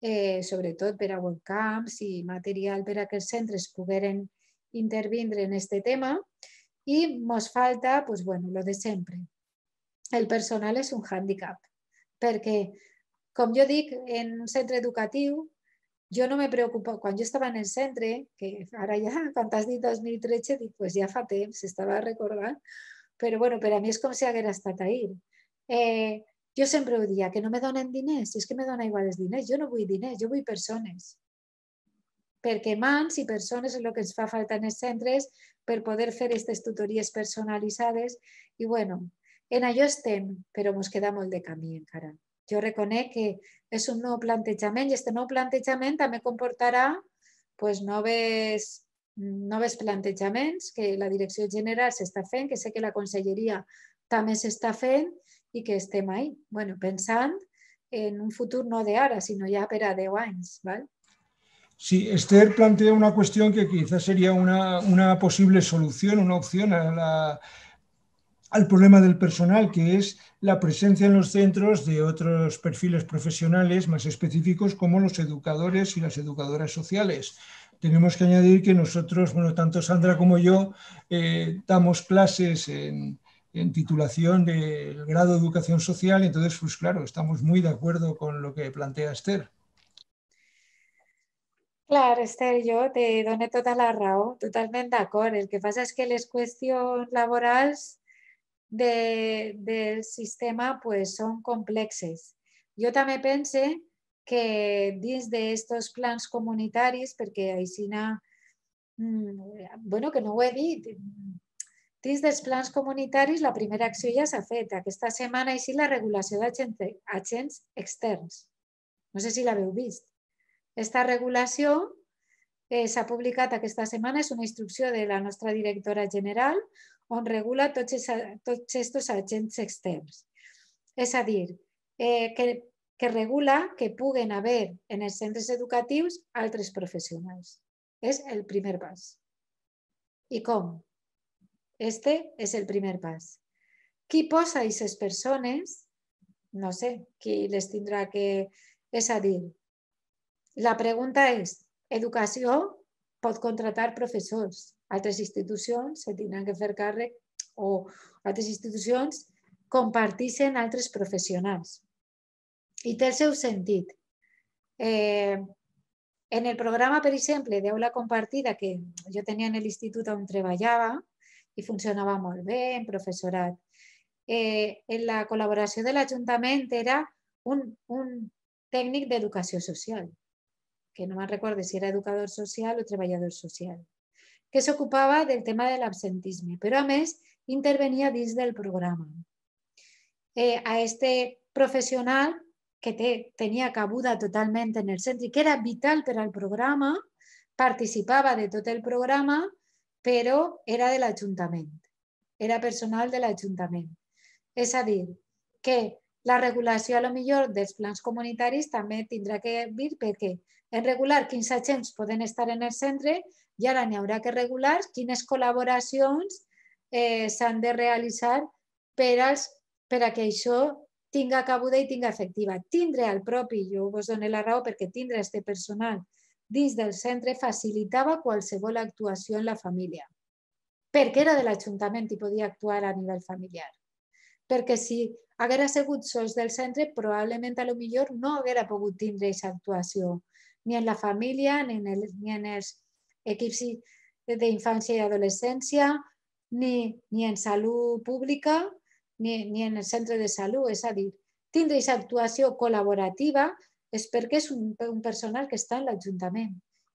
eh, sobretot per a webcams i material per a que els centres pogueren intervindre en aquest tema i ens falta, pues, bueno, lo de sempre. El personal és un hàndicap perquè, com jo dic, en un centre educatiu, jo no me preocupo, quan jo estava en el centre, que ara ja, quan t'has dit 2013, dic, pues ja fa temps, estava recordant, però bueno, per a mi és com si haguera estat ahir. Eh, jo sempre ho dia, que no me donen diners, és que me dona igual els diners, jo no vull diners, jo vull persones. Perquè mans i persones és el que ens fa falta en els centres per poder fer aquestes tutories personalitzades i bueno, en allò estem, però ens queda molt de camí encara. Jo reconec que és un nou plantejament i aquest nou plantejament també comportarà pues, noves, noves plantejaments que la direcció general s'està fent, que sé que la conselleria també s'està fent i que estem ahí, bueno, pensant en un futur no de ara, sinó ja per a 10 anys. ¿vale? Sí, Esther plantea una qüestió que quizás seria una, una possible solució, una opció a la al problema del personal, que es la presencia en los centros de otros perfiles profesionales más específicos como los educadores y las educadoras sociales. Tenemos que añadir que nosotros, bueno, tanto Sandra como yo, eh, damos clases en, titulación del grado de educación social, entonces, pues claro, estamos muy de acuerdo con lo que plantea Esther. Claro, Esther, yo te doy toda la totalmente de acuerdo. El que pasa es que les cuestiones laborales. de, del sistema pues son complexes. Jo també pense que dins d'aquests plans comunitaris, perquè Aixina, mm, bueno, que no ho he dit, dins dels plans comunitaris la primera acció ja s'ha fet. Aquesta setmana així la regulació d'agents externs. No sé si l'haveu vist. Aquesta regulació eh, s'ha publicat aquesta setmana, és una instrucció de la nostra directora general on regula tots, es, tots aquests agents externs. És a dir, eh, que, que regula que puguen haver en els centres educatius altres professionals. És el primer pas. I com? Este és el primer pas. Qui posa aquestes persones? No sé, qui les tindrà que... És a dir, la pregunta és, educació pot contratar professors, altres institucions se tindran que fer càrrec o altres institucions comparteixen altres professionals. I té el seu sentit. Eh, en el programa, per exemple, d'aula compartida que jo tenia en l'institut on treballava i funcionava molt bé, en professorat, eh, en la col·laboració de l'Ajuntament era un, un tècnic d'educació social, que no me'n recordo si era educador social o treballador social que s'ocupava del tema de l'absentisme, però a més intervenia dins del programa. Eh, a este professional que te, tenia cabuda totalment en el centre i que era vital per al programa, participava de tot el programa, però era de l'Ajuntament, era personal de l'Ajuntament. És a dir, que la regulació a lo millor dels plans comunitaris també tindrà que vir perquè en regular quins agents poden estar en el centre, i ara n'hi haurà que regular quines col·laboracions eh, s'han de realitzar per, als, per a que això tinga cabuda i tinga efectiva. Tindre el propi, jo vos dono la raó perquè tindre este personal dins del centre facilitava qualsevol actuació en la família, perquè era de l'Ajuntament i podia actuar a nivell familiar. Perquè si haguera sigut sols del centre, probablement a lo millor no haguera pogut tindre aquesta actuació, ni en la família, ni en, el, ni en els equips d'infància i adolescència, ni, ni en salut pública, ni, ni en el centre de salut. És a dir, tindre aquesta actuació col·laborativa és perquè és un, un personal que està en l'Ajuntament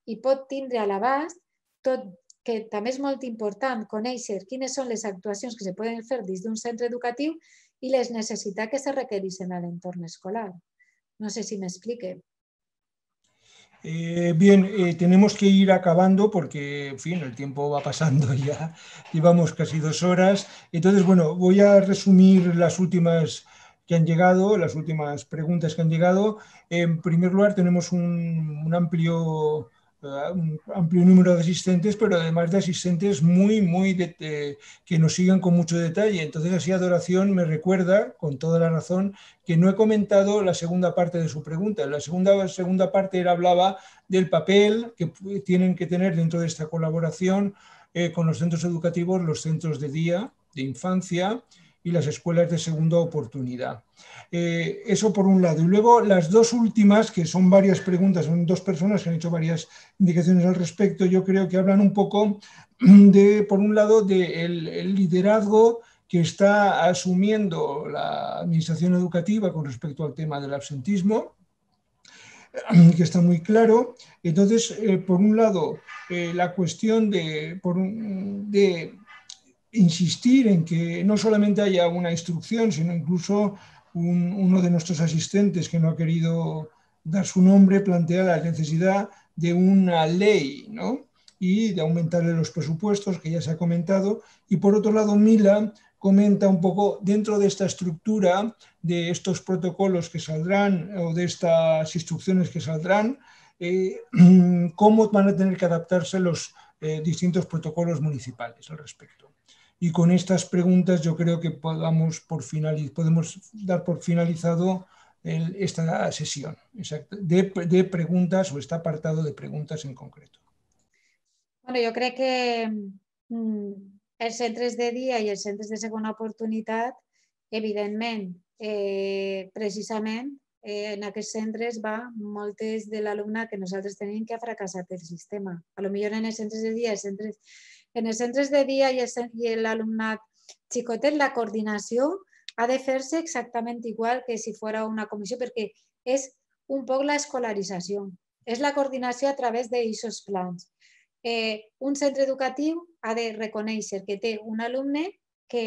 i pot tindre a l'abast tot que també és molt important conèixer quines són les actuacions que se poden fer dins d'un centre educatiu i les necessitats que se requereixen a l'entorn escolar. No sé si m'explique. Eh, bien, eh, tenemos que ir acabando porque, en fin, el tiempo va pasando ya, llevamos casi dos horas. Entonces, bueno, voy a resumir las últimas que han llegado, las últimas preguntas que han llegado. En primer lugar, tenemos un amplio un amplio número de asistentes, pero además de asistentes muy, muy que nos siguen con mucho detalle. Entonces, así adoración me recuerda, con toda la razón, que no he comentado la segunda parte de su pregunta. La segunda, segunda parte era, hablaba del papel que tienen que tener dentro de esta colaboración eh, con los centros educativos, los centros de día, de infancia, y las escuelas de segunda oportunidad. Eh, eso por un lado. Y luego las dos últimas, que son varias preguntas, son dos personas que han hecho varias indicaciones al respecto, yo creo que hablan un poco de, por un lado, del liderazgo que está asumiendo la administración educativa con respecto al tema del absentismo, que está muy claro. Entonces, eh, por un lado, eh, la cuestión de, de insistir en que no solamente haya una instrucción, sino incluso uno de nuestros asistentes que no ha querido dar su nombre plantea la necesidad de una ley y de aumentarle los presupuestos, que ya se ha comentado. Y por otro lado, Mila comenta un poco dentro de esta estructura, de estos protocolos que saldrán o de estas instrucciones que saldrán, eh, cómo van a tener que adaptarse los eh, distintos protocolos municipales al respecto. Y con estas preguntas yo creo que podamos por finaliz podemos dar por finalizado esta sesión de, preguntas o este apartado de preguntas en concreto. Bueno, yo creo que mm, el centres de día y el centres de segunda oportunidad, evidentemente, eh, precisamente eh, en aquests centres va moltes de la alumna que nosotros tenim que ha fracassat el sistema. A lo mejor en els centres de dia, els centres en els centres de dia i l'alumnat xicotet la coordinació ha de fer-se exactament igual que si fos una comissió perquè és un poc l'escolarització, és la coordinació a través d'aquests plans. Eh, un centre educatiu ha de reconèixer que té un alumne que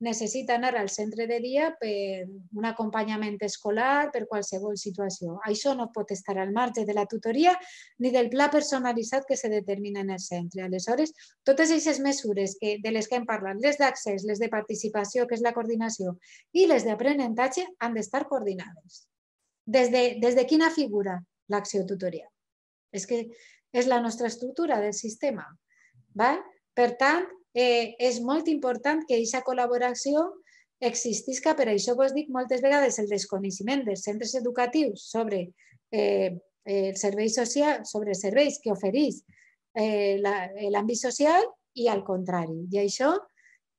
necessita anar al centre de dia per un acompanyament escolar, per qualsevol situació. Això no pot estar al marge de la tutoria ni del pla personalitzat que se determina en el centre. Aleshores, totes aquestes mesures que, de les que hem parlat, les d'accés, les de participació, que és la coordinació, i les d'aprenentatge, han d'estar coordinades. Des de, des de quina figura? L'acció tutorial. És que és la nostra estructura del sistema. Va? Per tant, eh, és molt important que aquesta col·laboració existisca, per això vos dic moltes vegades el desconeixement dels centres educatius sobre eh, el servei social, sobre els serveis que oferís eh, l'àmbit social i al contrari. I això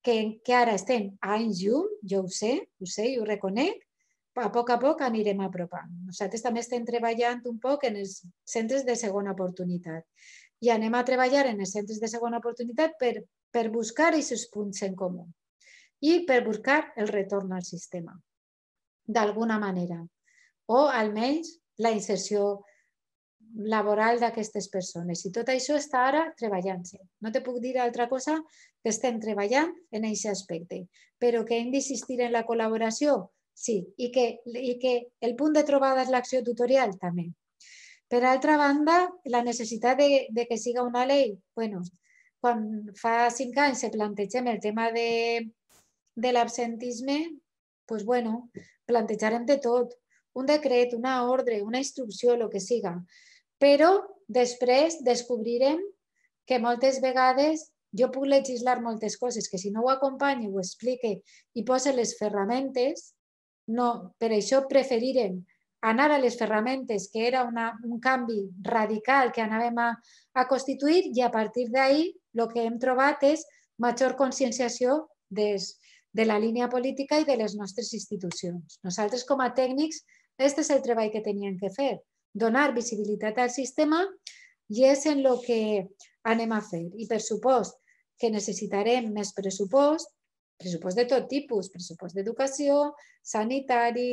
que, que ara estem a anys llum, jo ho sé, ho sé i ho reconec, a poc a poc anirem apropant. Nosaltres també estem treballant un poc en els centres de segona oportunitat i anem a treballar en els centres de segona oportunitat per per buscar aquests punts en comú i per buscar el retorn al sistema, d'alguna manera, o almenys la inserció laboral d'aquestes persones. I tot això està ara treballant-se. No et puc dir altra cosa que estem treballant en aquest aspecte, però que hem d'insistir en la col·laboració, sí, i que, i que el punt de trobada és l'acció tutorial també. Per altra banda, la necessitat de, de que siga una llei, bueno, quan fa cinc anys se plantegem el tema de, de l'absentisme, pues bueno, plantejarem de tot, un decret, una ordre, una instrucció, el que siga. Però després descobrirem que moltes vegades jo puc legislar moltes coses, que si no ho acompanyo, ho explique i pose les ferramentes, no, per això preferirem anar a les ferramentes, que era una, un canvi radical que anàvem a, a constituir i a partir d'ahí el que hem trobat és major conscienciació des, de la línia política i de les nostres institucions. Nosaltres com a tècnics, aquest és el treball que teníem que fer, donar visibilitat al sistema i és en el que anem a fer. I per supost que necessitarem més pressupost, pressupost de tot tipus, pressupost d'educació, sanitari,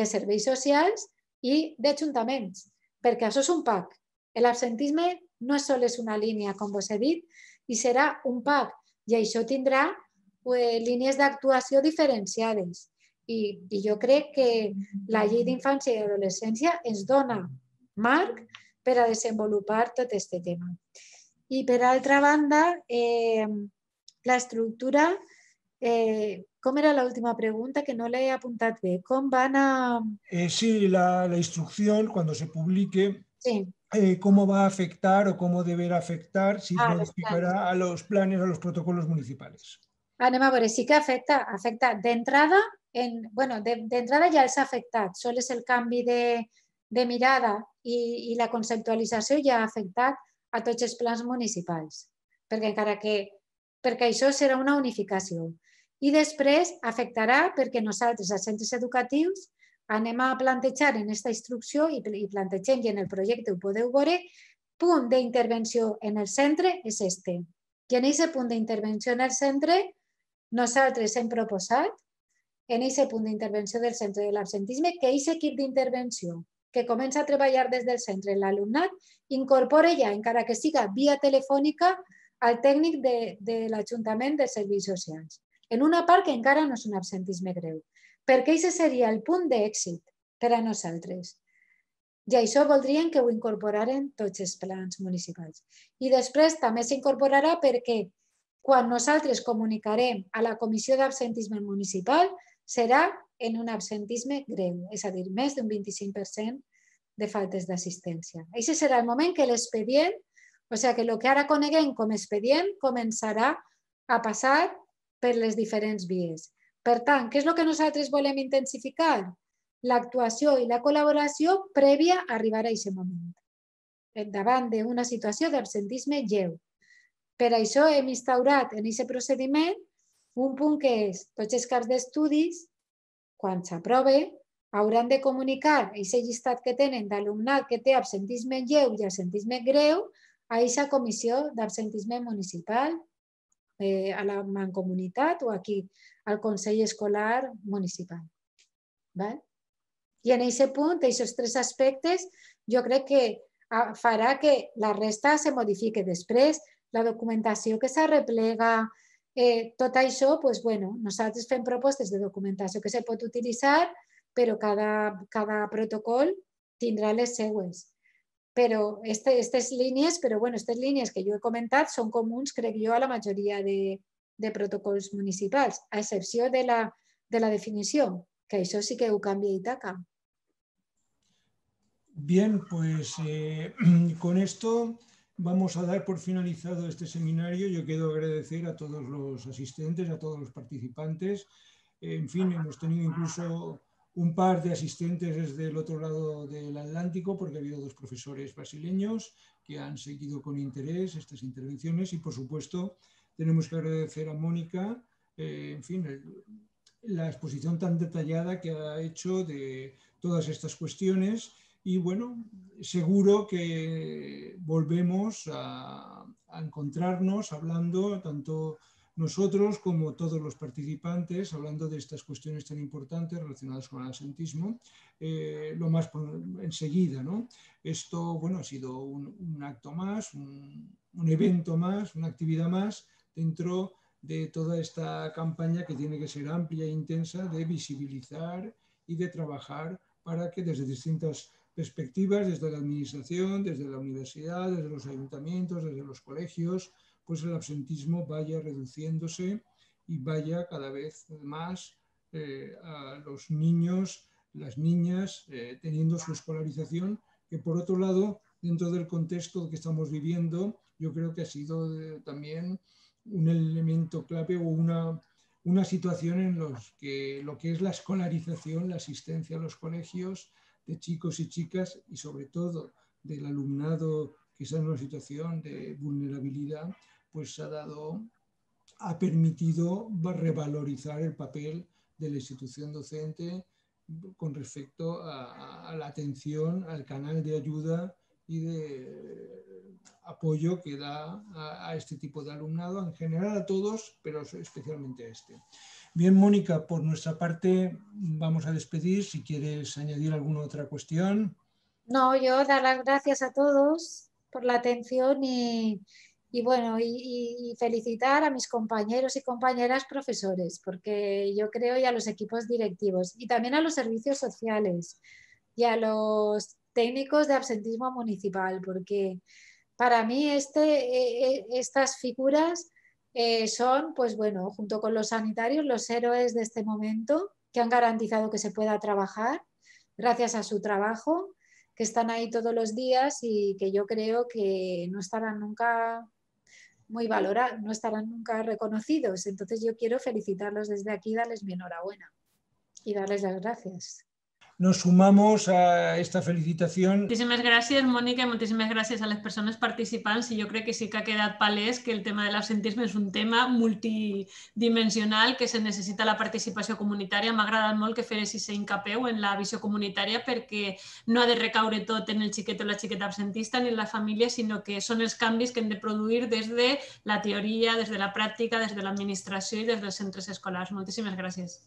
de serveis socials i d'ajuntaments, perquè això és un PAC. L'absentisme no és només una línia, com vos he dit, i serà un PAC, i això tindrà línies d'actuació diferenciades. I, I jo crec que la llei d'infància i adolescència ens dona marc per a desenvolupar tot aquest tema. I per altra banda, eh, l'estructura estructura Eh, ¿Cómo era la última pregunta que no le he apuntado? ¿Cómo van a... Eh, sí, la, instrucción cuando se publique, sí. Eh, cómo va a afectar o cómo deberá afectar, si ah, a los planes, a los protocolos municipales. Ana ah, a sí que afecta, afecta entrada en, bueno, de entrada ya es afectar. Solo es el cambio de, mirada y la conceptualización ya afecta a todos los planes municipales. porque encara que porque eso será una unificación. I després afectarà perquè nosaltres, als centres educatius, anem a plantejar en aquesta instrucció i, i plantegem, i en el projecte ho podeu veure, punt d'intervenció en el centre és este. I en aquest punt d'intervenció en el centre nosaltres hem proposat en aquest punt d'intervenció del centre de l'absentisme que aquest equip d'intervenció que comença a treballar des del centre l'alumnat incorpore ja, encara que siga via telefònica, al tècnic de, de l'Ajuntament de Serveis Socials en una part que encara no és un absentisme greu, perquè això seria el punt d'èxit per a nosaltres. I això voldrien que ho incorporaren tots els plans municipals. I després també s'incorporarà perquè quan nosaltres comunicarem a la Comissió d'Absentisme Municipal serà en un absentisme greu, és a dir, més d'un 25% de faltes d'assistència. Aquest serà el moment que l'expedient, o sigui que el que ara coneguem com a expedient, començarà a passar per les diferents vies. Per tant, què és el que nosaltres volem intensificar? L'actuació i la col·laboració prèvia a arribar a aquest moment, davant d'una situació d'absentisme lleu. Per això hem instaurat en aquest procediment un punt que és tots els caps d'estudis, quan s'aprove, hauran de comunicar aquest llistat que tenen d'alumnat que té absentisme lleu i absentisme greu a aquesta comissió d'absentisme municipal eh, a la mancomunitat o aquí, al Consell Escolar Municipal. Val? I en aquest punt, aquests tres aspectes, jo crec que farà que la resta se modifique després, la documentació que s'arreplega, eh, tot això, pues, bueno, nosaltres fem propostes de documentació que se pot utilitzar, però cada, cada protocol tindrà les seues. Pero este, estas líneas pero bueno, estas líneas que yo he comentado son comunes, creo yo, a la mayoría de, protocolos municipales, a excepción de la, definición, que eso sí que ucambia y taca. Bien, pues eh, con esto vamos a dar por finalizado este seminario. Yo quiero agradecer a todos los asistentes, a todos los participantes. En fin, hemos tenido incluso un par de asistentes desde el otro lado del Atlántico, porque ha habido dos profesores brasileños que han seguido con interés estas intervenciones y, por supuesto, tenemos que agradecer a Mónica, eh, en fin, la exposición tan detallada que ha hecho de todas estas cuestiones y, bueno, seguro que volvemos a encontrarnos hablando tanto nosotros, como todos los participantes, hablando de estas cuestiones tan importantes relacionadas con el asentismo, eh, lo más enseguida, ¿no? Esto, ha sido un, acto más, un, evento más, una actividad más dentro de toda esta campaña que tiene que ser amplia e intensa de visibilizar y de trabajar para que desde distintas perspectivas, desde la administración, desde la universidad, desde los ayuntamientos, desde los colegios, pues el absentismo vaya reduciéndose y vaya cada vez más eh, a los niños, las niñas, eh, teniendo su escolarización, que por otro lado, dentro del contexto que estamos viviendo, yo creo que ha sido eh, también un elemento clave o una, una situación en los que lo que es la escolarización, la asistencia a los colegios de chicos y chicas y sobre todo del alumnado que está en una situación de vulnerabilidad, pues ha dado, ha permitido revalorizar el papel de la institución docente con respecto a, la atención al canal de ayuda y de eh, apoyo que da a, este tipo de alumnado, en general a todos, pero especialmente a este. Bien, Mónica, por nuestra parte vamos a despedir. Si quieres añadir alguna otra cuestión. No, yo dar las gracias a todos por la atención y, y bueno, y, felicitar a mis compañeros y compañeras profesores, porque yo creo y a los equipos directivos y también a los servicios sociales y a los técnicos de absentismo municipal, porque para mí este, e, e, estas figuras eh, son, pues bueno, junto con los sanitarios, los héroes de este momento que han garantizado que se pueda trabajar gracias a su trabajo, que están ahí todos los días y que yo creo que no estarán nunca muy valorados, no estarán nunca reconocidos. Entonces yo quiero felicitarlos desde aquí, darles mi enhorabuena y darles las gracias. nos sumamos a esta felicitación. Muchísimas gràcies, Mònica, i moltíssimes gràcies a les persones participants. I jo crec que sí que ha quedat palés que el tema de l'absentisme és un tema multidimensional que se necessita la participació comunitària. Me agrada molt que se incapeu en la visió comunitària perquè no ha de recaure tot en el xiquet o la xiqueta absentista ni en la família, sinó que són els canvis que hem de produir des de la teoria, des de la pràctica, des de l'administració i des dels centres escolars. Moltíssimes gràcies.